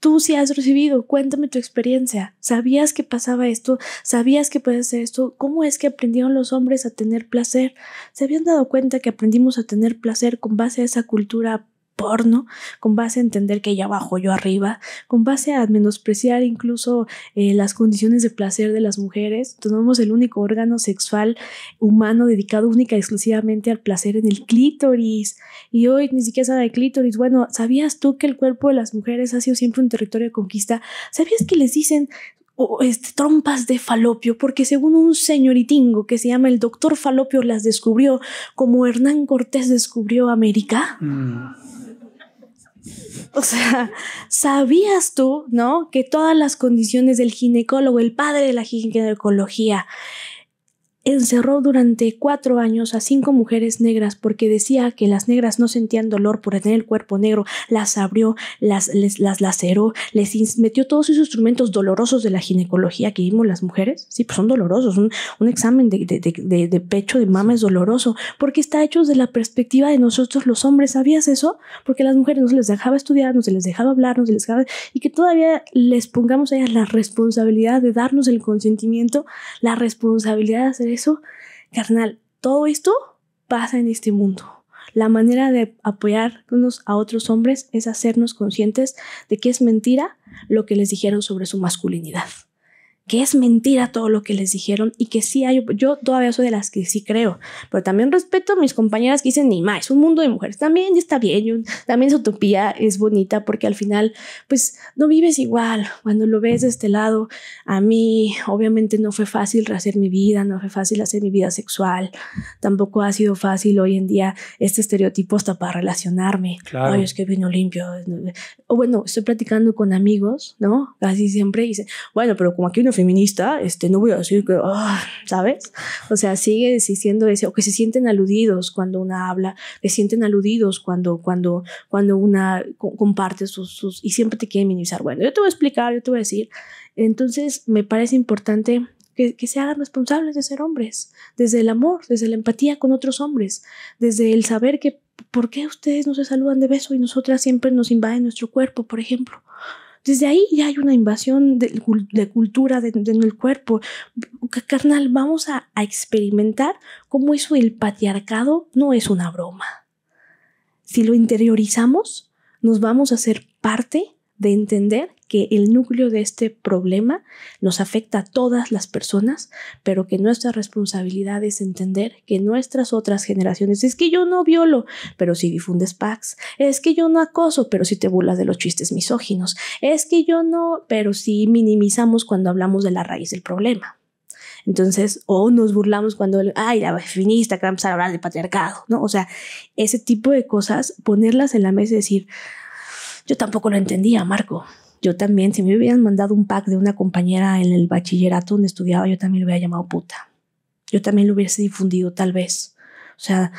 tú sí has recibido? Cuéntame tu experiencia. ¿Sabías que pasaba esto? ¿Sabías que puede ser esto? ¿Cómo es que aprendieron los hombres a tener placer? ¿Se habían dado cuenta que aprendimos a tener placer con base a esa cultura porno, con base a entender que ella abajo, yo arriba, con base a menospreciar incluso eh, las condiciones de placer de las mujeres. Tenemos el único órgano sexual humano dedicado única y exclusivamente al placer en el clítoris. Y hoy ni siquiera sabe de clítoris. Bueno, ¿sabías tú que el cuerpo de las mujeres ha sido siempre un territorio de conquista? ¿Sabías que les dicen o este, trompas de falopio, porque según un señoritingo que se llama el doctor Falopio las descubrió, como Hernán Cortés descubrió América. Mm. O sea, ¿sabías tú, no? Que todas las condiciones del ginecólogo, el padre de la ginecología, encerró durante cuatro años a cinco mujeres negras porque decía que las negras no sentían dolor por tener el cuerpo negro, las abrió, las, les, laceró, les metió todos esos instrumentos dolorosos de la ginecología que vimos las mujeres. Sí, pues son dolorosos, un, examen de, de, pecho de mama es doloroso porque está hecho desde la perspectiva de nosotros los hombres. ¿Sabías eso? Porque a las mujeres no se les dejaba estudiar, no se les dejaba hablar, no se les dejaba... Y que todavía les pongamos a ellas la responsabilidad de darnos el consentimiento, la responsabilidad de hacer eso, carnal, todo esto pasa en este mundo. La manera de apoyarnos a otros hombres es hacernos conscientes de que es mentira lo que les dijeron sobre su masculinidad que es mentira todo lo que les dijeron y que sí hay, yo todavía soy de las que sí creo, pero también respeto a mis compañeras que dicen, ni más, es un mundo de mujeres, también está bien, también su utopía es bonita porque al final, pues no vives igual, cuando lo ves de este lado, a mí obviamente no fue fácil rehacer mi vida, no fue fácil hacer mi vida sexual, tampoco ha sido fácil hoy en día este estereotipo hasta para relacionarme, claro. Ay, es que vino limpio, o bueno, estoy platicando con amigos, ¿no? Casi siempre dicen, bueno, pero como aquí uno feminista, este, no voy a decir que, ah, ¿sabes? O sea, sigue diciendo eso, que se sienten aludidos cuando una habla, que se sienten aludidos cuando, cuando, cuando una comparte sus, sus, y siempre te quieren minimizar. Bueno, yo te voy a explicar, yo te voy a decir. Entonces, me parece importante que, que, se hagan responsables de ser hombres, desde el amor, desde la empatía con otros hombres, desde el saber que por qué ustedes no se saludan de beso y nosotras siempre nos invaden nuestro cuerpo, por ejemplo. Desde ahí ya hay una invasión de, cultura en el cuerpo. Carnal, vamos a, a experimentar cómo eso del patriarcado no es una broma. Si lo interiorizamos, nos vamos a hacer parte de entender que el núcleo de este problema nos afecta a todas las personas, pero que nuestra responsabilidad es entender que nuestras otras generaciones, es que yo no violo, pero si difundes packs, es que yo no acoso, pero si te burlas de los chistes misóginos, es que yo no, pero si minimizamos cuando hablamos de la raíz del problema. Entonces, o nos burlamos cuando, ay, la feminista que va a a hablar del patriarcado, ¿no? O sea, ese tipo de cosas, ponerlas en la mesa y decir, yo tampoco lo entendía, Marco. Yo también, si me hubieran mandado un pack de una compañera en el bachillerato donde estudiaba, yo también lo hubiera llamado puta. Yo también lo hubiese difundido, tal vez. O sea,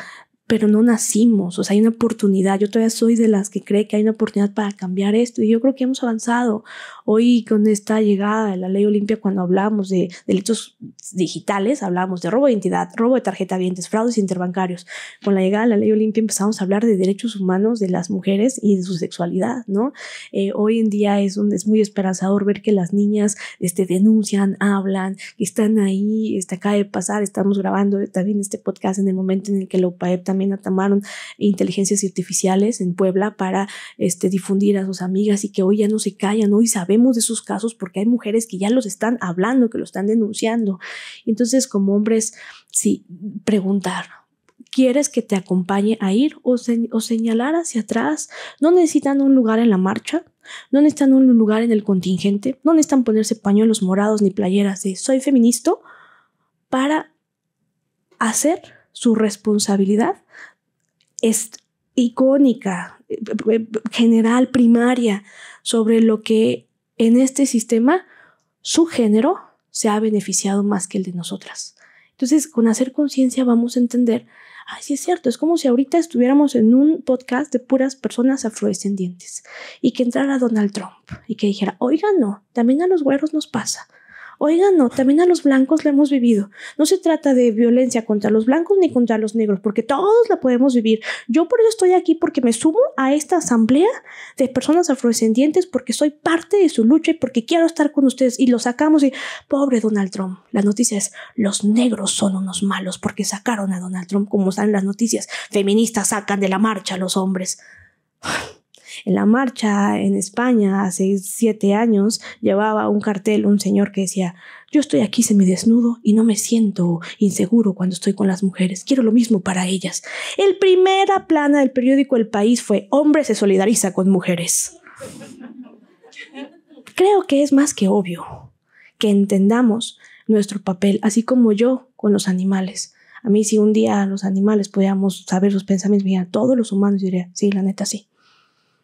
pero no nacimos, o sea, hay una oportunidad. Yo todavía soy de las que cree que hay una oportunidad para cambiar esto y yo creo que hemos avanzado. Hoy con esta llegada de la ley Olimpia, cuando hablamos de delitos digitales, hablábamos de robo de identidad, robo de tarjeta bienes, fraudes interbancarios. Con la llegada de la ley Olimpia empezamos a hablar de derechos humanos de las mujeres y de su sexualidad, ¿no? Eh, hoy en día es, un, es muy esperanzador ver que las niñas este, denuncian, hablan, que están ahí, está acaba de pasar, estamos grabando también este podcast en el momento en el que la UPAEP también atamaron inteligencias artificiales en Puebla para este, difundir a sus amigas y que hoy ya no se callan, hoy sabemos de sus casos porque hay mujeres que ya los están hablando, que lo están denunciando. Entonces, como hombres, sí, preguntar, quieres que te acompañe a ir o, o, señalar hacia atrás. No necesitan un lugar en la marcha, no necesitan un lugar en el contingente, no necesitan ponerse pañuelos morados ni playeras de soy feminista para hacer su responsabilidad es icónica, eh, eh, general, primaria, sobre lo que en este sistema su género se ha beneficiado más que el de nosotras. Entonces, con hacer conciencia vamos a entender, ay, sí es cierto, es como si ahorita estuviéramos en un podcast de puras personas afrodescendientes y que entrara Donald Trump y que dijera, oigan, no, también a los güeros nos pasa Oigan, no, también a los blancos la hemos vivido. No se trata de violencia contra los blancos ni contra los negros, porque todos la podemos vivir. Yo por eso estoy aquí, porque me sumo a esta asamblea de personas afrodescendientes, porque soy parte de su lucha y porque quiero estar con ustedes. Y lo sacamos y, pobre Donald Trump, la noticia es, los negros son unos malos porque sacaron a Donald Trump, como están las noticias. Feministas sacan de la marcha a los hombres. En la marcha en España hace siete años llevaba un cartel un señor que decía yo estoy aquí semidesnudo y no me siento inseguro cuando estoy con las mujeres. Quiero lo mismo para ellas. El primera plana del periódico El País fue Hombre se solidariza con mujeres. Creo que es más que obvio que entendamos nuestro papel, así como yo con los animales. A mí si un día los animales podíamos saber sus pensamientos, mira, todos los humanos dirían sí, la neta sí.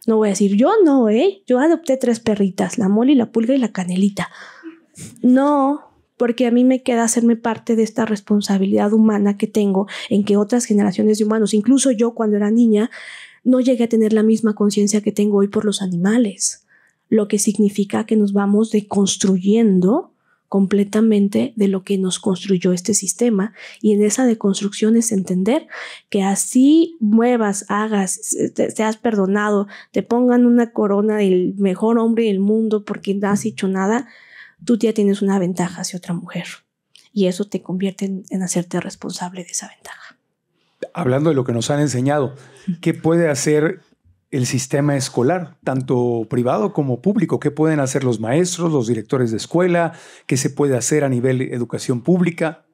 No voy a decir, yo no, ¿eh? Yo adopté tres perritas, la mole, la pulga y la canelita. No, porque a mí me queda hacerme parte de esta responsabilidad humana que tengo en que otras generaciones de humanos, incluso yo cuando era niña, no llegué a tener la misma conciencia que tengo hoy por los animales, lo que significa que nos vamos deconstruyendo completamente de lo que nos construyó este sistema y en esa deconstrucción es entender que así muevas, hagas, seas perdonado, te pongan una corona del mejor hombre del mundo porque no has hecho nada, tú ya tienes una ventaja hacia otra mujer y eso te convierte en hacerte responsable de esa ventaja. Hablando de lo que nos han enseñado, ¿qué puede hacer el sistema escolar, tanto privado como público, qué pueden hacer los maestros, los directores de escuela, qué se puede hacer a nivel educación pública,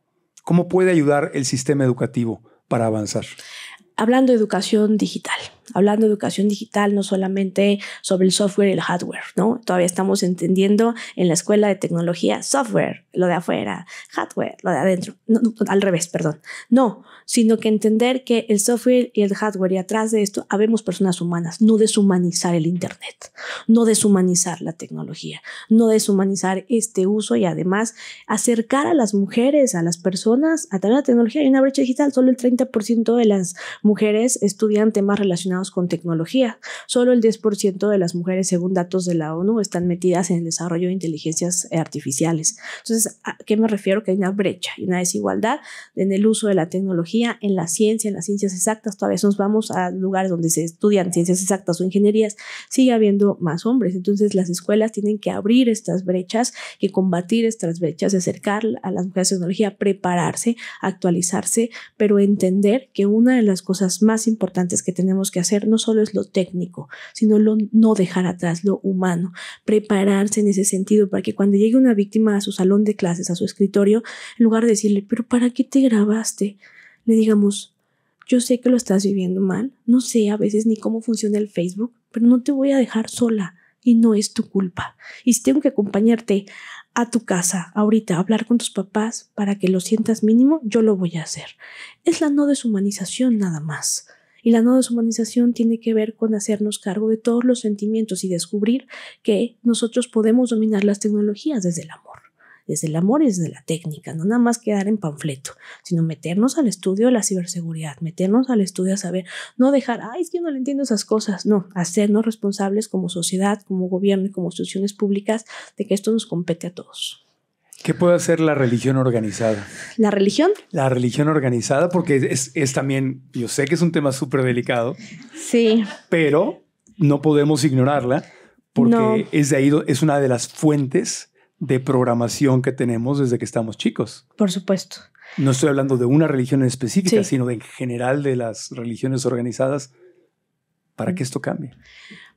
cómo puede ayudar el sistema educativo para avanzar. Hablando de educación digital, hablando de educación digital no solamente sobre el software y el hardware, ¿no? Todavía estamos entendiendo en la escuela de tecnología software, lo de afuera, hardware, lo de adentro, al revés, perdón. No, sino que entender que el software y el hardware y atrás de esto habemos personas humanas, no deshumanizar el Internet, no deshumanizar la tecnología, no deshumanizar este uso y además acercar a las mujeres, a las personas, a través de la tecnología. Hay una brecha digital, solo el 30% de las mujeres estudian temas relacionados con tecnología, solo el 10% de las mujeres, según datos de la ONU, están metidas en el desarrollo de inteligencias eh, artificiales. Entonces, ¿a qué me refiero? Que hay una brecha y una desigualdad en el uso de la tecnología en la ciencia, en las ciencias exactas, todavía nos vamos a lugares donde se estudian ciencias exactas o ingenierías, sigue habiendo más hombres. Entonces las escuelas tienen que abrir estas brechas, que combatir estas brechas, acercar a las mujeres a la tecnología, prepararse, actualizarse, pero entender que una de las cosas más importantes que tenemos que hacer no solo es lo técnico, sino lo no dejar atrás lo humano, prepararse en ese sentido para que cuando llegue una víctima a su salón de clases, a su escritorio, en lugar de decirle, pero ¿para qué te grabaste? le digamos, yo sé que lo estás viviendo mal, no sé a veces ni cómo funciona el Facebook, pero no te voy a dejar sola y no es tu culpa. Y si tengo que acompañarte a tu casa ahorita, a hablar con tus papás para que lo sientas mínimo, yo lo voy a hacer. Es la no deshumanización nada más. Y la no deshumanización tiene que ver con hacernos cargo de todos los sentimientos y descubrir que nosotros podemos dominar las tecnologías desde el amor desde el amor y desde la técnica, no nada más quedar en panfleto, sino meternos al estudio de la ciberseguridad, meternos al estudio a saber, no dejar, ay, es que no le entiendo esas cosas, no, hacernos responsables como sociedad, como gobierno y como instituciones públicas de que esto nos compete a todos. ¿Qué puede hacer la religión organizada? ¿La religión? La religión organizada, porque es, también, yo sé que es un tema súper delicado. Sí. Pero no podemos ignorarla, porque es, de ahí, es una de las fuentes de programación que tenemos desde que estamos chicos. Por supuesto. No estoy hablando de una religión específica, sino en general de las religiones organizadas. ¿Para que esto cambie?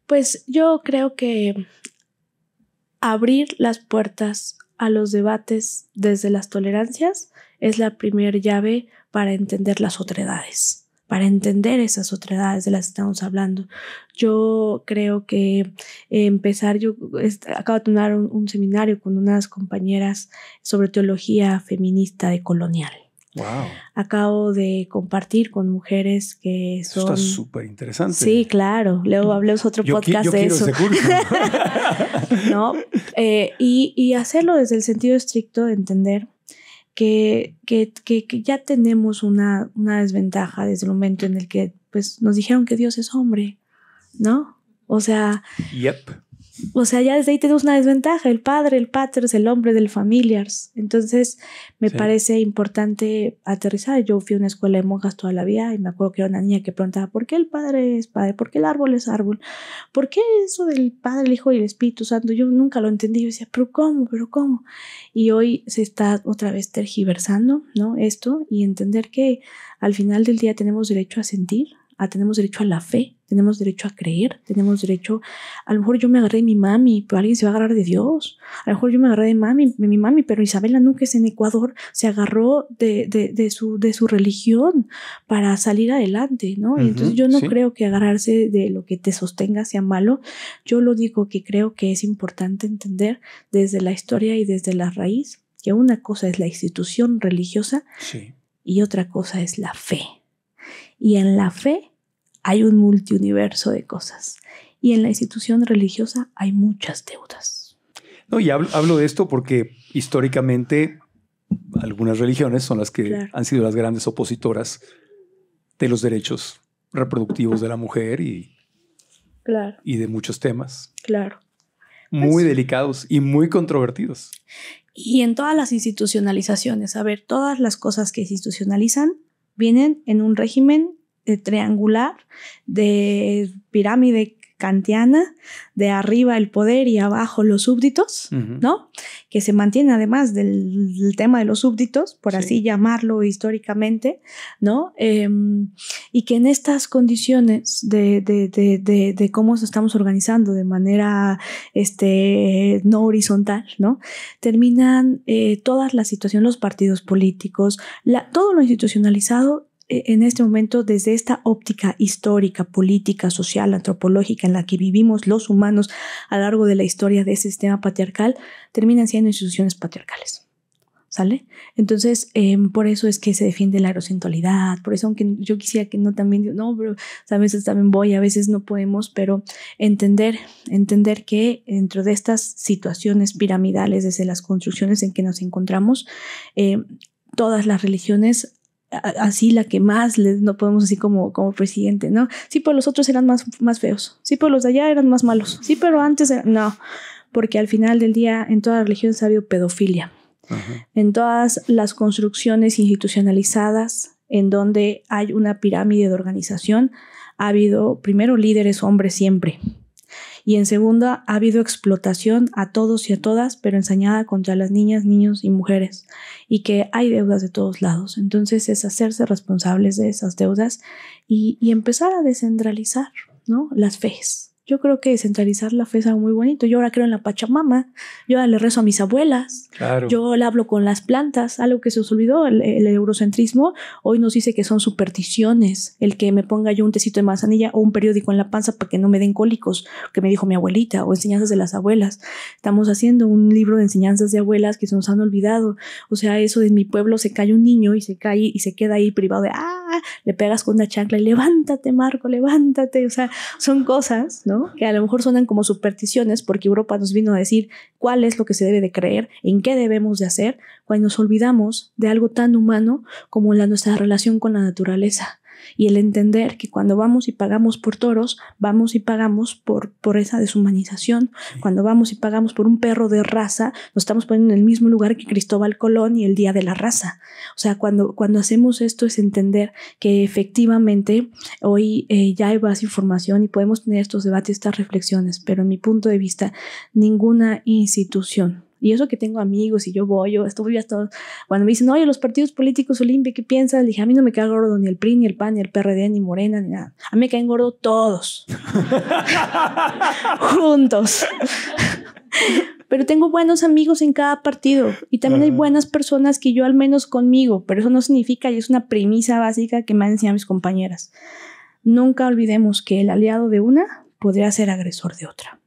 Pues yo creo que abrir las puertas a los debates desde las tolerancias es la primera llave para entender las otredades para entender esas edades de las que estamos hablando. Yo creo que eh, empezar, yo acabo de tener un, seminario con unas compañeras sobre teología feminista de colonial. Wow. Acabo de compartir con mujeres que son. está súper interesante. Sí, claro. Luego hablemos otro podcast de eso. ¿No? Eh, y, y hacerlo desde el sentido estricto de entender que, ya tenemos una, una, desventaja desde el momento en el que pues, nos dijeron que Dios es hombre, ¿no? O sea, yep o sea, ya desde ahí tenemos una desventaja, el padre, el pater, es el hombre del familiars. Entonces, me parece importante aterrizar. Yo fui a una escuela de monjas toda la vida y me acuerdo que era una niña que preguntaba, ¿por qué el padre es padre? ¿Por qué el árbol es árbol? ¿Por qué eso del Padre, el Hijo y el Espíritu Santo? Yo nunca lo entendí. Yo decía, ¿pero cómo? ¿Pero cómo? Y hoy se está otra vez tergiversando, ¿no? Esto y entender que al final del día tenemos derecho a sentir, Ah, tenemos derecho a la fe, tenemos derecho a creer, tenemos derecho, a lo mejor yo me agarré de mi mami, pero alguien se va a agarrar de Dios, a lo mejor yo me agarré de, mami, mi mami, pero Isabela Núñez en Ecuador se agarró de, de, su, de su religión para salir adelante, ¿no? entonces yo no creo que agarrarse de lo que te sostenga sea malo, yo lo digo que creo que es importante entender desde la historia y desde la raíz que una cosa es la institución religiosa y otra cosa es la fe. Y en la fe hay un multiuniverso de cosas. Y en la institución religiosa hay muchas deudas. No, y hablo, de esto porque históricamente algunas religiones son las que han sido las grandes opositoras de los derechos reproductivos de la mujer y, claro. y de muchos temas. Claro. Muy pues delicados y muy controvertidos. Y en todas las institucionalizaciones, a ver, todas las cosas que institucionalizan vienen en un régimen eh, triangular, de pirámide kantiana, de arriba el poder y abajo los súbditos, ¿no? Que se mantiene además del, tema de los súbditos, por así llamarlo históricamente, ¿no? Em, y que en estas condiciones de, cómo nos estamos organizando de manera este, no horizontal, ¿no? Terminan eh, todas las situaciones, los partidos políticos, todo lo institucionalizado eh, en este momento desde esta óptica histórica, política, social, antropológica en la que vivimos los humanos a lo largo de la historia de ese sistema patriarcal, terminan siendo instituciones patriarcales. ¿Sale? Entonces, em, por eso es que se defiende la aerosentualidad, por eso aunque yo quisiera que no también, no, pero a veces también voy, a veces no podemos, pero entender, entender que dentro de estas situaciones piramidales, desde las construcciones en que nos encontramos, eh, todas las religiones así la que más les no podemos así como como presidente, ¿no? Sí, pero los otros eran más más feos. Sí, pero los de allá eran más malos. Sí, pero antes no, porque al final del día en toda las religiones ha habido pedofilia. En todas las construcciones institucionalizadas en donde hay una pirámide de organización, ha habido primero líderes hombres siempre y en segunda ha habido explotación a todos y a todas, pero ensañada contra las niñas, niños y mujeres, y que hay deudas de todos lados. Entonces es hacerse responsables de esas deudas y, empezar a descentralizar ¿no? las fees. Yo creo que centralizar la fe es algo muy bonito. Yo ahora creo en la Pachamama, yo le rezo a mis abuelas, yo le hablo con las plantas, algo que se os olvidó, el, eurocentrismo. Hoy nos dice que son supersticiones, el que me ponga yo un tecito de manzanilla o un periódico en la panza para que no me den cólicos, que me dijo mi abuelita, o enseñanzas de las abuelas. Estamos haciendo un libro de enseñanzas de abuelas que se nos han olvidado. O sea, eso de mi pueblo se cae un niño y se cae y se queda ahí privado de, ah, le pegas con una chancla y levántate, Marco, levántate. O sea, son cosas, ¿no? Que a lo mejor suenan como supersticiones porque Europa nos vino a decir cuál es lo que se debe de creer, en qué debemos de hacer, cuando nos olvidamos de algo tan humano como nuestra relación con la naturaleza y el entender que cuando vamos y pagamos por toros, vamos y pagamos por, por esa deshumanización, cuando vamos y pagamos por un perro de raza, nos estamos poniendo en el mismo lugar que Cristóbal Colón y el Día de la Raza. O sea, cuando, cuando hacemos esto es entender que efectivamente hoy eh, ya hay más información y podemos tener estos debates, estas reflexiones, pero en mi punto de vista, ninguna institución y eso que tengo amigos y yo voy, yo estuve todos cuando me dicen, oye, los partidos políticos, Olimpia, ¿qué piensas? Le dije, a mí no me cae gordo ni el PRI, ni el PAN, ni el PRD, ni Morena, ni nada. A mí me caen gordo todos. Juntos. pero tengo buenos amigos en cada partido y también hay buenas personas que yo al menos conmigo, pero eso no significa y es una premisa básica que me han enseñado mis compañeras. Nunca olvidemos que el aliado de una podría ser agresor de otra.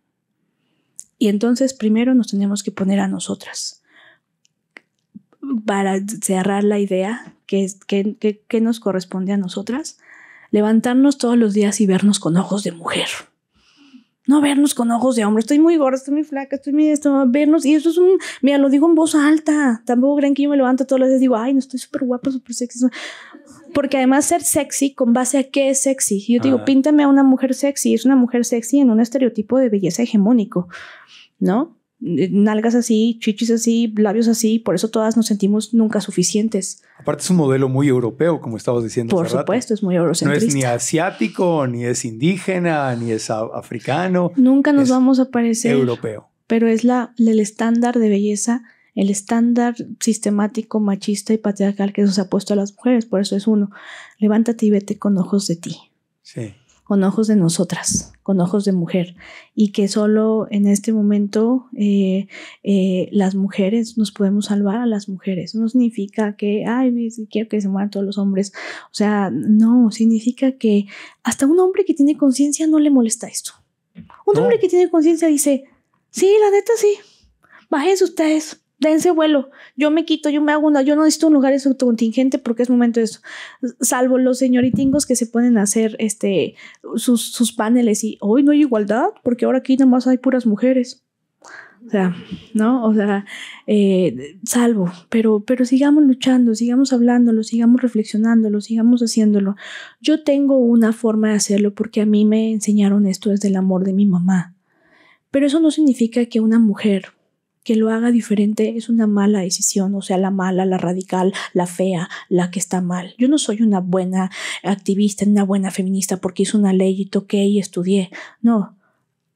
Y entonces primero nos tenemos que poner a nosotras para cerrar la idea que, que, que, nos corresponde a nosotras, levantarnos todos los días y vernos con ojos de mujer. No vernos con ojos de hombre, estoy muy gorda, estoy muy flaca, estoy muy esto, vernos. Y eso es un, mira, lo digo en voz alta. Tampoco creen que yo me levanto todos los días y digo, ay, no estoy súper guapa, súper sexy porque además ser sexy, ¿con base a qué es sexy? Yo digo, ah. píntame a una mujer sexy, es una mujer sexy en un estereotipo de belleza hegemónico, ¿no? Eh, nalgas así, chichis así, labios así, por eso todas nos sentimos nunca suficientes. Aparte es un modelo muy europeo, como estabas diciendo. Por supuesto, es muy eurocentrista. No es ni asiático, ni es indígena, ni es africano. Nunca nos vamos a parecer. Europeo. Pero es la, el estándar de belleza el estándar sistemático, machista y patriarcal que nos ha puesto a las mujeres. Por eso es uno, levántate y vete con ojos de ti. Sí. Con ojos de nosotras, con ojos de mujer. Y que solo en este momento eh, eh, las mujeres nos podemos salvar a las mujeres. No significa que, ay, quiero que se mueran todos los hombres. O sea, no, significa que hasta un hombre que tiene conciencia no le molesta esto. Un hombre que tiene conciencia dice, sí, la neta sí. bajen ustedes dense vuelo, yo me quito, yo me hago una, yo no necesito un lugar contingente porque es momento de eso, salvo los señoritingos que se pueden hacer este, sus, paneles y hoy no hay igualdad porque ahora aquí nomás más hay puras mujeres. O sea, ¿no? O sea, eh, salvo, pero, pero sigamos luchando, sigamos hablándolo, sigamos reflexionándolo, sigamos haciéndolo. Yo tengo una forma de hacerlo porque a mí me enseñaron esto desde el amor de mi mamá. Pero eso no significa que una mujer que lo haga diferente es una mala decisión, o sea, la mala, la radical, la fea, la que está mal. Yo no soy una buena activista, una buena feminista porque hice una ley y toqué y estudié. No.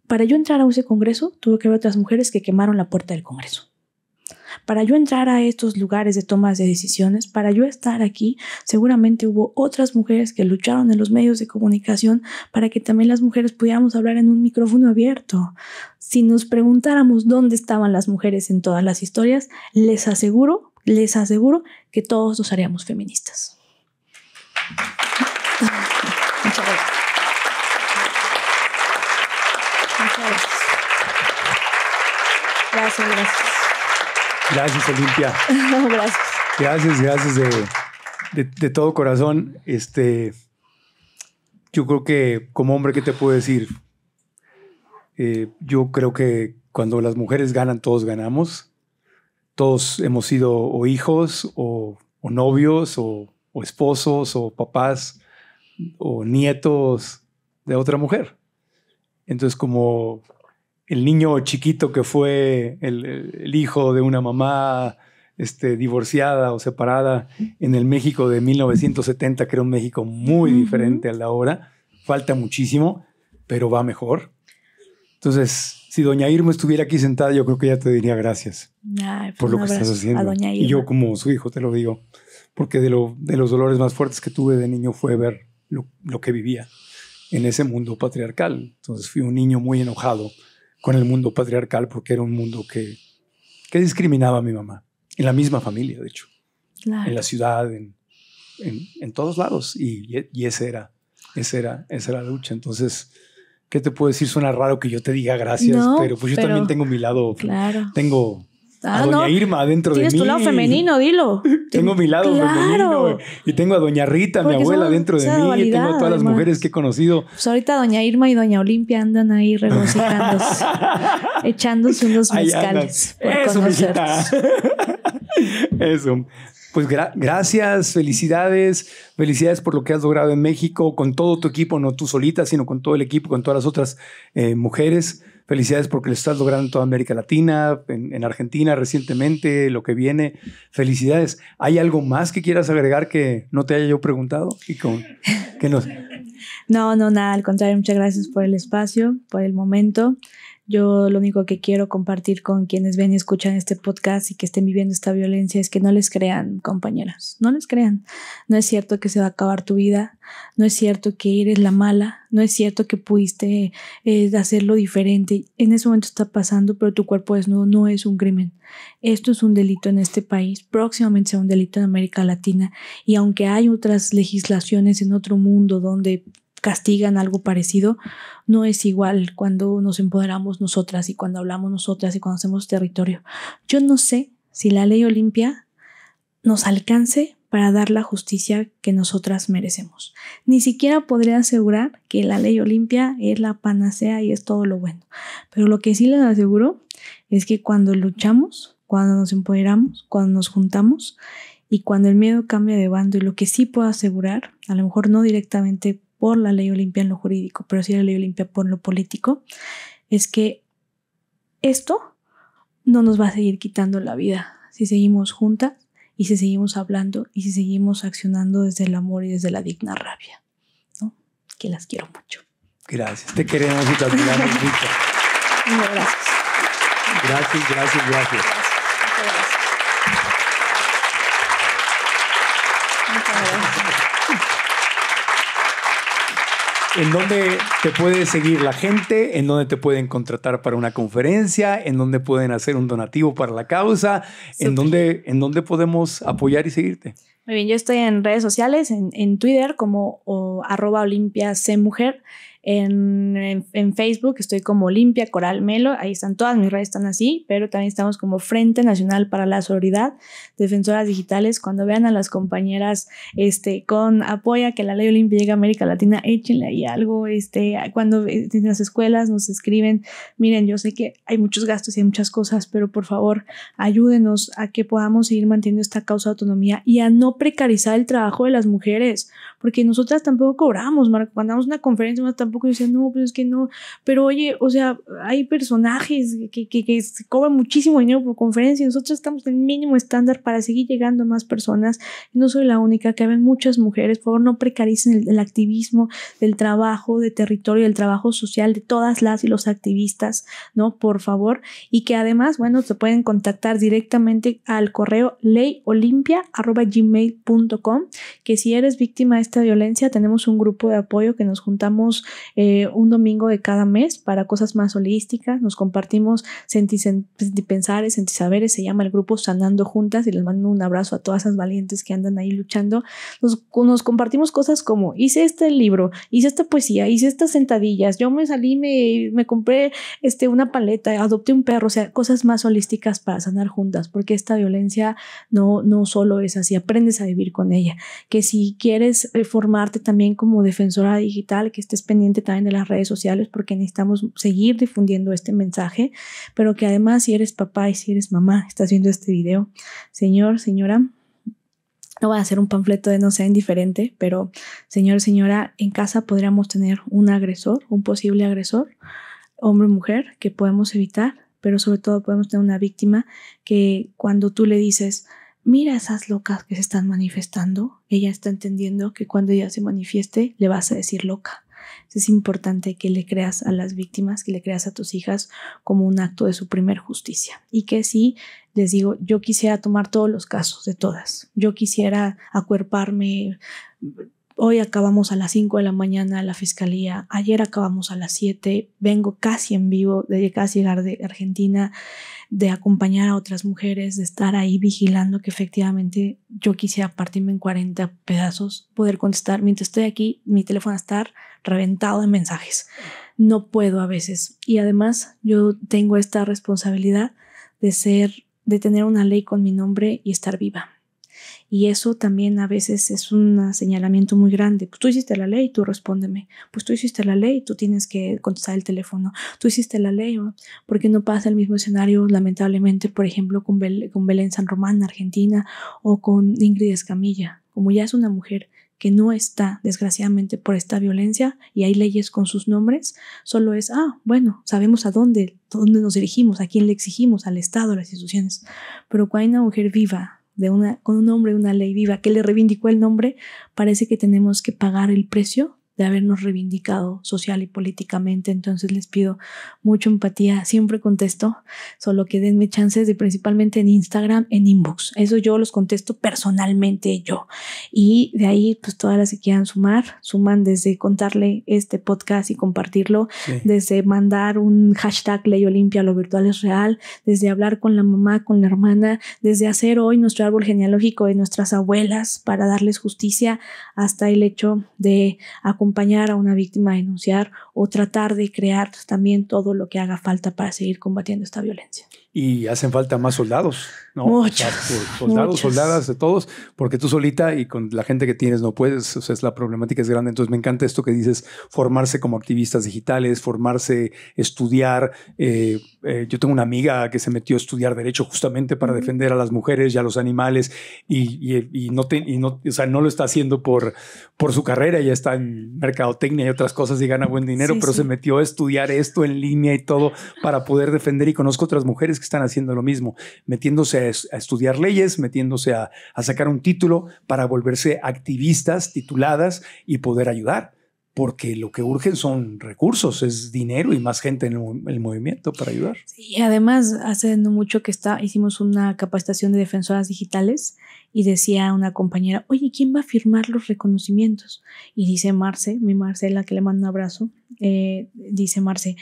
Para yo entrar a ese congreso, tuve que ver otras mujeres que quemaron la puerta del congreso. Para yo entrar a estos lugares de tomas de decisiones, para yo estar aquí, seguramente hubo otras mujeres que lucharon en los medios de comunicación para que también las mujeres pudiéramos hablar en un micrófono abierto. Si nos preguntáramos dónde estaban las mujeres en todas las historias, les aseguro, les aseguro que todos nos haríamos feministas. Muchas gracias. Muchas gracias. Gracias, gracias. Gracias, Olimpia. gracias. Gracias, gracias de, todo corazón. Este, yo creo que como hombre, ¿qué te puedo decir? Eh, yo creo que cuando las mujeres ganan, todos ganamos. Todos hemos sido o hijos o, novios o esposos o papás o nietos de otra mujer. Entonces, como el niño chiquito que fue el, hijo de una mamá este, divorciada o separada en el México de 1970, que era un México muy diferente a la hora. Falta muchísimo, pero va mejor. Entonces, si doña Irma estuviera aquí sentada, yo creo que ya te diría gracias pues por lo que estás haciendo. Y yo como su hijo te lo digo, porque de, lo, de los dolores más fuertes que tuve de niño fue ver lo que vivía en ese mundo patriarcal. Entonces fui un niño muy enojado, con el mundo patriarcal porque era un mundo que, que discriminaba a mi mamá, en la misma familia, de hecho, en la ciudad, en, en, todos lados. Y, y ese era, esa era, esa era la lucha. Entonces, ¿qué te puedo decir? Suena raro que yo te diga gracias, pero pues yo también tengo mi lado, claro. tengo Ah, doña Irma dentro de mí. Tienes tu lado femenino, dilo. Tengo mi lado femenino. Y tengo a Doña Rita, mi abuela, dentro de mí. Y tengo a todas las mujeres que he conocido. Pues ahorita Doña Irma y Doña Olimpia andan ahí regocijándose, echándose unos mezcales. Eso, Eso. Pues gracias, felicidades, felicidades por lo que has logrado en México, con todo tu equipo, no tú solita, sino con todo el equipo, con todas las otras eh, mujeres. Felicidades porque lo estás logrando en toda América Latina, en, Argentina recientemente, lo que viene. Felicidades. ¿Hay algo más que quieras agregar que no te haya yo preguntado? Y con, que No, no, nada, al contrario, muchas gracias por el espacio, por el momento. Yo lo único que quiero compartir con quienes ven y escuchan este podcast y que estén viviendo esta violencia es que no les crean, compañeras, no les crean. No es cierto que se va a acabar tu vida, no es cierto que eres la mala, no es cierto que pudiste eh, hacerlo diferente. En ese momento está pasando, pero tu cuerpo desnudo no es un crimen. Esto es un delito en este país, próximamente será un delito en América Latina y aunque hay otras legislaciones en otro mundo donde castigan algo parecido, no es igual cuando nos empoderamos nosotras y cuando hablamos nosotras y cuando hacemos territorio. Yo no sé si la ley Olimpia nos alcance para dar la justicia que nosotras merecemos. Ni siquiera podría asegurar que la ley Olimpia es la panacea y es todo lo bueno. Pero lo que sí les aseguro es que cuando luchamos, cuando nos empoderamos, cuando nos juntamos y cuando el miedo cambia de bando y lo que sí puedo asegurar, a lo mejor no directamente por la ley Olimpia en lo jurídico, pero sí la ley Olimpia por lo político, es que esto no nos va a seguir quitando la vida si seguimos juntas y si seguimos hablando y si seguimos accionando desde el amor y desde la digna rabia, ¿no? que las quiero mucho. Gracias, te queremos y te admiramos mucho. gracias. Gracias, gracias, gracias. Muchas gracias. en dónde te puede seguir la gente, en dónde te pueden contratar para una conferencia, en dónde pueden hacer un donativo para la causa, en dónde, en podemos apoyar y seguirte. Muy bien, yo estoy en redes sociales, en, Twitter como arroba olimpiacmujer. En, Facebook estoy como Olimpia Coral Melo, ahí están todas mis redes, están así, pero también estamos como Frente Nacional para la solidaridad Defensoras Digitales. Cuando vean a las compañeras este, con apoya que la ley Olimpia llega a América Latina, échenle ahí algo. Este, cuando eh, en las escuelas nos escriben, miren, yo sé que hay muchos gastos y hay muchas cosas, pero por favor ayúdenos a que podamos seguir manteniendo esta causa de autonomía y a no precarizar el trabajo de las mujeres, porque nosotras tampoco cobramos, Marco. Cuando damos una conferencia, más tampoco yo no, pero pues es que no. Pero oye, o sea, hay personajes que, que, que cobran muchísimo dinero por conferencia y nosotros estamos en el mínimo estándar para seguir llegando a más personas. No soy la única, que hay muchas mujeres. Por favor, no precaricen el, activismo del trabajo de territorio, del trabajo social de todas las y los activistas, ¿no? Por favor. Y que además, bueno, se pueden contactar directamente al correo leyolimpia.com, que si eres víctima de esta violencia, tenemos un grupo de apoyo que nos juntamos eh, un domingo de cada mes para cosas más holísticas, nos compartimos sentipensares, sentisaberes, se llama el grupo Sanando Juntas y les mando un abrazo a todas esas valientes que andan ahí luchando. Nos, nos compartimos cosas como hice este libro, hice esta poesía, hice estas sentadillas, yo me salí, me, me compré este, una paleta, adopté un perro, o sea, cosas más holísticas para sanar juntas, porque esta violencia no, no solo es así, aprendes a vivir con ella, que si quieres formarte también como defensora digital, que estés pendiente también de las redes sociales porque necesitamos seguir difundiendo este mensaje, pero que además si eres papá y si eres mamá, estás viendo este video, señor, señora, no voy a hacer un panfleto de no sea indiferente, pero señor, señora, en casa podríamos tener un agresor, un posible agresor, hombre o mujer, que podemos evitar, pero sobre todo podemos tener una víctima que cuando tú le dices, mira esas locas que se están manifestando, ella está entendiendo que cuando ella se manifieste le vas a decir loca. es importante que le creas a las víctimas, que le creas a tus hijas como un acto de su primer justicia. Y que si les digo, yo quisiera tomar todos los casos de todas, yo quisiera acuerparme hoy acabamos a las 5 de la mañana la fiscalía, ayer acabamos a las 7, vengo casi en vivo de casi llegar de Argentina, de acompañar a otras mujeres, de estar ahí vigilando que efectivamente yo quisiera partirme en 40 pedazos, poder contestar, mientras estoy aquí, mi teléfono estar reventado de mensajes. No puedo a veces. Y además yo tengo esta responsabilidad de ser, de tener una ley con mi nombre y estar viva. Y eso también a veces es un señalamiento muy grande. Pues, tú hiciste la ley, tú respóndeme. Pues tú hiciste la ley, tú tienes que contestar el teléfono. Tú hiciste la ley, porque no pasa el mismo escenario, lamentablemente, por ejemplo, con, Belén San Román, Argentina, o con Ingrid Escamilla. Como ya es una mujer que no está, desgraciadamente, por esta violencia y hay leyes con sus nombres, solo es, ah, bueno, sabemos a dónde, dónde nos dirigimos, a quién le exigimos, al Estado, a las instituciones. Pero cuando hay una mujer viva, de una, con un hombre, una ley viva que le reivindicó el nombre, parece que tenemos que pagar el precio de habernos reivindicado social y políticamente. Entonces les pido mucha empatía. Siempre contesto, solo que denme chances de principalmente en Instagram, en inbox. Eso yo los contesto personalmente yo. Y de ahí, pues todas las que quieran sumar, suman desde contarle este podcast y compartirlo, desde mandar un hashtag Ley Olimpia, lo virtual es real, desde hablar con la mamá, con la hermana, desde hacer hoy nuestro árbol genealógico de nuestras abuelas para darles justicia, hasta el hecho de acompañar acompañar a una víctima a denunciar o tratar de crear también todo lo que haga falta para seguir combatiendo esta violencia y hacen falta más soldados, ¿no? Soldados, soldadas de todos, porque tú solita y con la gente que tienes no puedes, o sea, es la problemática es grande. Entonces me encanta esto que dices, formarse como activistas digitales, formarse, estudiar. Eh, eh, yo tengo una amiga que se metió a estudiar derecho justamente para defender a las mujeres y a los animales y, no, sea, no lo está haciendo por, por su carrera, ya está en mercadotecnia y otras cosas y gana buen dinero, pero se metió a estudiar esto en línea y todo para poder defender y conozco otras mujeres que están haciendo lo mismo, metiéndose a, estudiar leyes, metiéndose a, sacar un título para volverse activistas tituladas y poder ayudar porque lo que urgen son recursos, es dinero y más gente en el, movimiento para ayudar. Y además, hace no mucho que está, hicimos una capacitación de defensoras digitales y decía una compañera, oye, ¿quién va a firmar los reconocimientos? Y dice Marce, mi Marcela, que le mando un abrazo, eh, dice Marce,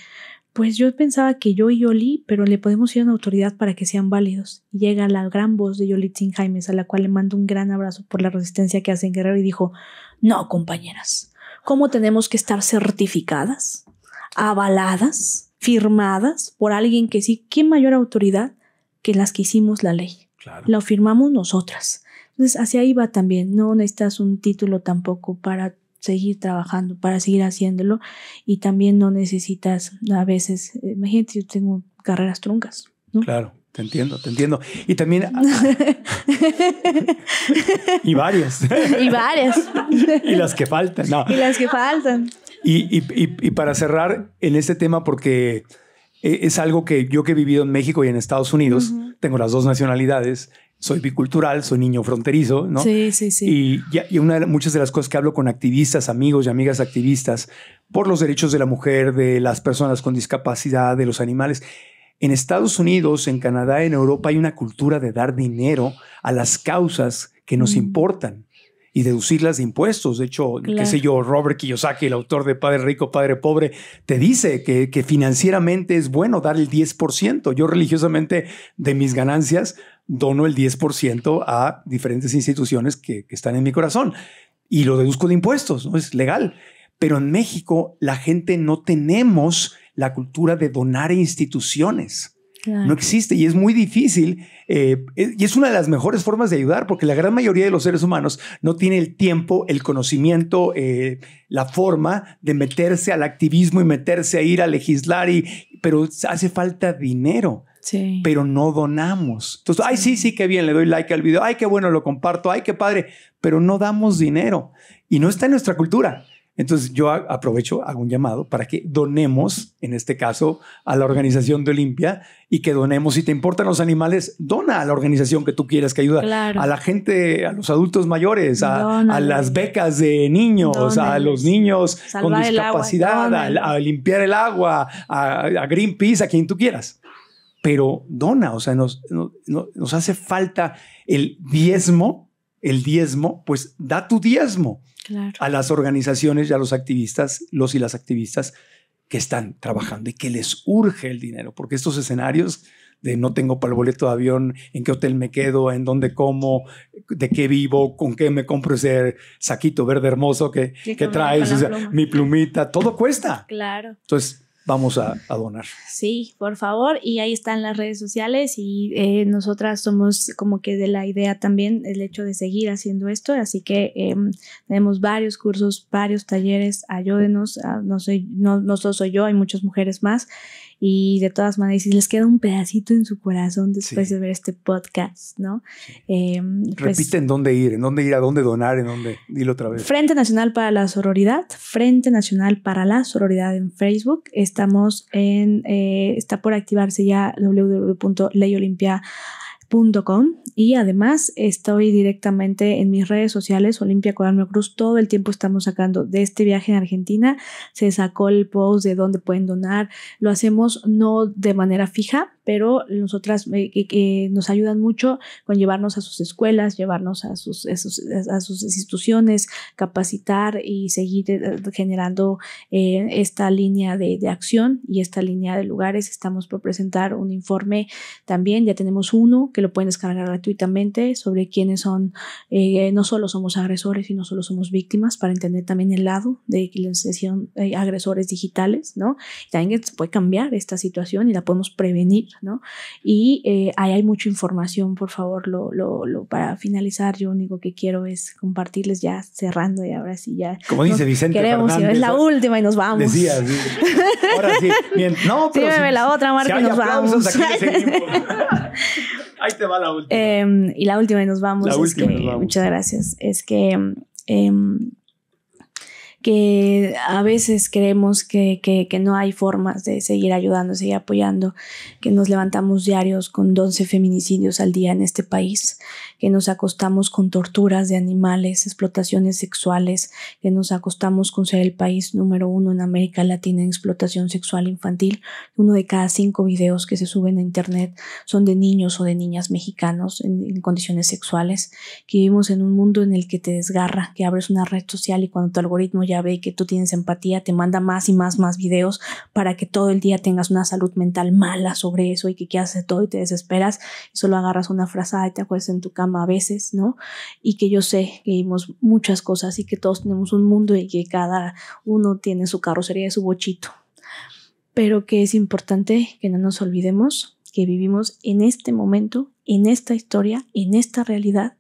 pues yo pensaba que yo y Yoli, pero le podemos ir a una autoridad para que sean válidos. Y llega la gran voz de Yoli Jaimes, a la cual le mando un gran abrazo por la resistencia que hacen en Guerrero, y dijo: No, compañeras, ¿cómo tenemos que estar certificadas, avaladas, firmadas por alguien que sí? ¿Qué mayor autoridad que las que hicimos la ley? La Lo firmamos nosotras. Entonces, hacia ahí va también. No necesitas un título tampoco para seguir trabajando, para seguir haciéndolo y también no necesitas a veces, eh, imagínate, yo tengo carreras truncas. ¿no? Claro. Te entiendo, te entiendo. Y también... y varias. y varias. y las que faltan. Y las que faltan. Y, para cerrar en este tema, porque e, es algo que yo que he vivido en México y en Estados Unidos, tengo las dos nacionalidades, soy bicultural, soy niño fronterizo, ¿no? Sí, sí, sí. Y, una muchas de las cosas que hablo con activistas, amigos y amigas activistas por los derechos de la mujer, de las personas con discapacidad, de los animales. En Estados Unidos, en Canadá, en Europa hay una cultura de dar dinero a las causas que nos mm. importan y deducirlas de impuestos. De hecho, qué sé yo, Robert Kiyosaki, el autor de Padre Rico, Padre Pobre, te dice que, que financieramente es bueno dar el 10%. Yo religiosamente de mis ganancias dono el 10% a diferentes instituciones que, están en mi corazón y lo deduzco de impuestos, ¿no? es legal. Pero en México la gente no tenemos la cultura de donar a instituciones. No existe y es muy difícil eh, y es una de las mejores formas de ayudar porque la gran mayoría de los seres humanos no tiene el tiempo, el conocimiento, eh, la forma de meterse al activismo y meterse a ir a legislar, y, pero hace falta dinero pero no donamos. Entonces, ay, sí, sí, qué bien, le doy like al video, ay, qué bueno, lo comparto, ay, qué padre, pero no damos dinero y no está en nuestra cultura. Entonces yo aprovecho, hago un llamado para que donemos, en este caso, a la organización de Olimpia y que donemos, si te importan los animales, dona a la organización que tú quieras que ayuda, a la gente, a los adultos mayores, a, las becas de niños, a los niños con discapacidad, a, limpiar el agua, a Greenpeace, a quien tú quieras pero dona, o sea, nos, nos, hace falta el diezmo, el diezmo, pues da tu diezmo a las organizaciones y a los activistas, los y las activistas que están trabajando y que les urge el dinero, porque estos escenarios de no tengo para el boleto de avión, en qué hotel me quedo, en dónde como, de qué vivo, con qué me compro ese saquito verde hermoso que, traes, mi plumita, todo cuesta. Claro. Entonces, vamos a, donar. Sí, por favor. Y ahí están las redes sociales y eh, nosotras somos como que de la idea también el hecho de seguir haciendo esto. Así que em, tenemos varios cursos, varios talleres. Ayúdenos. Ah, no, soy, no, no solo soy yo, hay muchas mujeres más y de todas maneras, si les queda un pedacito en su corazón después de ver este podcast, ¿no? Eh, en dónde ir, en dónde ir, a dónde donar, en dónde, dilo otra vez. Frente Nacional para la Sororidad, Frente Nacional para la Sororidad en Facebook. Estamos en, eh, está por activarse ya www.leyolimpia.com y además estoy directamente en mis redes sociales Olimpia Coral Cruz. Todo el tiempo estamos sacando de este viaje en Argentina. Se sacó el post de dónde pueden donar. Lo hacemos no de manera fija, pero nosotras eh, que nos ayudan mucho con llevarnos a sus escuelas, llevarnos a sus, a sus, instituciones, capacitar y seguir eh, eh, generando esta línea de, acción y esta línea de lugares. Estamos por presentar un informe también, ya tenemos uno que lo pueden descargar gratuitamente sobre quiénes son, no solo somos agresores y no solo somos víctimas, para entender también el lado de quienes agresores digitales, ¿no? También se puede cambiar esta situación y la podemos prevenir y eh, ahí hay mucha información, por favor, lo, para finalizar, yo único que quiero es compartirles ya cerrando y ahora sí ya. Como dice Vicente queremos, Fernández, es la última y nos vamos. ahora sí, bien, no, pero la otra y nos vamos. ahí te va la última. Em, y la última y nos vamos. Muchas gracias. Es que em, em, que a veces creemos que, no hay formas de seguir ayudando, seguir apoyando, que nos levantamos diarios con 12 feminicidios al día en este país, que nos acostamos con torturas de animales, explotaciones sexuales, que nos acostamos con ser el país número uno en América Latina en explotación sexual infantil. Uno de cada cinco videos que se suben a Internet son de niños o de niñas mexicanos en, condiciones sexuales, que vivimos en un mundo en el que te desgarra, que abres una red social y cuando tu algoritmo ya ve que tú tienes empatía, te manda más y más, más videos para que todo el día tengas una salud mental mala sobre eso y que quieras de todo y te desesperas y solo agarras una frase y te acuerdas en tu cama a veces, ¿no? Y que yo sé que vimos muchas cosas y que todos tenemos un mundo y que cada uno tiene su carrocería y su bochito. Pero que es importante que no nos olvidemos que vivimos en este momento, en esta historia, en esta realidad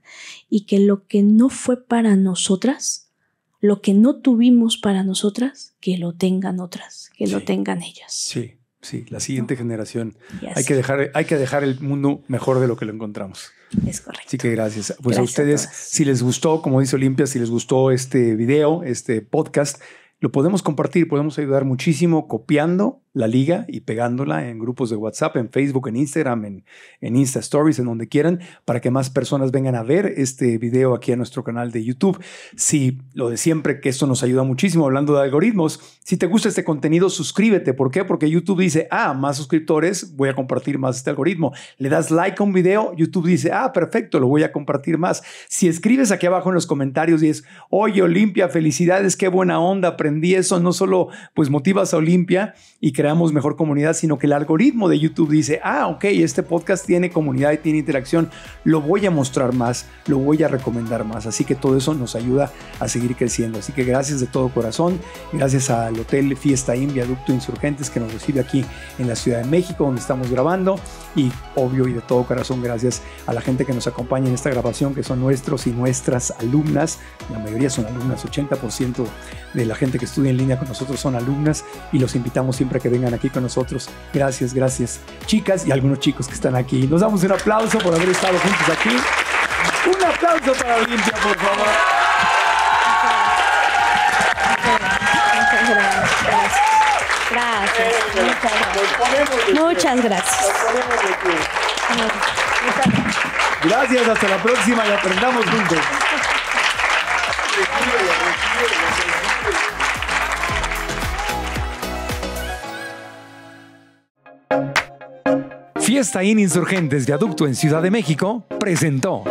y que lo que no fue para nosotras, lo que no tuvimos para nosotras, que lo tengan otras, que lo tengan ellas. Sí. Sí, la siguiente generación. Hay, que dejar, hay que dejar el mundo mejor de lo que lo encontramos. Es correcto. Así que gracias. Pues a ustedes, si les gustó, como dice Olimpia, si les gustó este video, este podcast, lo podemos compartir, podemos ayudar muchísimo copiando la liga y pegándola en grupos de WhatsApp, en Facebook, en Instagram, en, en Insta Stories, en donde quieran, para que más personas vengan a ver este video aquí a nuestro canal de YouTube. Si lo de siempre, que esto nos ayuda muchísimo hablando de algoritmos, si te gusta este contenido, suscríbete. ¿Por qué? Porque YouTube dice, ah, más suscriptores, voy a compartir más este algoritmo. Le das like a un video, YouTube dice, ah, perfecto, lo voy a compartir más. Si escribes aquí abajo en los comentarios y es, oye, Olimpia, felicidades, qué buena onda, aprendí eso, no solo pues motivas a Olimpia y que creamos mejor comunidad, sino que el algoritmo de YouTube dice, ah, ok, este podcast tiene comunidad y tiene interacción, lo voy a mostrar más, lo voy a recomendar más. Así que todo eso nos ayuda a seguir creciendo. Así que gracias de todo corazón, gracias al Hotel Fiesta In Viaducto Insurgentes que nos recibe aquí en la Ciudad de México, donde estamos grabando y obvio y de todo corazón gracias a la gente que nos acompaña en esta grabación, que son nuestros y nuestras alumnas. La mayoría son alumnas, 80% de la gente que estudia en línea con nosotros son alumnas y los invitamos siempre a que vengan aquí con nosotros. Gracias, gracias chicas y algunos chicos que están aquí. Nos damos un aplauso por haber estado juntos aquí. Un aplauso para Olimpia, por favor. gracias. Muchas gracias. Muchas gracias. Gracias, hasta la próxima y aprendamos juntos. Fiesta In Insurgentes de aducto en Ciudad de México presentó.